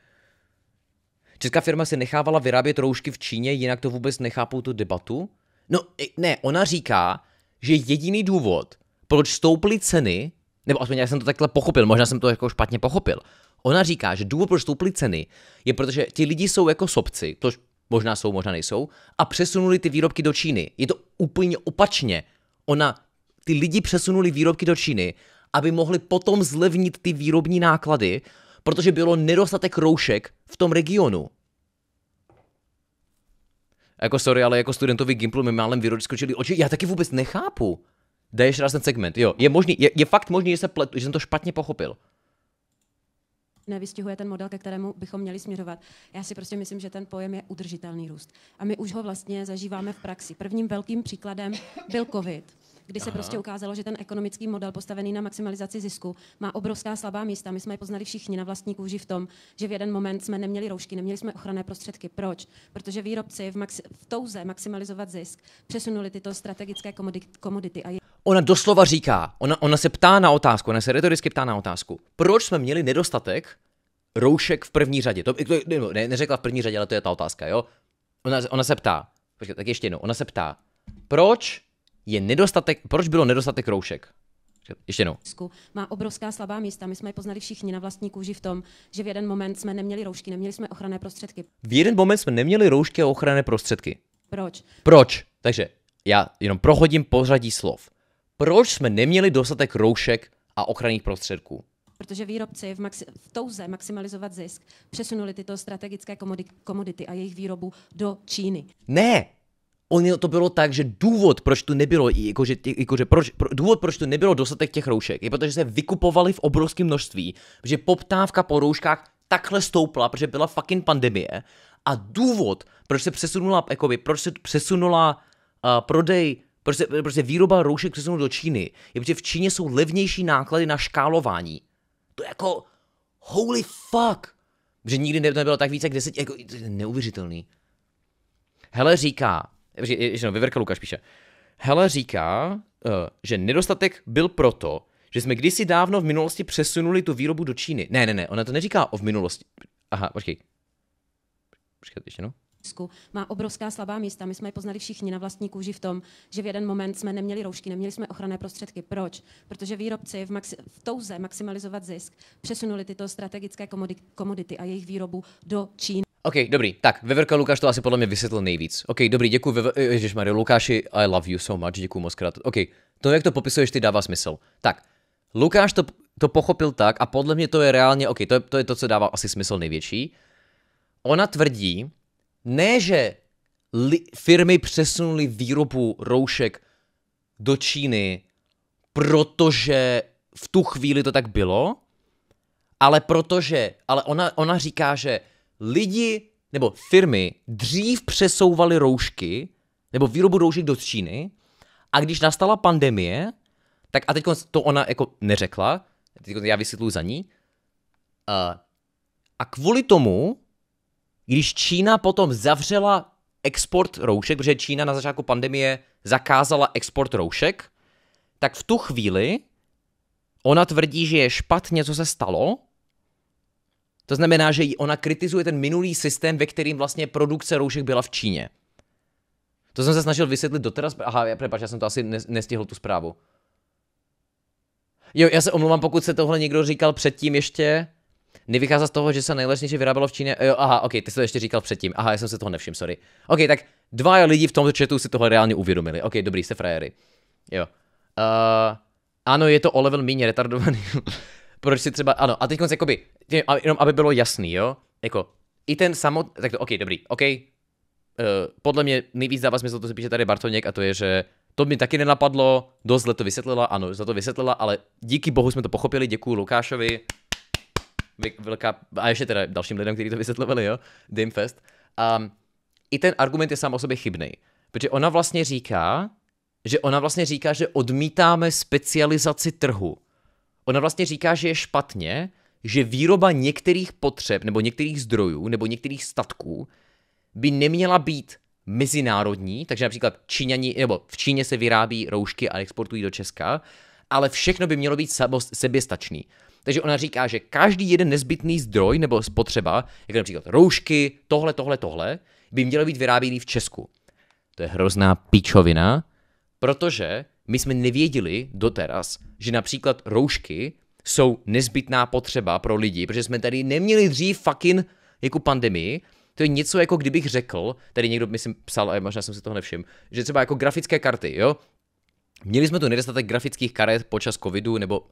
Česká firma se nechávala vyrábět roušky v Číně, jinak to vůbec nechápou tu debatu? No ne, ona říká, že jediný důvod, proč stouply ceny, nebo aspoň já jsem to takhle pochopil, možná jsem to jako špatně pochopil, Ona říká, že důvod, proč stouply ceny, je protože ti lidi jsou jako sobci, což možná jsou, možná nejsou, a přesunuli ty výrobky do Číny. Je to úplně opačně. Ona, ty lidi přesunuli výrobky do Číny, aby mohli potom zlevnit ty výrobní náklady, protože bylo nedostatek roušek v tom regionu. Jako sorry, ale jako studentovi Gimplu mi málem skočili oči, já taky vůbec nechápu. Dej ještě raz ten segment, jo. Je možný, je, je fakt možný, že, se plet, že jsem to špatně pochopil nevystihuje ten model, ke kterému bychom měli směřovat. Já si prostě myslím, že ten pojem je udržitelný růst. A my už ho vlastně zažíváme v praxi. Prvním velkým příkladem byl COVID kdy Aha. se prostě ukázalo, že ten ekonomický model postavený na maximalizaci zisku má obrovská slabá místa. My jsme je poznali všichni na vlastní kůži v tom, že v jeden moment jsme neměli roušky, neměli jsme ochranné prostředky. Proč? Protože výrobci v, maxi- v touze maximalizovat zisk přesunuli tyto strategické komodit- komodity. A je- ona doslova říká, ona, ona se ptá na otázku, ona se retoricky ptá na otázku, proč jsme měli nedostatek roušek v první řadě. To, to no, ne, neřekla v první řadě, ale to je ta otázka, jo? Ona, ona se ptá, počkej, tak ještě jednou, ona se ptá, proč je nedostatek, proč bylo nedostatek roušek? Ještě jednou. Má obrovská slabá místa. My jsme je poznali všichni na vlastní kůži v tom, že v jeden moment jsme neměli roušky, neměli jsme ochranné prostředky. V jeden moment jsme neměli roušky a ochranné prostředky. Proč? Proč? Takže já jenom prochodím pořadí slov. Proč jsme neměli dostatek roušek a ochranných prostředků? Protože výrobci v, maxi- v touze maximalizovat zisk přesunuli tyto strategické komodity a jejich výrobu do Číny. Ne, on to bylo tak, že důvod, proč tu nebylo, jakože, jakože jako, proč, pro, důvod, proč tu nebylo dostatek těch roušek, je protože se vykupovali v obrovském množství, že poptávka po rouškách takhle stoupla, protože byla fucking pandemie a důvod, proč se přesunula, jakoby, proč se přesunula uh, prodej proč se, proč se výroba roušek přesunula do Číny, je protože v Číně jsou levnější náklady na škálování. To je jako holy fuck, že nikdy nebylo tak více jak 10, jako neuvěřitelný. Hele říká, že no, Veverka Lukáš píše, Hele říká, eh, že nedostatek byl proto, že jsme kdysi dávno v minulosti přesunuli tu výrobu do Číny. Ne, ne, ne, ona to neříká o v minulosti. Aha, počkej. Počkej, ještě no. má obrovská slabá místa. My jsme je poznali všichni na vlastní kůži v tom, že v jeden moment jsme neměli roušky, neměli jsme ochranné prostředky. Proč? Protože výrobci v, maxi- v touze maximalizovat zisk přesunuli tyto strategické komodity a jejich výrobu do Číny. OK, dobrý, tak, Veverka Lukáš to asi podle mě vysvětlil nejvíc. OK, dobrý, děkuji, Vever... Eh, Mario, Lukáši, I love you so much, děkuji moc krát. OK, to, jak to popisuješ, ty dává smysl. Tak, Lukáš to, to pochopil tak a podle mě to je reálně, OK, to je, to je to, co dává asi smysl největší. Ona tvrdí, ne, že li, firmy přesunuly výrobu roušek do Číny, protože v tu chvíli to tak bylo, ale protože, ale ona, ona říká, že lidi nebo firmy dřív přesouvaly roušky nebo výrobu roušek do Číny a když nastala pandemie, tak a teď to ona jako neřekla, teď já vysvětluji za ní, uh, a kvůli tomu, když Čína potom zavřela export roušek, protože Čína na začátku pandemie zakázala export roušek, tak v tu chvíli ona tvrdí, že je špatně, co se stalo, to znamená, že ona kritizuje ten minulý systém, ve kterým vlastně produkce roušek byla v Číně. To jsem se snažil vysvětlit doteraz. Aha, já, prepač, já jsem to asi nestihl tu zprávu. Jo, já se omlouvám, pokud se tohle někdo říkal předtím ještě. Nevychází z toho, že se nejlevnější vyrábělo v Číně. Jo, aha, ok, ty jsi to ještě říkal předtím. Aha, já jsem se toho nevšiml, sorry. Ok, tak dva lidi v tomto chatu si tohle reálně uvědomili. Ok, dobrý, jste frajery. Jo. Uh, ano, je to o level méně retardovaný proč si třeba, ano, a teď jakoby, jenom aby bylo jasný, jo, jako i ten samot, tak to, OK, dobrý, OK, uh, podle mě nejvíc dává smysl to, co píše tady Bartoněk a to je, že to mi taky nenapadlo, dost zle to vysvětlila, ano, za to vysvětlila, ale díky bohu jsme to pochopili, děkuji Lukášovi, velká, a ještě teda dalším lidem, kteří to vysvětlovali, jo, Dimfest. Um, I ten argument je sám o sobě chybný, protože ona vlastně říká, že ona vlastně říká, že odmítáme specializaci trhu. Ona vlastně říká, že je špatně, že výroba některých potřeb nebo některých zdrojů nebo některých statků by neměla být mezinárodní, takže například Číňani, nebo v Číně se vyrábí roušky a exportují do Česka, ale všechno by mělo být seběstačný. Takže ona říká, že každý jeden nezbytný zdroj nebo spotřeba, jako například roušky, tohle, tohle, tohle, by mělo být vyráběný v Česku. To je hrozná píčovina, protože my jsme nevěděli doteraz, že například roušky jsou nezbytná potřeba pro lidi, protože jsme tady neměli dřív fucking jako pandemii, to je něco jako kdybych řekl, tady někdo myslím psal, a možná jsem si toho nevšiml, že třeba jako grafické karty, jo? Měli jsme tu nedostatek grafických karet počas covidu, nebo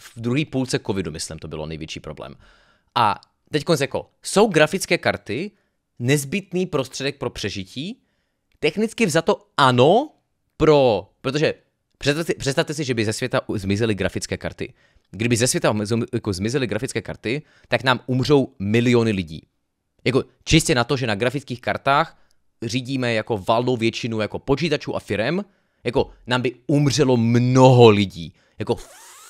v druhé půlce covidu, myslím, to bylo největší problém. A teď konec jako, jsou grafické karty nezbytný prostředek pro přežití? Technicky vzato ano, pro, protože představte, představte si, že by ze světa zmizely grafické karty. Kdyby ze světa jako zmizely grafické karty, tak nám umřou miliony lidí. Jako čistě na to, že na grafických kartách řídíme jako valnou většinu jako počítačů a firem, jako nám by umřelo mnoho lidí. Jako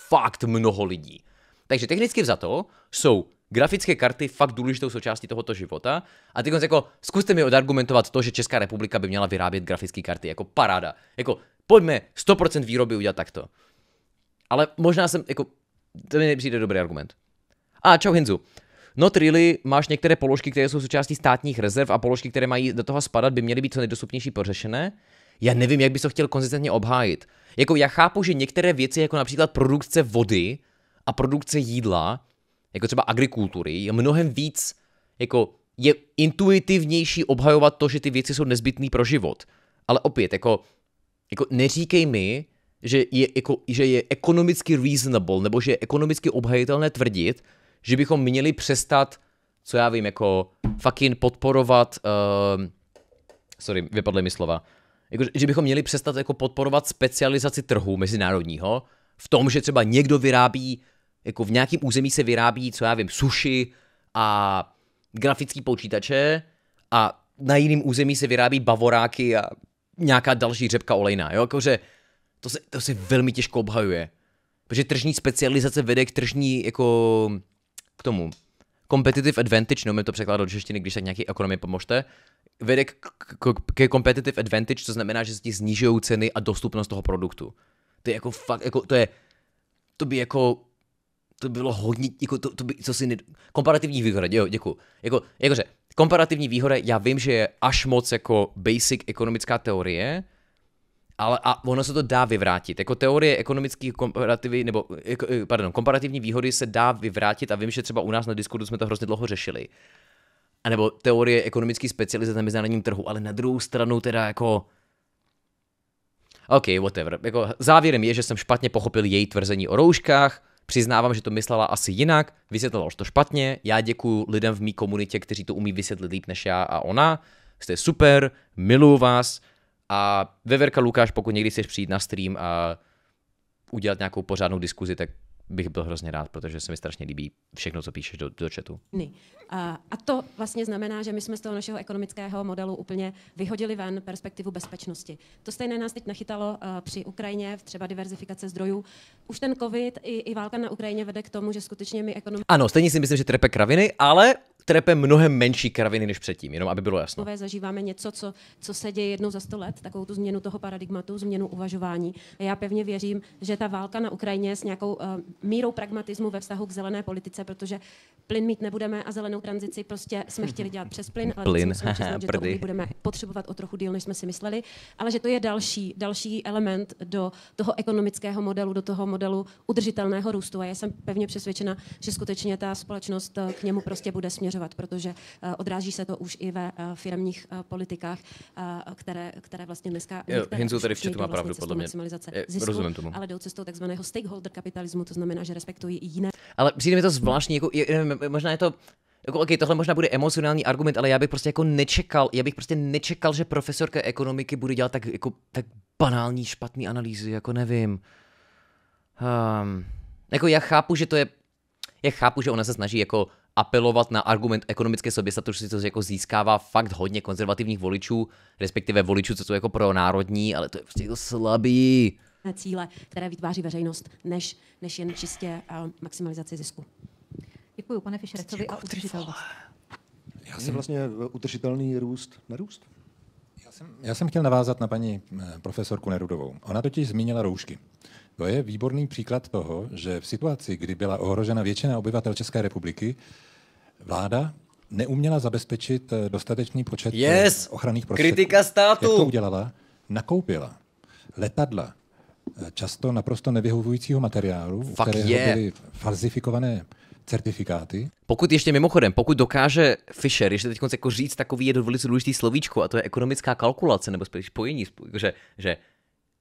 fakt mnoho lidí. Takže technicky vzato jsou grafické karty fakt důležitou součástí tohoto života. A teď jako zkuste mi odargumentovat to, že Česká republika by měla vyrábět grafické karty, jako paráda. Jako pojďme 100% výroby udělat takto. Ale možná jsem, jako, to mi nepřijde dobrý argument. A čau Hinzu. Not really, máš některé položky, které jsou součástí státních rezerv a položky, které mají do toho spadat, by měly být co nejdostupnější pořešené. Já nevím, jak bys to chtěl konzistentně obhájit. Jako já chápu, že některé věci, jako například produkce vody a produkce jídla, jako třeba agrikultury, je mnohem víc, jako je intuitivnější obhajovat to, že ty věci jsou nezbytné pro život. Ale opět, jako, jako neříkej mi, že je, jako, že je ekonomicky reasonable, nebo že je ekonomicky obhajitelné tvrdit, že bychom měli přestat, co já vím, jako fucking podporovat, uh, sorry, vypadly mi slova, jako, že bychom měli přestat jako podporovat specializaci trhu mezinárodního v tom, že třeba někdo vyrábí jako v nějakém území se vyrábí, co já vím, suši a grafický počítače a na jiném území se vyrábí bavoráky a nějaká další řepka olejná. Jo? Jakože to se, to se velmi těžko obhajuje. Protože tržní specializace vede k tržní, jako k tomu, competitive advantage, no mi to překládá do češtiny, když tak nějaký ekonomie pomožte, vede k, k, k competitive advantage, to znamená, že se ti snižují ceny a dostupnost toho produktu. To je jako fakt, jako, to je, to by jako to bylo hodně, jako to, to by, co si, ne... komparativní výhoda, jo, děkuji. Jako, jakože, komparativní výhoda, já vím, že je až moc jako basic ekonomická teorie, ale a ono se to dá vyvrátit. Jako teorie ekonomické komparativy, nebo, jako, eh, pardon, komparativní výhody se dá vyvrátit a vím, že třeba u nás na Discordu jsme to hrozně dlouho řešili. A nebo teorie ekonomické specializace na mezinárodním trhu, ale na druhou stranu teda jako... OK, whatever. Jako závěrem je, že jsem špatně pochopil její tvrzení o rouškách, Přiznávám, že to myslela asi jinak, vysvětlila už to špatně, já děkuju lidem v mý komunitě, kteří to umí vysvětlit líp než já a ona, jste super, miluju vás a Veverka Lukáš, pokud někdy chceš přijít na stream a udělat nějakou pořádnou diskuzi, tak bych byl hrozně rád, protože se mi strašně líbí všechno, co píšeš do, do chatu. A, a to vlastně znamená, že my jsme z toho našeho ekonomického modelu úplně vyhodili ven perspektivu bezpečnosti. To stejné nás teď nachytalo uh, při Ukrajině, třeba diverzifikace zdrojů. Už ten COVID i, i válka na Ukrajině vede k tomu, že skutečně my ekonomicky. Ano, stejně si myslím, že trepe kraviny, ale trepe mnohem menší kraviny než předtím, jenom aby bylo jasno. zažíváme něco, co, co se děje jednou za sto let, takovou tu změnu toho paradigmatu, změnu uvažování. A já pevně věřím, že ta válka na Ukrajině s nějakou uh, mírou pragmatismu ve vztahu k zelené politice, protože plyn mít nebudeme a zelenou tranzici prostě jsme chtěli dělat přes plyn, ale plyn. Musím že to budeme potřebovat o trochu díl, než jsme si mysleli, ale že to je další, další element do toho ekonomického modelu, do toho modelu udržitelného růstu. A já jsem pevně přesvědčena, že skutečně ta společnost eh, k němu prostě bude směřovat směřovat, protože eh, odráží se to už i ve eh, firmních eh, politikách, které, které vlastně dneska... Hinzu tady v četu má vlastně pravdu, podle mě. Zisku, Rozumím tomu. Ale jdou cestou takzvaného stakeholder kapitalismu, to znamená, že respektují i jiné. Ale přijde mi to zvláštní, jako, možná je to jako, okay, tohle možná bude emocionální argument, ale já bych prostě jako nečekal, já bych prostě nečekal, že profesorka ekonomiky bude dělat tak, jako, tak banální špatný analýzy, jako nevím. Um, jako já chápu, že to je, já chápu, že ona se snaží jako apelovat na argument ekonomické soběstačnosti, což jako získává fakt hodně konzervativních voličů, respektive voličů, co jsou jako pro národní, ale to je prostě jako slabý. Cíle, které vytváří veřejnost, než, než jen čistě uh, maximalizaci zisku. Děkuji, pane Fischerecovi, prostě jako a udržitelnost. Já jsem vlastně eh, udržitelný růst na růst. Já jsem, já jsem chtěl navázat na paní eh, profesorku Nerudovou. Ona totiž zmínila roušky. To je výborný příklad toho, že v situaci, kdy byla ohrožena většina obyvatel České republiky, Vláda neuměla zabezpečit eh, dostatečný počet eh, yes! ochranných prostředků. Kritika státu. Jak to udělala? Nakoupila letadla, eh, často naprosto nevyhovujícího materiálu, Fakt u kterého je. byly falzifikované certifikáty. Pokud ještě mimochodem, pokud dokáže Fisher ještě teď jako říct takový jedno velice důležitý slovíčko, a to je ekonomická kalkulace nebo spíš spojení, jako že, že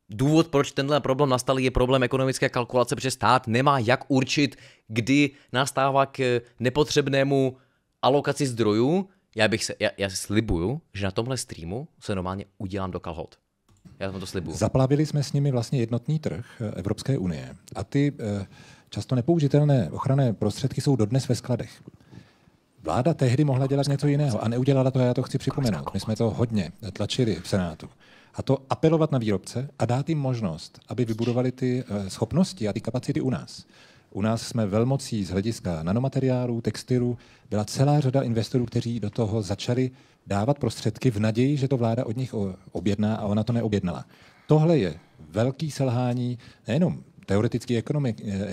Důvod, proč tenhle problém nastal, je problém ekonomické kalkulace, protože stát nemá jak určit, kdy nastává k nepotřebnému alokaci zdrojů. Já bych se, já, já slibuju, že na tomhle streamu se normálně udělám do kalhot. Já vám to slibuju. Zaplavili jsme s nimi vlastně jednotný trh eh, Evropské unie a ty eh, často nepoužitelné ochranné prostředky jsou dodnes ve skladech. Vláda tehdy mohla dělat něco jiného a neudělala to, já to chci připomenout. My jsme to hodně tlačili v Senátu. A to apelovat na výrobce a dát jim možnost, aby vybudovali ty eh, schopnosti a ty kapacity u nás. U nás jsme velmocí z hlediska nanomateriálů, textilu. Byla celá řada investorů, kteří do toho začali dávat prostředky v naději, že to vláda od nich objedná a ona to neobjednala. Tohle je velký selhání nejenom teoretické eh, eh,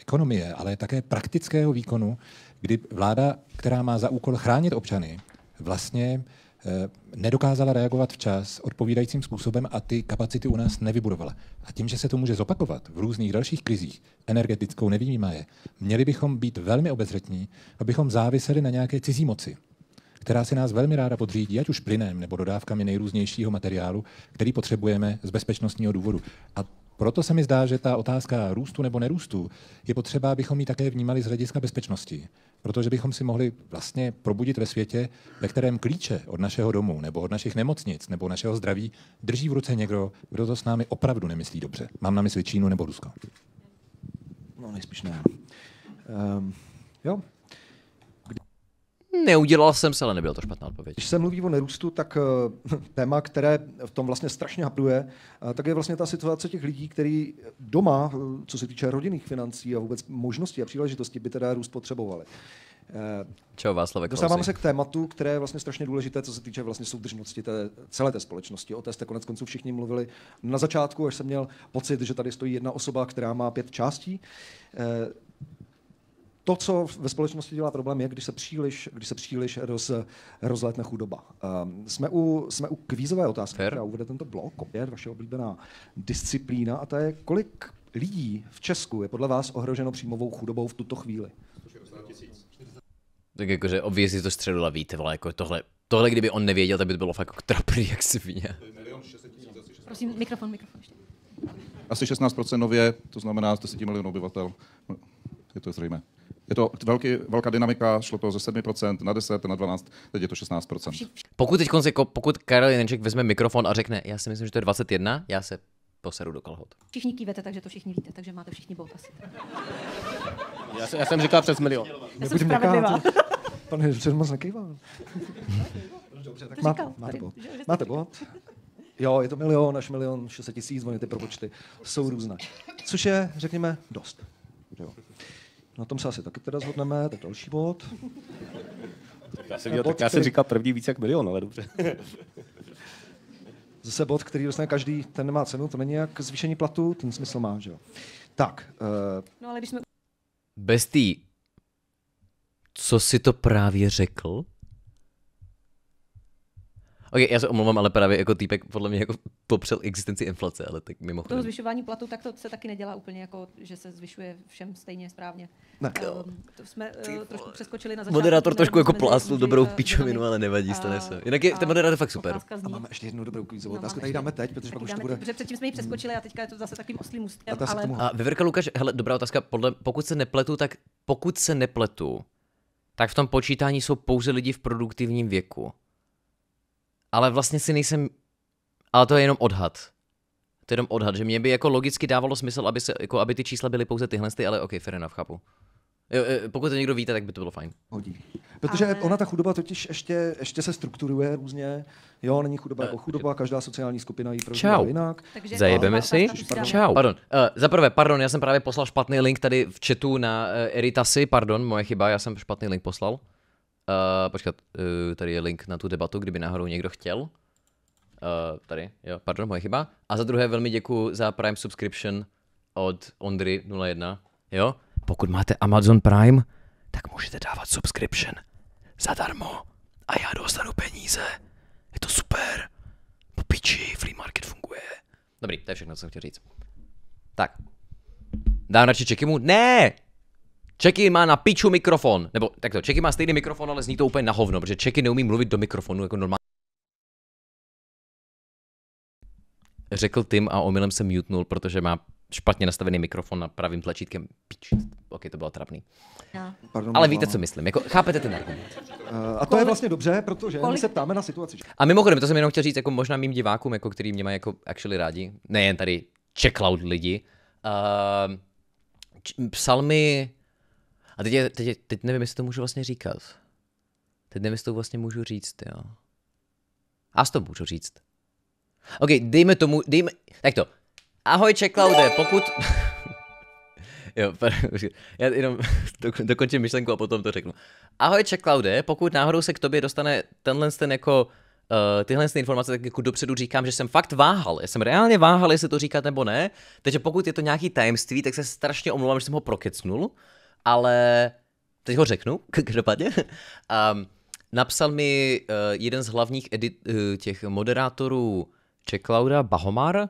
ekonomie, ale také praktického výkonu, kdy vláda, která má za úkol chránit občany, vlastně Eh, nedokázala reagovat včas odpovídajícím způsobem a ty kapacity u nás nevybudovala. A tím, že se to může zopakovat v různých dalších krizích, energetickou nevím, je, měli bychom být velmi obezřetní, abychom záviseli na nějaké cizí moci, která si nás velmi ráda podřídí, ať už plynem nebo dodávkami nejrůznějšího materiálu, který potřebujeme z bezpečnostního důvodu. A proto se mi zdá, že ta otázka růstu nebo nerůstu je potřeba, abychom ji také vnímali z hlediska bezpečnosti protože bychom si mohli vlastně probudit ve světě, ve kterém klíče od našeho domu nebo od našich nemocnic nebo našeho zdraví drží v ruce někdo, kdo to s námi opravdu nemyslí dobře. Mám na mysli Čínu nebo Rusko. No, nejspíš ne. Um, jo, Neudělal jsem se, ale nebyl to špatná odpověď. Když se mluví o nerůstu, tak eh, téma, které v tom vlastně strašně hapluje, eh, tak je vlastně ta situace těch lidí, kteří doma, eh, co se týče rodinných financí a vůbec možností a příležitostí, by teda růst potřebovali. Čau, Václavek. Dostáváme se k tématu, které je vlastně strašně důležité, co se týče vlastně soudržnosti té, celé té společnosti. O té jste konec konců všichni mluvili na začátku, až jsem měl pocit, že tady stojí jedna osoba, která má pět částí to, co ve společnosti dělá problém, je, když se příliš, když se příliš roz, rozletne chudoba. Um, jsme, u, jsme u kvízové otázky, Fair. která uvede tento blok, opět vaše oblíbená disciplína, a to je, kolik lidí v Česku je podle vás ohroženo příjmovou chudobou v tuto chvíli? Tak jakože obvězí to středula, víte, vole, jako tohle, tohle kdyby on nevěděl, tak by to bylo fakt jako trapný, jak si ví. Prosím, mikrofon, mikrofon ještě. Asi 16% nově, to znamená z 10 milionů obyvatel. Je to zřejmé. Je to velký, velká dynamika, šlo to ze 7% na 10, na 12, teď je to 16%. Pokud teď jako, pokud Karel Jenček vezme mikrofon a řekne, já si myslím, že to je 21, já se poseru do kalhot. Všichni kývete, takže to všichni víte, takže máte všichni bout asi. Já, já jsem říkal přes milion. Já jsem spravedlivá. že jsem moc nekývá. Dobře, tak má, máte bod. Máte bod. Jo, je to milion až milion 600 tisíc, oni ty propočty jsou různé. Což je, řekněme, dost. Jo. Na tom se asi taky teda zhodneme, je další bod. Já jsem, měl, bod, tak já jsem který... říkal první víc jak milion, ale dobře. Zase bod, který dostane každý, ten nemá cenu, to není jak zvýšení platu, ten smysl má, že jo. Tak. Uh... No ale když jsme... Bestý, co si to právě řekl? Ok, já se omlouvám, ale právě jako týpek podle mě jako popřel existenci inflace, ale tak mimochodem. To zvyšování platu, tak to se taky nedělá úplně jako, že se zvyšuje všem stejně správně. Tak jo. Um, to jsme uh, trošku přeskočili na začátku. Moderátor trošku jako plásl dobrou eh, pičovinu, ale nevadí, stane se. Jinak je ten moderátor fakt super. A máme ještě jednu dobrou kvízovou no, otázku, no, tady dáme teď, protože pak už to bude. předtím jsme ji přeskočili a teďka je to zase takovým oslým ústem. A Veverka Lukáš, hele, dobrá otázka, podle, pokud se nepletu, tak pokud se nepletu, tak v tom počítání jsou pouze lidi v produktivním věku ale vlastně si nejsem, ale to je jenom odhad. To je jenom odhad, že mě by jako logicky dávalo smysl, aby, se, jako aby ty čísla byly pouze tyhle, ty, ale OK, fair enough, chápu. Jo, pokud to někdo víte, tak by to bylo fajn. Hodí. Protože Ale... ona ta chudoba totiž ještě, ještě se strukturuje různě. Jo, není chudoba eh, jako chudoba, každá sociální skupina ji prožívá jinak. Takže Zajebeme a... si. Pardon. Čau. Pardon. Uh, eh, Za prvé, pardon, já jsem právě poslal špatný link tady v chatu na uh, eh, Eritasy, pardon, moje chyba, já jsem špatný link poslal. Uh, počkat, uh, tady je link na tu debatu, kdyby náhodou někdo chtěl. Uh, tady, jo, pardon, moje chyba. A za druhé velmi děkuji za Prime subscription od Ondry01, jo. Pokud máte Amazon Prime, tak můžete dávat subscription zadarmo a já dostanu peníze. Je to super. Po piči, free market funguje. Dobrý, to je všechno, co jsem chtěl říct. Tak. Dám radši čekimu? Ne! Čeky má na piču mikrofon. Nebo takto, Čeky má stejný mikrofon, ale zní to úplně na hovno, protože Čeky neumí mluvit do mikrofonu jako normálně. Řekl Tim a omylem se mutnul, protože má špatně nastavený mikrofon na pravým tlačítkem. Pič. OK, to bylo trapný. No. Pardon, Ale no. víte, co myslím. Jako, chápete ten argument. Uh, a to kolik? je vlastně dobře, protože kolik? my se ptáme na situaci. A mimochodem, to jsem jenom chtěl říct jako možná mým divákům, jako, který mě mají jako actually rádi, nejen tady checkloud lidi. Uh, psal mi a teď, je, teď, je, teď nevím, jestli to můžu vlastně říkat. Teď nevím, jestli to vlastně můžu říct, jo. A to můžu říct. OK, dejme tomu, dejme, tak to. Ahoj, Čeklaude, pokud... jo, já jenom dokončím myšlenku a potom to řeknu. Ahoj, Čeklaude, pokud náhodou se k tobě dostane tenhle ten jako... Uh, tyhle informace, tak jako dopředu říkám, že jsem fakt váhal. Já jsem reálně váhal, jestli to říkat nebo ne. Takže pokud je to nějaký tajemství, tak se strašně omlouvám, že jsem ho prokecnul ale teď ho řeknu, každopádně. um, napsal mi uh, jeden z hlavních edit, uh, těch moderátorů Checklouda Bahomar,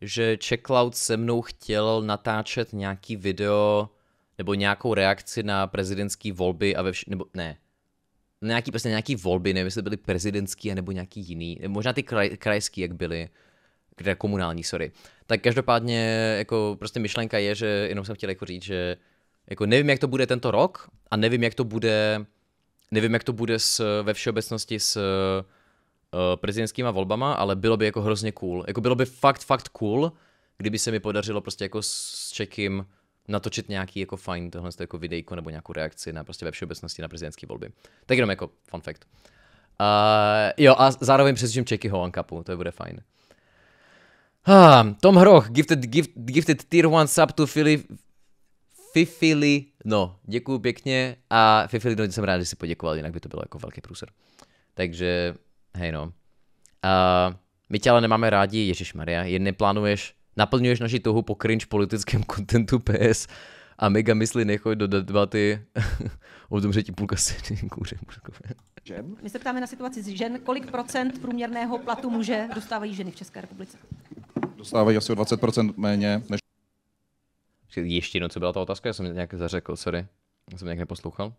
že Checkloud se mnou chtěl natáčet nějaký video nebo nějakou reakci na prezidentské volby a ve vš- nebo ne, nějaký, prostě nějaký volby, nevím, jestli byly prezidentský nebo nějaký jiný, možná ty kraj, krajský, jak byly, kde komunální, sorry. Tak každopádně, jako prostě myšlenka je, že jenom jsem chtěl jako říct, že jako nevím, jak to bude tento rok a nevím, jak to bude, nevím, jak to bude s, ve všeobecnosti s uh, prezidentskýma volbama, ale bylo by jako hrozně cool. Jako bylo by fakt, fakt cool, kdyby se mi podařilo prostě jako s Čekým natočit nějaký jako fajn tohle jako videjko nebo nějakou reakci na prostě ve všeobecnosti na prezidentské volby. Tak jenom jako fun fact. Uh, jo a zároveň přesvědčím Čekyho on kapu, to bude fajn. Ah, Tom Hroch, gifted, gift, gifted tier 1 sub to Philip, Fifili, no, děkuji pěkně a Fifili, no, jsem rád, že si poděkoval, jinak by to bylo jako velký průser. Takže, hej no. A my tě ale nemáme rádi, Ježíš Maria, jen neplánuješ, naplňuješ naši touhu po cringe politickém kontentu PS a mega mysli nechoď do debaty o tom, že ti půlka se kůře. My se ptáme na situaci z žen, kolik procent průměrného platu muže dostávají ženy v České republice? Dostávají asi o 20% méně než ještě jedno, co byla ta otázka? Já jsem nějak zařekl, sorry. Já jsem nějak neposlouchal.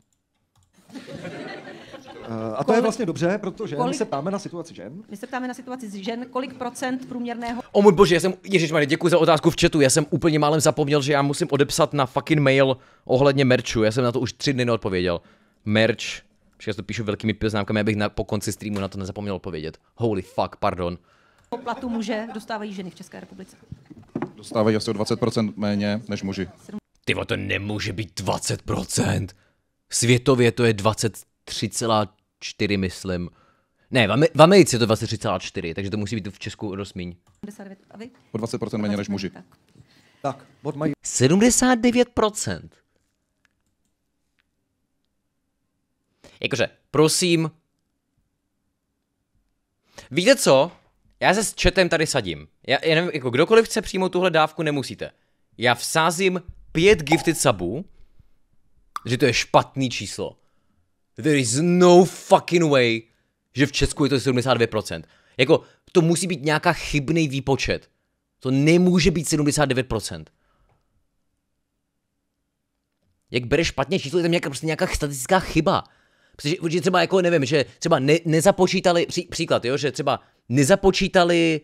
Eh, a to je vlastně dobře, protože kolik, my se ptáme na situaci žen. My se ptáme na situaci žen, kolik procent průměrného. O můj bože, já jsem, ježišmarja, děkuji za otázku v chatu, já jsem úplně málem zapomněl, že já musím odepsat na fucking mail ohledně merchu, já jsem na to už tři dny neodpověděl. Merch, všechno to píšu velkými poznámkami, abych na, po konci streamu na to nezapomněl odpovědět. Holy fuck, pardon. Platu muže dostávají ženy v České republice. Dostávají asi o 20% méně než muži. Ty to nemůže být 20%. Světově to je 23,4, myslím. Ne, v, Americe je to 23,4, takže to musí být v Česku rozmíň. O 20% méně než muži. Tak. tak, bod mají. 79%. Jakože, prosím. Víte co? Já se s četem tady sadím. Já, já nevím, jako kdokoliv chce přijmout tuhle dávku, nemusíte. Já vsázím pět gifted subů, že to je špatný číslo. There is no fucking way, že v Česku je to 72%. Jako, to musí být nějaká chybný výpočet. To nemůže být 79%. Jak bereš špatně číslo, je tam nějaká, prostě nějaká statistická chyba. Protože, třeba jako nevím, že třeba ne, nezapočítali, pří, příklad, jo, že třeba nezapočítali,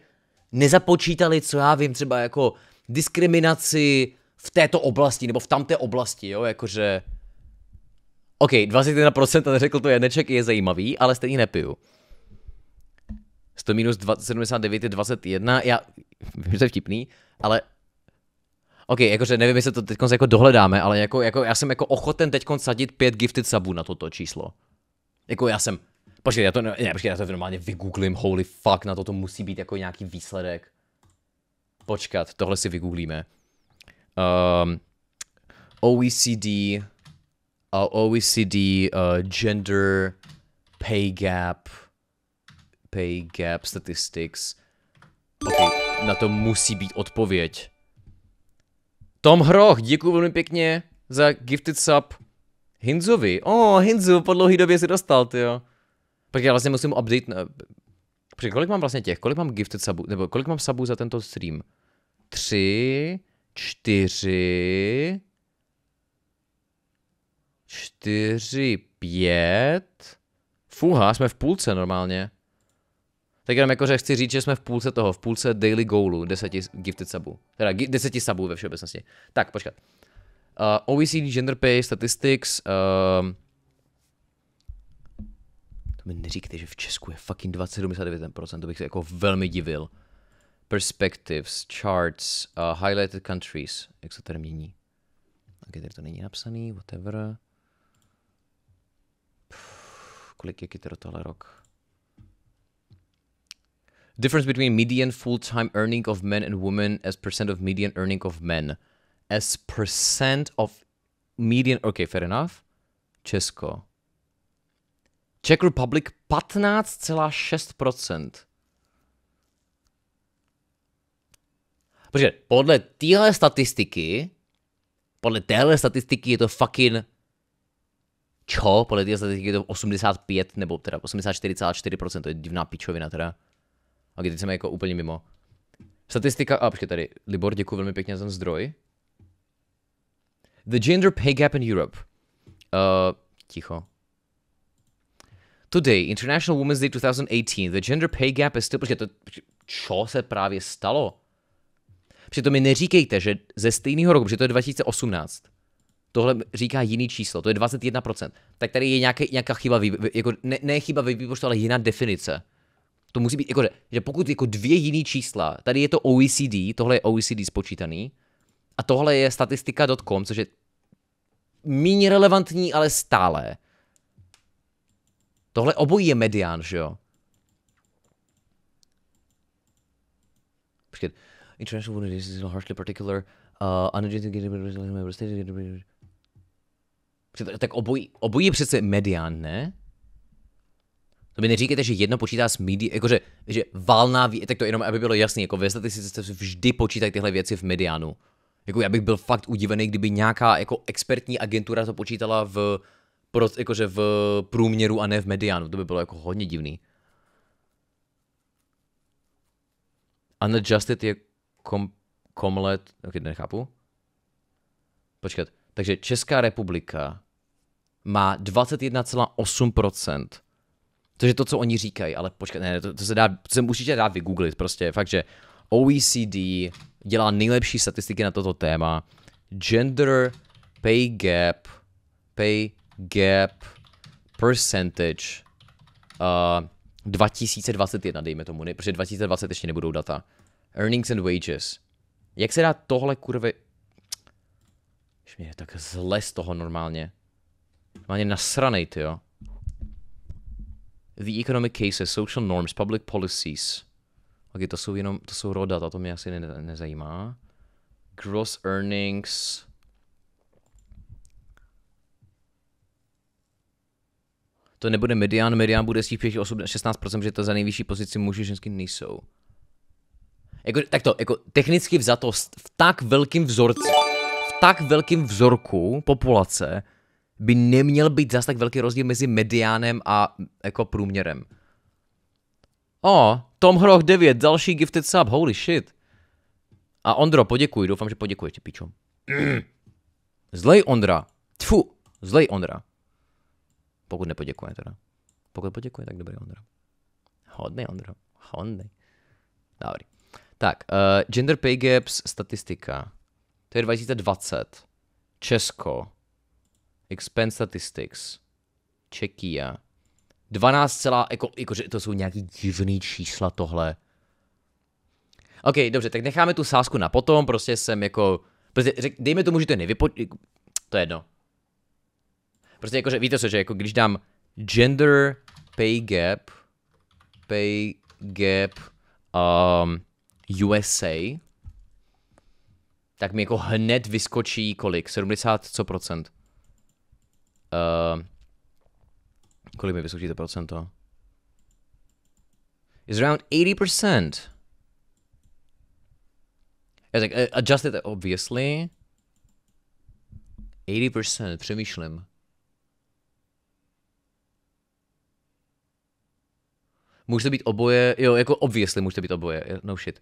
nezapočítali, co já vím, třeba jako diskriminaci v této oblasti, nebo v tamté oblasti, jo, jakože... OK, 21% neřekl to jedneček je zajímavý, ale stejně nepiju. 100 minus 79 je 21, já vím, že je vtipný, ale OK, jakože nevím, jestli to teď jako dohledáme, ale jako, jako já jsem jako ochoten teď sadit pět gifted subů na toto číslo. Jako já jsem, počkej, já to, ne, počkej, já to normálně vygooglím, holy fuck, na to to musí být jako nějaký výsledek. Počkat, tohle si vygooglíme. Um, ehm, OECD, uh, e eh, OECD uh, gender pay gap, pay gap statistics. Okay, na to musí být odpověď. Tom Hroch, děkuji velmi pěkně za gifted sub Hinzovi. O, oh, Hinzu, po dlouhý době si dostal, ty jo. Pak já vlastně musím update... Na... Eh, Protože kolik mám vlastně těch? Kolik mám gifted subů? Nebo kolik mám subů za tento stream? Tři, čtyři, čtyři, pět. Fuha, jsme v půlce normálně. Tak jenom jakože chci říct, že jsme v půlce toho, v půlce daily goalu, 10 gifted subů. Teda 10 subů ve všeobecnosti. Tak, počkat. Uh, eh, OECD Gender Pay Statistics. Uh, to mi neříkte, že v Česku je fucking 2,79%, to bych se jako velmi divil. Perspectives, charts, uh, highlighted countries. Jak se tady mění? Okay, tady to není napsaný, whatever. kolik je to tohle rok? difference between median full-time earning of men and women as percent of median earning of men. As percent of median, okay, fair enough. Česko. Czech Republic 15,6%. Protože podle téhle statistiky, podle téhle statistiky je to fucking čo, podle téhle statistiky je to 85 nebo teda 84,4%, to je divná pičovina teda. A když jsme jako úplně mimo. Statistika, a počkej tady, Libor, děkuji velmi pěkně za ten zdroj. The gender pay gap in Europe. Uh, ticho. Today, International Women's Day 2018, the gender pay gap is still... Počkej, to, čo se právě stalo? Přitom mi neříkejte, že ze stejného roku, protože to je 2018, tohle říká jiný číslo, to je 21%. Tak tady je nějaký, nějaká chyba, jako ne, ne chyba vypočtu, ale jiná definice to musí být, jako, že pokud jako dvě jiný čísla, tady je to OECD, tohle je OECD spočítaný, a tohle je statistika.com, což je méně relevantní, ale stále. Tohle obojí je medián, že jo? International wounded is harshly particular. Uh, tak obojí, obojí je přece medián, ne? To mi neříkejte, že jedno počítá s médií, jakože že valná, tak to jenom, aby bylo jasný, jako ve statistice vždy počítají tyhle věci v medianu, Jako já bych byl fakt udivený, kdyby nějaká jako expertní agentura to počítala v, pro, jakože v průměru a ne v medianu, To by bylo jako hodně divný. Unadjusted je kom, komlet, ok, nechápu. Počkat, takže Česká republika má 21,8% to je to, co oni říkají, ale počkat, ne, to, to se dá, to se určitě dá vygooglit, prostě fakt, že OECD dělá nejlepší statistiky na toto téma. Gender pay gap, pay gap percentage uh, 2021, dejme tomu, ne, protože 2020 ještě nebudou data. Earnings and wages. Jak se dá tohle kurve... Už mě je tak zle z toho normálně. Normálně nasranej, ty jo. The economic cases, social norms, public policies. Ok, to jsou jenom, to jsou roda, to mě asi ne, nezajímá. Gross earnings. To nebude median, median bude z těch 5 osob 16%, že to za nejvyšší pozici muži ženský nejsou. Jako, tak to, jako technicky vzato v tak velkým vzorci, v tak velkým vzorku populace, by neměl být zas tak velký rozdíl mezi mediánem a jako průměrem. O, Tom Hroch 9, další gifted sub, holy shit. A Ondro, poděkuji, doufám, že poděkuješ ti, pičo. Zlej Ondra. Tfu, zlej Ondra. Pokud nepoděkuje teda. Pokud poděkuje, tak dobrý Ondra. Hodný Ondra. hodný. Dobrý. Tak, uh, gender pay gaps statistika. To je 2020. Česko. Expense statistics. Czechia. 12 celá, jako, jakože to jsou nějaký divný čísla tohle. OK, dobře, tak necháme tu sázku na potom, prostě jsem jako, prostě řek, dejme tomu, že to je nevypo... Jako, to je jedno. Prostě jakože, víte co, že jako když dám gender pay gap, pay gap um, USA, tak mi jako hned vyskočí kolik? 70 co procent? Uh, kolik mi vyskočí to procento? Is around 80%. like, uh, adjusted obviously. 80%, přemýšlím. Může to být oboje, jo, jako obviously může to být oboje, no shit.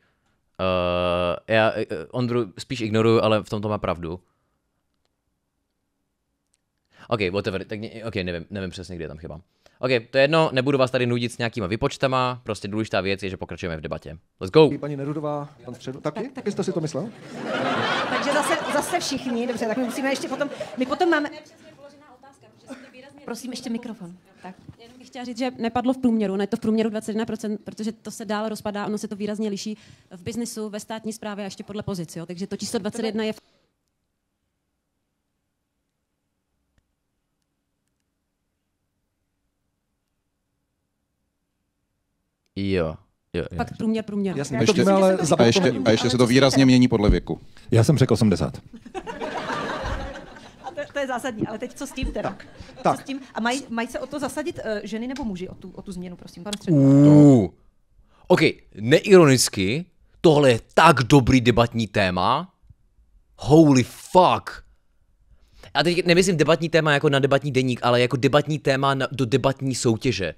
Uh, já eh, Ondru spíš ignoruju, ale v tomto má pravdu. OK, whatever, tak OK, nevím, nevím přesně, kde je tam chyba. OK, to je jedno, nebudu vás tady nudit s nějakýma vypočtama, prostě důležitá věc je, že pokračujeme v debatě. Let's go! Paní Nerudová, pan Středu, taky? Tak, tak, jste si to myslel? Takže zase, zase všichni, dobře, tak my musíme ještě potom, my potom máme... Prosím, ještě mikrofon. Tak. Jenom bych chtěla říct, že nepadlo v průměru, ne to v průměru 21%, protože to se dál rozpadá, ono se to výrazně liší v biznesu, ve státní správě a ještě podle pozici, jo. takže to číslo 21 je... Jo. Jo, Pak průměr, průměr. Jasně, ještě, to ale a ještě, a ještě se to výrazně mění podle věku. Já jsem řekl 80. a to, to je zásadní, ale teď co s tím teda? Tak, tak. Co s tím? A mají, mají se o to zasadit uh, ženy nebo muži o tu, o tu změnu, prosím, pane Středu? OK, neironicky, tohle je tak dobrý debatní téma. Holy fuck. A teď nemyslím debatní téma jako na debatní deník, ale jako debatní téma na, do debatní soutěže.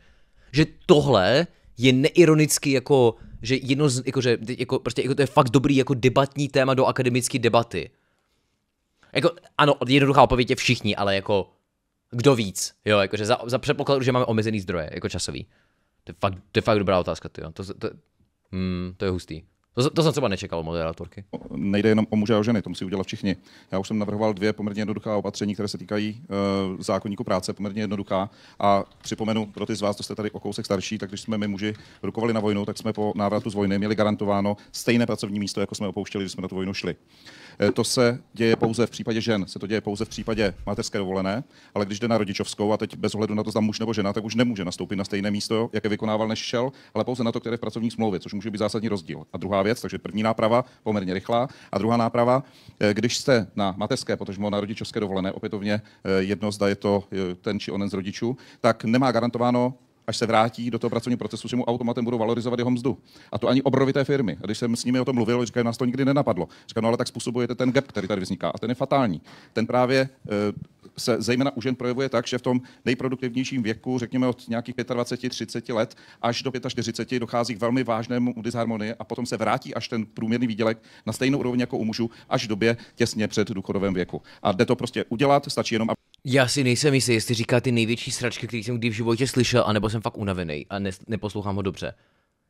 Že tohle je neironicky jako, že jedno z, jako, že, jako, prostě, jako to je fakt dobrý jako debatní téma do akademické debaty. Jako, ano, jednoduchá odpověď je všichni, ale jako, kdo víc, jo, jakože za, za předpokladu, že máme omezený zdroje, jako časový. To je fakt, to je fakt dobrá otázka, ty jo. To, to, hmm, to je hustý. To, to jsem třeba nečekal moderátorky. Nejde jenom o muže a o ženy, to musí udělat všichni. Já už jsem navrhoval dvě poměrně jednoduchá opatření, které se týkají uh, eh, zákonníku práce, poměrně jednoduchá. A připomenu pro ty z vás, co jste tady o kousek starší, tak když jsme my muži rukovali na vojnu, tak jsme po návratu z vojny měli garantováno stejné pracovní místo, jako jsme opouštěli, když jsme na tu vojnu šli. Uh, Eh, to se děje pouze v případě žen, se to děje pouze v případě mateřské dovolené, ale když jde na rodičovskou a teď bez ohledu na to, zda muž nebo žena, tak už nemůže nastoupit na stejné místo, jaké vykonával, než šel, ale pouze na to, které v pracovní smlouvě, což může být zásadní rozdíl. A druhá věc, takže první náprava poměrně rychlá, a druhá náprava, eh, když jste na mateřské, protože na rodičovské dovolené, opětovně eh, jedno, zda je to ten či onen z rodičů, tak nemá garantováno až se vrátí do toho pracovního procesu, že mu automatem budou valorizovat jeho mzdu. A to ani obrovité firmy. A když jsem s nimi o tom mluvil, říkají, nás to nikdy nenapadlo. Říkají, no ale tak způsobujete ten gap, který tady vzniká. A ten je fatální. Ten právě eh, se zejména u žen projevuje tak, že v tom nejproduktivnějším věku, řekněme od nějakých 25-30 let až do 45, dochází k velmi vážnému disharmonii a potom se vrátí až ten průměrný výdělek na stejnou úroveň jako u mužů až v době těsně před důchodovém věku. A jde to prostě udělat, stačí jenom. Aby... Já si nejsem jistý, jestli říká ty největší sračky, které jsem kdy v životě slyšel, anebo jsem jsem fakt unavený a ne, neposlouchám ho dobře.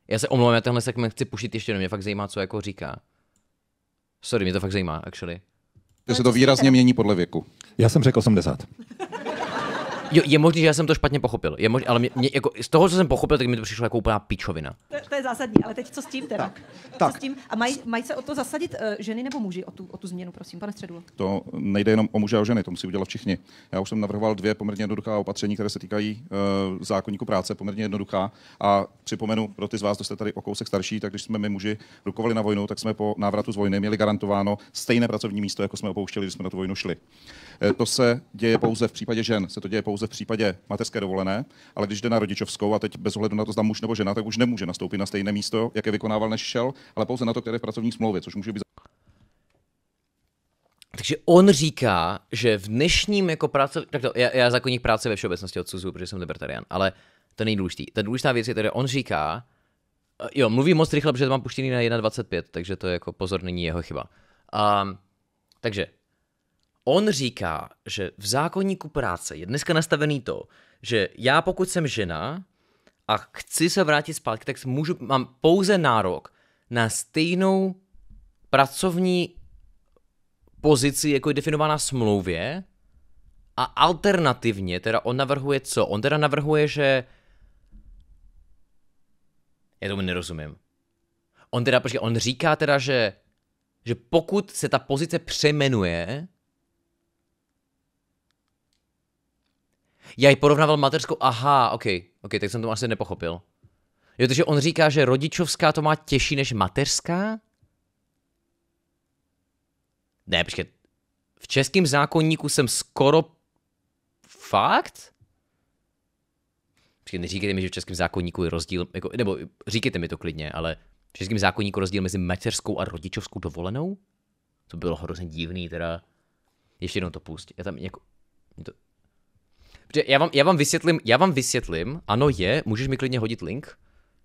Já se omlouvám, já tenhle segment chci pušit ještě jenom, mě fakt zajímá, co jako říká. Sorry, mě to fakt zajímá, actually. Že se to výrazně mění podle věku. Já jsem řekl 80. Jo, je možné, že já jsem to špatně pochopil. Je možný, ale mě, mě, jako, z toho, co jsem pochopil, tak mi to přišlo jako úplná pičovina. To, to je zásadní, ale teď co s tím teda? Tak, tak. Co s tím? A mají maj se o to zasadit uh, ženy nebo muži o tu, o tu změnu, prosím, pane Středulo? To nejde jenom o muže a o ženy, to musí udělat všichni. Já už jsem navrhoval dvě poměrně jednoduchá opatření, které se týkají uh, eh, zákonníku práce, poměrně jednoduchá. A připomenu pro ty z vás, kdo jste tady o kousek starší, tak když jsme my muži rukovali na vojnu, tak jsme po návratu z vojny měli garantováno stejné pracovní místo, jako jsme opouštěli, když jsme na tu vojnu šli. Uh, to se děje pouze v případě žen, se to děje pouze pouze v případě mateřské dovolené, ale když jde na rodičovskou a teď bez ohledu na to, zda muž nebo žena, tak už nemůže nastoupit na stejné místo, jaké vykonával, než šel, ale pouze na to, které v pracovní smlouvě, což může být takže on říká, že v dnešním jako práce, tak to, já, já zákonník práce ve všeobecnosti odsuzuju, protože jsem libertarian, ale to není důležitý. Ta důležitá věc je tedy, on říká, jo, mluví moc rychle, protože to mám puštěný na 1.25, takže to jako pozor, není jeho chyba. Um, takže on říká, že v zákonníku práce je dneska nastavený to, že já pokud jsem žena a chci se vrátit zpátky, tak můžu, mám pouze nárok na stejnou pracovní pozici, jako je definovaná smlouvě, a alternativně, teda on navrhuje co? On teda navrhuje, že... Já tomu nerozumím. On teda, počkej, on říká teda, že, že pokud se ta pozice přejmenuje, Já ji porovnával mateřskou, aha, ok, ok, tak jsem to asi nepochopil. Jo, takže on říká, že rodičovská to má těžší než mateřská? Ne, počkej, v českém zákonníku jsem skoro... Fakt? Počkej, neříkejte mi, že v českém zákonníku je rozdíl, jako, nebo říkejte mi to klidně, ale v českém zákonníku rozdíl mezi mateřskou a rodičovskou dovolenou? To bylo hrozně divný, teda. Ještě jednou to pust. Já tam jako... Protože já vám, já vám vysvětlím, já vám vysvětlím, ano je, můžeš mi klidně hodit link,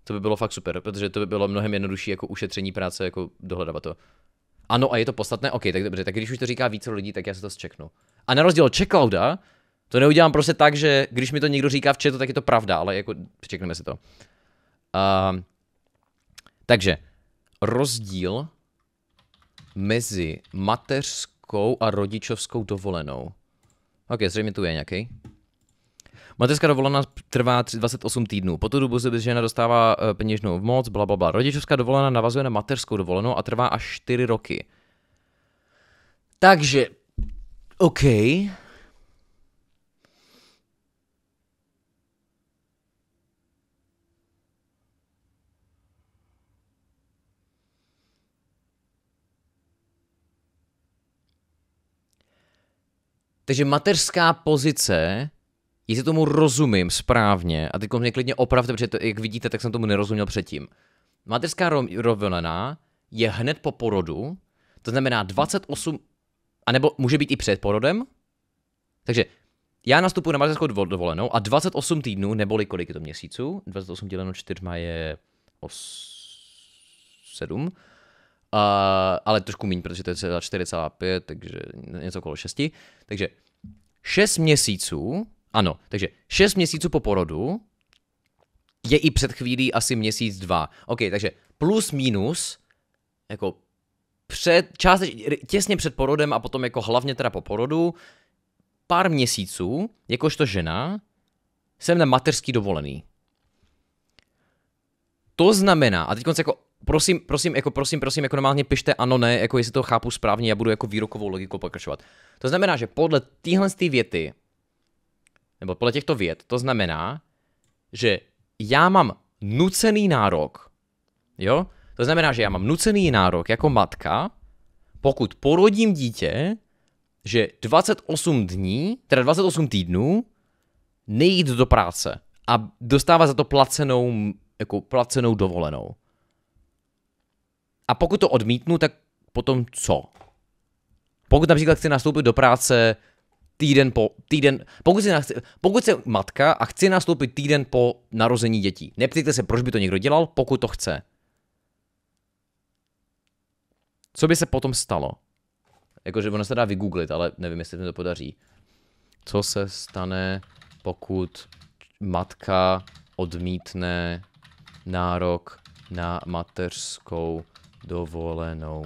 to by bylo fakt super, protože to by bylo mnohem jednodušší jako ušetření práce, jako dohledávat to. Ano, a je to podstatné? OK, tak dobře, tak když už to říká více lidí, tak já se to zčeknu. A na rozdíl od checklouda, to neudělám prostě tak, že když mi to někdo říká v chatu, tak je to pravda, ale jako přečekneme si to. Uh, takže, rozdíl mezi mateřskou a rodičovskou dovolenou. OK, zřejmě tu je nějaký. Mateřská dovolená trvá 28 týdnů. Po tu dobu se žena dostává eh, peněžnou moc, bla, bla, bla. Rodičovská dovolená navazuje na mateřskou dovolenou a trvá až 4 roky. Takže, OK. Takže mateřská pozice jestli tomu rozumím správně, a teď mě klidně opravte, protože to, jak vidíte, tak jsem tomu nerozuměl předtím. Mateřská rovina je hned po porodu, to znamená 28, anebo může být i před porodem. Takže já nastupuji na mateřskou dovolenou a 28 týdnů, neboli kolik je to měsíců, 28 děleno 4 je 7, Uh, ale trošku méně, protože to je 4,5, takže něco kolem 6. Takže 6 měsíců ano, takže 6 měsíců po porodu je i před chvílí asi měsíc, dva. OK, takže plus minus, jako před, část, těsně před porodem a potom jako hlavně teda po porodu, pár měsíců, jakožto žena, jsem na mateřský dovolený. To znamená, a teď jako prosím, prosím, jako prosím, prosím, jako normálně pište ano, ne, jako jestli to chápu správně, já budu jako výrokovou logiku pokračovat. To znamená, že podle téhle věty nebo podle těchto věd, to znamená, že já mám nucený nárok, jo? To znamená, že já mám nucený nárok jako matka, pokud porodím dítě, že 28 dní, teda 28 týdnů, nejít do práce a dostává za to placenou, jako placenou dovolenou. A pokud to odmítnu, tak potom co? Pokud například chci nastoupit do práce týden po, týden, pokud, si chci, pokud se matka a chci nastoupit týden po narození dětí, neptejte se, proč by to někdo dělal, pokud to chce. Co by se potom stalo? Jakože ono se dá vygooglit, ale nevím, jestli mi to podaří. Co se stane, pokud matka odmítne nárok na mateřskou dovolenou?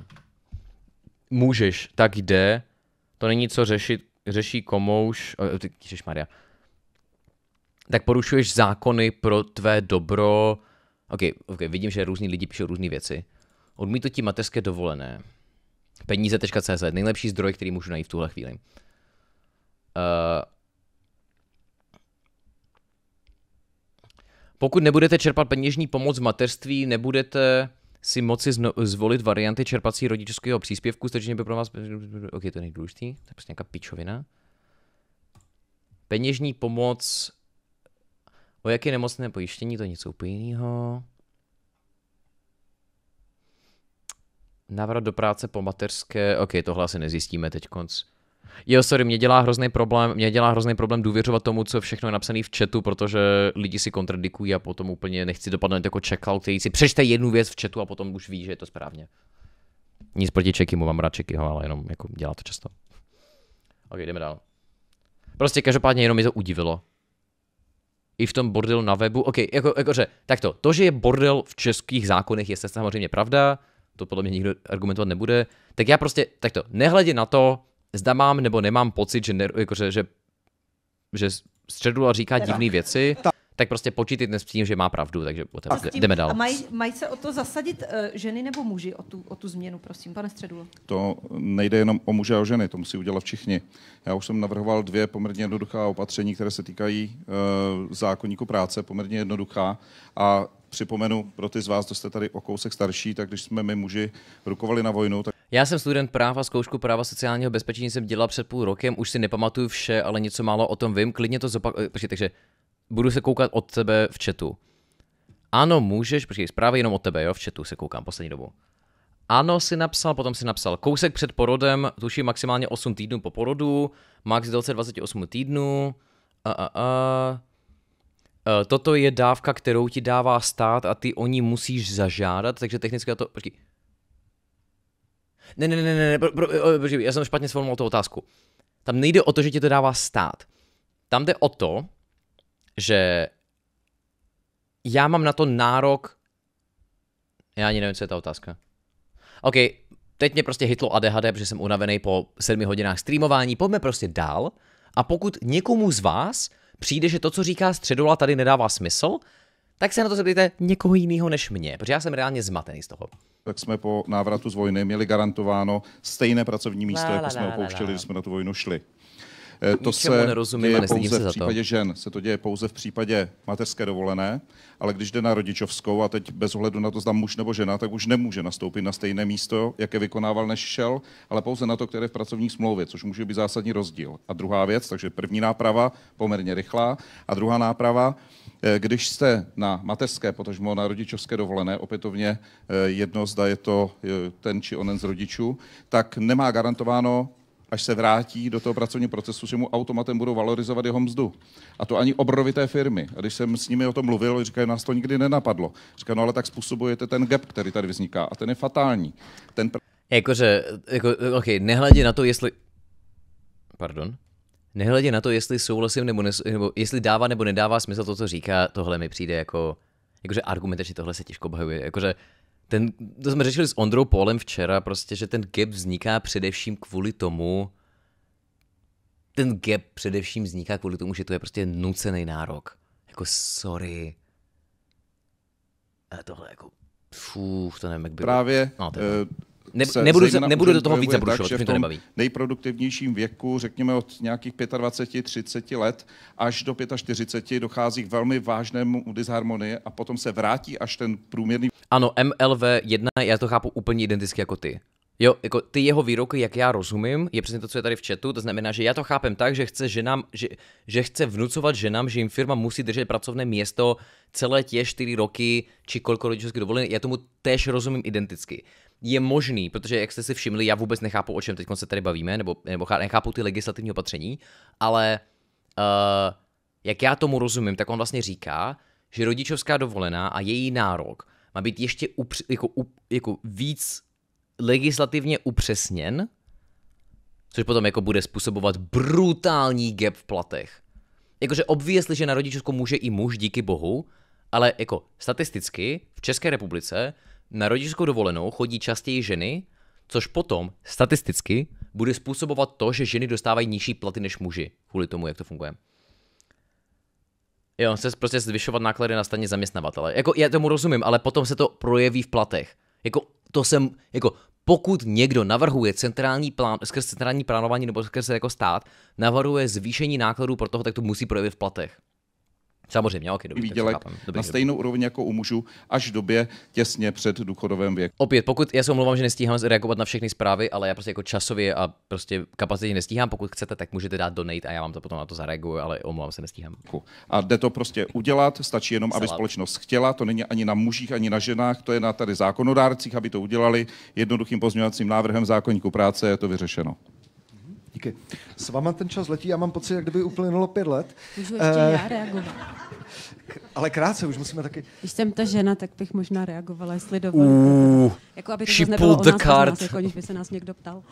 Můžeš, tak jde. To není co řešit, řeší komouš, uh, Maria, tak porušuješ zákony pro tvé dobro. Ok, okay vidím, že různí lidi píšou různé věci. Odmítu ti mateřské dovolené. Peníze.cz, nejlepší zdroj, který můžu najít v tuhle chvíli. Uh, pokud nebudete čerpat peněžní pomoc v mateřství, nebudete si moci zno, zvolit varianty čerpací rodičovského příspěvku, stačí by pro vás... Ok, to je důležitý, to je prostě nějaká pičovina. Peněžní pomoc... O jaké nemocné pojištění, to je něco úplně jiného. Návrat do práce po mateřské, ok, tohle asi nezjistíme teď konc. Jo, sorry, mě dělá hrozný problém, mě dělá hrozný problém důvěřovat tomu, co všechno je napsané v chatu, protože lidi si kontradikují a potom úplně nechci dopadnout jako checkout, který si přečte jednu věc v chatu a potom už ví, že je to správně. Nic proti mu mám rád čeky, ale jenom jako dělá to často. Ok, jdeme dál. Prostě každopádně jenom mi to udivilo. I v tom bordelu na webu, ok, jako, jako že, takto, to, že je bordel v českých zákonech, je se samozřejmě pravda, to podle mě nikdo argumentovat nebude, tak já prostě, takto, nehledě na to, zda mám nebo nemám pocit, že, ne, jako, že, že, že středula říká divné věci, tak. tak prostě dnes s tím, že má pravdu, takže a tím, jdeme dál. A mají, mají se o to zasadit uh, ženy nebo muži o tu, o tu změnu, prosím, pane Středulo? To nejde jenom o muže a o ženy, to musí udělat všichni. Já už jsem navrhoval dvě poměrně jednoduchá opatření, které se týkají uh, eh, zákonníku práce, poměrně jednoduchá a připomenu pro ty z vás, kdo jste tady o kousek starší, tak když jsme my muži rukovali na vojnu, tak já jsem student práva, zkoušku práva sociálního bezpečení jsem dělal před půl rokem, už si nepamatuju vše, ale něco málo o tom vím, klidně to eh, Počkej, Takže budu se koukat od tebe v chatu. Ano, můžeš, počkej, zprávy jenom od tebe, jo, v chatu se koukám poslední dobu. Ano, si napsal, potom si napsal kousek před porodem, tuším maximálně 8 týdnů po porodu, max délce 28 týdnů. A, a, a. E, toto je dávka, kterou ti dává stát a ty o ní musíš zažádat, takže technicky to... Počkej, ne, ne, ne, ne, ne, pro, pro, pro, eh, eh, já jsem špatně sformuloval tu otázku. Tam nejde o to, že ti to dává stát. Tam jde o to, že já mám na to nárok... Já ani nevím, co je ta otázka. OK, teď mě prostě hitlo ADHD, protože jsem unavený po sedmi hodinách streamování, pojďme prostě dál. A pokud někomu z vás přijde, že to, co říká středula, tady nedává smysl, tak se na to zeptejte někoho jiného než mě, protože já jsem reálně zmatený z toho. Tak jsme po návratu z vojny měli garantováno stejné pracovní místo, jako jsme opouštěli, když jsme na tu vojnu šli. Eh, to se děje pouze v případě žen. Se to děje pouze v případě mateřské dovolené, ale když jde na rodičovskou a teď bez ohledu na to, zda muž nebo žena, tak už nemůže nastoupit na stejné místo, jaké vykonával než šel, ale pouze na to, které v pracovní smlouvě, což může být zásadní rozdíl. A druhá věc, takže první náprava poměrně rychlá, a druhá náprava, Eh, když jste na mateřské, potažmo na rodičovské dovolené, opětovně eh, jedno, zda je to eh, ten či onen z rodičů, tak nemá garantováno až se vrátí do toho pracovního procesu, že mu automatem budou valorizovat jeho mzdu. A to ani obrovité firmy. A když jsem s nimi o tom mluvil, říkají, nás to nikdy nenapadlo. Říkají, no ale tak způsobujete ten gap, který tady vzniká. A ten je fatální. Ten... Jakože, jako, okay, nehledě na to, jestli... Pardon nehledě na to, jestli souhlasím nebo, nes, nebo jestli dává nebo nedává smysl to, co říká, tohle mi přijde jako, jakože argumentačně tohle se těžko bahuje. jakože ten, to jsme řešili s Ondrou Polem včera, prostě, že ten gap vzniká především kvůli tomu, ten gap především vzniká kvůli tomu, že to je prostě nucený nárok. Jako sorry. A tohle jako, fů, to nevím, jak by... Právě, no, ne, se nebudu, se, nebudu do toho víc zabrušovat, tak, že v tom nejproduktivnějším věku, řekněme od nějakých 25-30 let až do 45, dochází k velmi vážnému disharmonii a potom se vrátí až ten průměrný... Ano, MLV1, já to chápu úplně identicky jako ty. Jo, jako ty jeho výroky, jak já rozumím, je přesně to, co je tady v chatu, to znamená, že já to chápem tak, že chce ženám, že, že chce vnucovat ženám, že jim firma musí držet pracovné město celé tě čtyři roky, či kolik rodičovských dovolených, já tomu též rozumím identicky je možný, protože jak jste si všimli, já vůbec nechápu, o čem teď se tady bavíme, nebo, nebo nechápu ty legislativní opatření, ale uh, jak já tomu rozumím, tak on vlastně říká, že rodičovská dovolená a její nárok má být ještě upř- jako, up, jako víc legislativně upřesněn, což potom jako bude způsobovat brutální gap v platech. Jakože obvěsli, že na rodičovskou může i muž, díky bohu, ale jako statisticky v České republice na rodičskou dovolenou chodí častěji ženy, což potom statisticky bude způsobovat to, že ženy dostávají nižší platy než muži, kvůli tomu, jak to funguje. Jo, se prostě zvyšovat náklady na straně zaměstnavatele. Jako, já tomu rozumím, ale potom se to projeví v platech. Jako, to jsem, jako, pokud někdo navrhuje centrální plán, skrz centrální plánování nebo skrz jako stát, navrhuje zvýšení nákladů pro toho, tak to musí projevit v platech. Samozřejmě, ok, dobře. výdělek dobrý, na dobře. stejnou úroveň jako u mužů až v době těsně před důchodovém věku. Opět, pokud já se omlouvám, že nestíhám reagovat na všechny zprávy, ale já prostě jako časově a prostě kapacitě nestíhám. Pokud chcete, tak můžete dát donate a já vám to potom na to zareaguju, ale omlouvám se, nestíhám. A jde to prostě udělat, stačí jenom, aby společnost chtěla, to není ani na mužích, ani na ženách, to je na tady zákonodárcích, aby to udělali jednoduchým pozměňovacím návrhem zákonníku práce, je to vyřešeno. Díky. S váma ten čas letí, já mám pocit, jak kdyby uplynulo pět let. Můžu ještě uh, já reagovat. Ale krátce, už musíme taky... Když jsem ta žena, tak bych možná reagovala, jestli dovolíte. Uh, jako aby to nebylo the o nás, card. Nás, jako, když by se nás někdo ptal.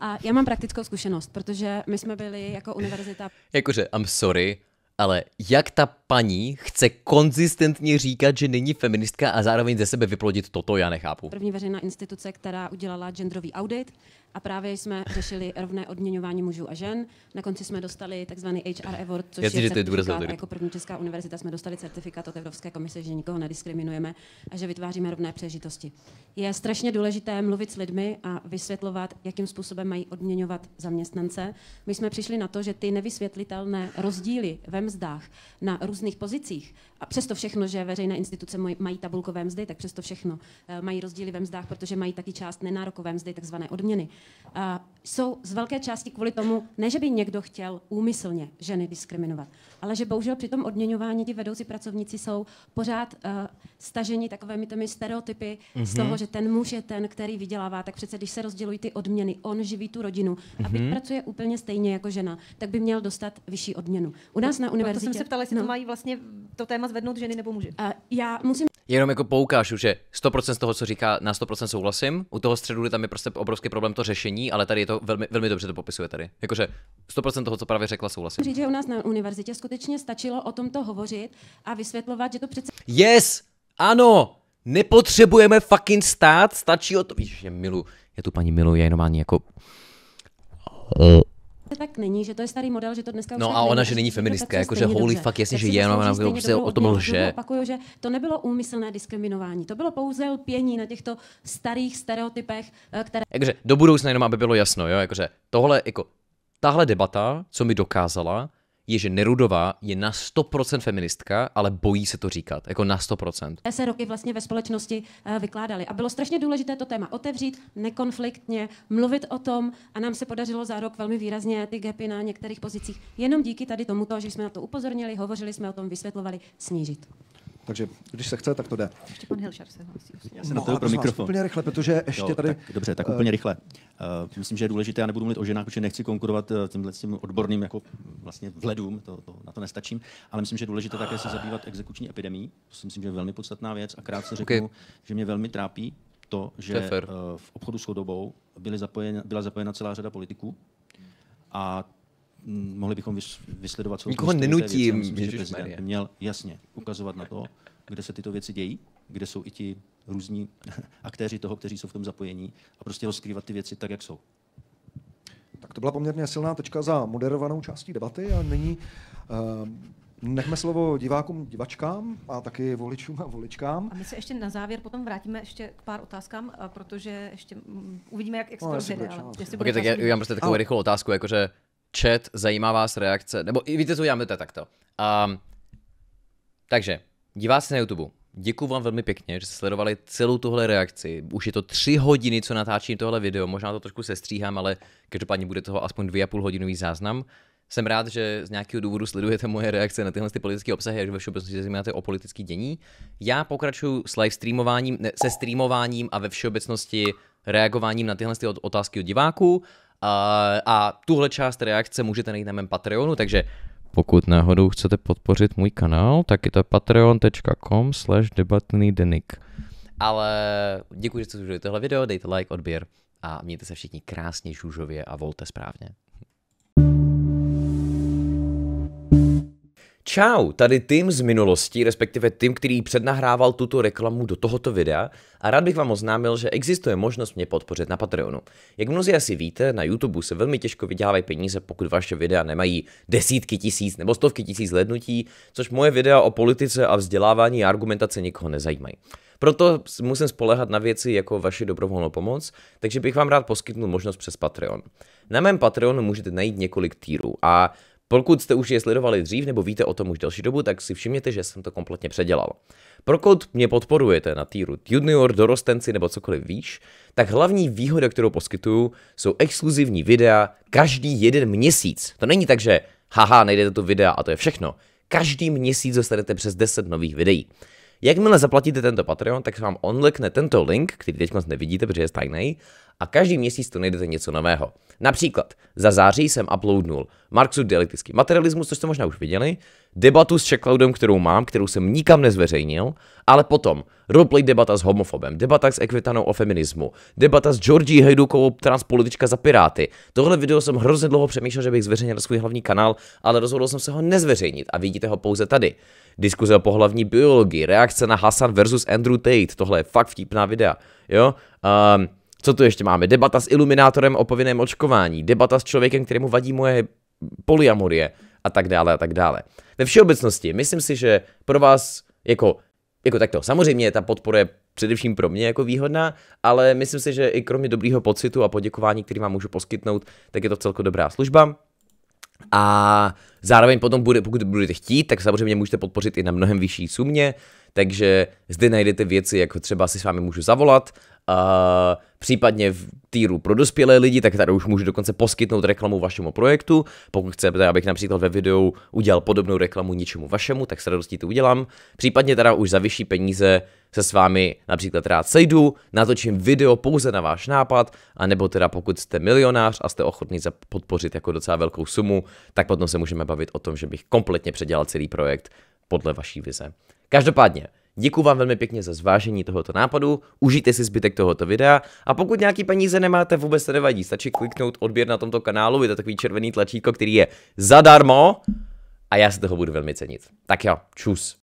A já mám praktickou zkušenost, protože my jsme byli jako univerzita... Jakože, I'm sorry, ale jak ta paní chce konzistentně říkat, že není feministka a zároveň ze sebe vyplodit toto, já nechápu. První veřejná instituce, která udělala genderový audit a právě jsme řešili rovné odměňování mužů a žen. Na konci jsme dostali takzvaný HR Award, což Jasně, je že důležitý. jako první česká univerzita jsme dostali certifikát od Evropské komise, že nikoho nediskriminujeme a že vytváříme rovné přežitosti. Je strašně důležité mluvit s lidmi a vysvětlovat, jakým způsobem mají odměňovat zaměstnance. My jsme přišli na to, že ty nevysvětlitelné rozdíly ve mzdách na různých různých pozicích, a přesto všechno, že veřejné instituce mají tabulkové mzdy, tak přesto všechno eh, mají rozdíly ve mzdách, protože mají taky část nenárokové mzdy, takzvané odměny. A jsou z velké části kvůli tomu, ne že by někdo chtěl úmyslně ženy diskriminovat, ale že bohužel při tom odměňování ti vedoucí pracovníci jsou pořád uh, staženi takovými těmi stereotypy mm-hmm. z mhm. toho, že ten muž je ten, který vydělává, tak přece když se rozdělují ty odměny, on živí tu rodinu mm-hmm. a mhm. byť pracuje úplně stejně jako žena, tak by měl dostat vyšší odměnu. U nás na univerzitě... No to jsem se ptala, jestli no. to mají vlastně to téma zvednout ženy nebo muži? Uh, já musím jenom jako poukážu, že 100% z toho, co říká, na 100% souhlasím. U toho středu tam je prostě obrovský problém to řešení, ale tady je to velmi, velmi dobře to popisuje tady. Jakože 100% toho, co právě řekla, souhlasím. Říct, že u nás na univerzitě skutečně stačilo o tomto hovořit a vysvětlovat, že to přece... Yes! Ano! Nepotřebujeme fucking stát, stačí o to... Víš, že milu, je tu paní milu, já jenom ani jako tak není, že to je starý model, že to dneska No a ona, není, že není feministka, prostě jakože holy fuck, jasně, že je, ona nám o tom lže. Opakuju, že to nebylo úmyslné diskriminování, to bylo pouze lpění na těchto starých stereotypech, eh, které... Jakože do budoucna jenom, aby bylo jasno, jo, jakože tohle, jako tahle debata, co mi dokázala, je, že Nerudová je na 100% feministka, ale bojí se to říkat. Jako na 100%. Se roky vlastně ve společnosti eh, vykládali. A bylo strašně důležité to téma otevřít, nekonfliktně, mluvit o tom a nám se podařilo za rok velmi výrazně ty gapy na některých pozicích jenom díky tady tomuto, že jsme na to upozornili, hovořili jsme o tom, vysvětlovali, snížit. Takže když se chce, tak to jde. Ještě pan Hilšer se hlásí. Já jsem no, pro mikrofon. Úplně rychle, protože ještě jo, tady... Tak, dobře, tak úplně eh, rychle. Uh, myslím, že je důležité, já nebudu mluvit o ženách, protože nechci konkurovat eh, tímhle tím odborným jako vlastně vledům, to, to, na to nestačím, ale myslím, že je důležité také se zabývat exekuční epidemí. To si myslím, že je velmi podstatná věc a krátce řeknu, okay. že mě velmi trápí to, že to v obchodu s chudobou byly zapojen, byla zapojena celá řada politiků a mohli bychom vysledovat celou Nikoho nenutí, myslím, že prezident měl jasně ukazovat na to, kde se tyto věci dějí, kde jsou i ti různí aktéři toho, kteří jsou v tom zapojení a prostě rozkrývat ty věci tak, jak jsou. Tak to byla poměrně silná tečka za moderovanou částí debaty a nyní uh, Nechme slovo divákům, divačkám a taky voličům a voličkám. A my se ještě na závěr potom vrátíme ještě k pár otázkám, eh, protože ještě mm, uvidíme, jak, jak se to rozjede. Okay, tak já, já mám prostě takovou a... rychlou otázku, jakože chat, zajímá vás reakce, nebo i víte, co uděláme to takto. Um, takže, dívá se na YouTube. Děkuji vám velmi pěkně, že jste sledovali celou tuhle reakci. Už je to tři hodiny, co natáčím tohle video, možná to trošku sestříhám, ale každopádně bude toho aspoň dvě a půl hodinový záznam. Jsem rád, že z nějakého důvodu sledujete moje reakce na tyhle ty politické obsahy že ve všeobecnosti se zajímáte o politický dění. Já pokračuju s live streamováním, ne, se streamováním a ve všeobecnosti reagováním na tyhle ty otázky od diváků a tuhle část reakce můžete najít na mém Patreonu, takže pokud náhodou chcete podpořit můj kanál, tak je to patreon.com slash debatný denik. Ale děkuji, že jste slyšeli tohle video, dejte like, odběr a mějte se všichni krásně, žužově a volte správně. Čau, tady Tim z minulosti, respektive Tim, který přednahrával tuto reklamu do tohoto videa a rád bych vám oznámil, že existuje možnost mě podpořit na Patreonu. Jak mnozí asi víte, na YouTube se velmi těžko vydělávají peníze, pokud vaše videa nemají desítky tisíc nebo stovky tisíc lednutí, což moje videa o politice a vzdělávání a argumentace nikoho nezajímají. Proto musím spolehat na věci jako vaši dobrovolnou pomoc, takže bych vám rád poskytnul možnost přes Patreon. Na mém Patreonu můžete najít několik týrů a pokud jste už je sledovali dřív nebo víte o tom už delší dobu, tak si všimněte, že jsem to kompletně předělal. Pokud mě podporujete na týru junior, dorostenci nebo cokoliv víš, tak hlavní výhoda, kterou poskytuju, jsou exkluzivní videa každý jeden měsíc. To není tak, že haha, najdete tu videa a to je všechno. Každý měsíc dostanete přes 10 nových videí. Jakmile zaplatíte tento Patreon, tak se vám onlekne tento link, který teď moc nevidíte, protože je tajný, a každý měsíc to najdete něco nového. Například za září jsem uploadnul Marxu dialektický materialismus, což jste možná už viděli, debatu s Checkloudem, kterou mám, kterou jsem nikam nezveřejnil, ale potom roleplay debata s homofobem, debata s Ekvitanou o feminismu, debata s Georgie Hajdukovou transpolitička za Piráty. Tohle video jsem hrozně dlouho přemýšlel, že bych zveřejnil na svůj hlavní kanál, ale rozhodl jsem se ho nezveřejnit a vidíte ho pouze tady. Diskuze o pohlavní biologii, reakce na Hasan versus Andrew Tate, tohle je fakt vtipná videa, jo? Um, co tu ještě máme? Debata s iluminátorem o povinném očkování, debata s člověkem, kterému vadí moje polyamorie a tak dále a tak dále. Ve všeobecnosti, myslím si, že pro vás jako, jako takto, samozřejmě ta podpora je především pro mě jako výhodná, ale myslím si, že i kromě dobrýho pocitu a poděkování, který vám můžu poskytnout, tak je to celko dobrá služba. A zároveň potom, bude, pokud budete chtít, tak samozřejmě můžete podpořit i na mnohem vyšší sumě, takže zde najdete věci, jako třeba si s vámi můžu zavolat, a případně v týru pro dospělé lidi, tak tady už můžu dokonce poskytnout reklamu vašemu projektu. Pokud chcete, abych například ve videu udělal podobnou reklamu ničemu vašemu, tak s radostí to udělám. Případně teda už za vyšší peníze se s vámi například rád sejdu, natočím video pouze na váš nápad, a nebo teda pokud jste milionář a jste ochotný podpořit jako docela velkou sumu, tak potom se můžeme bavit o tom, že bych kompletně předělal celý projekt podle vaší vize. Každopádně, Děkuji vám velmi pěkně za zvážení tohoto nápadu, užijte si zbytek tohoto videa a pokud nějaký peníze nemáte, vůbec se nevadí, stačí kliknout odběr na tomto kanálu, je to takový červený tlačítko, který je zadarmo a já se toho budu velmi cenit. Tak jo, čus.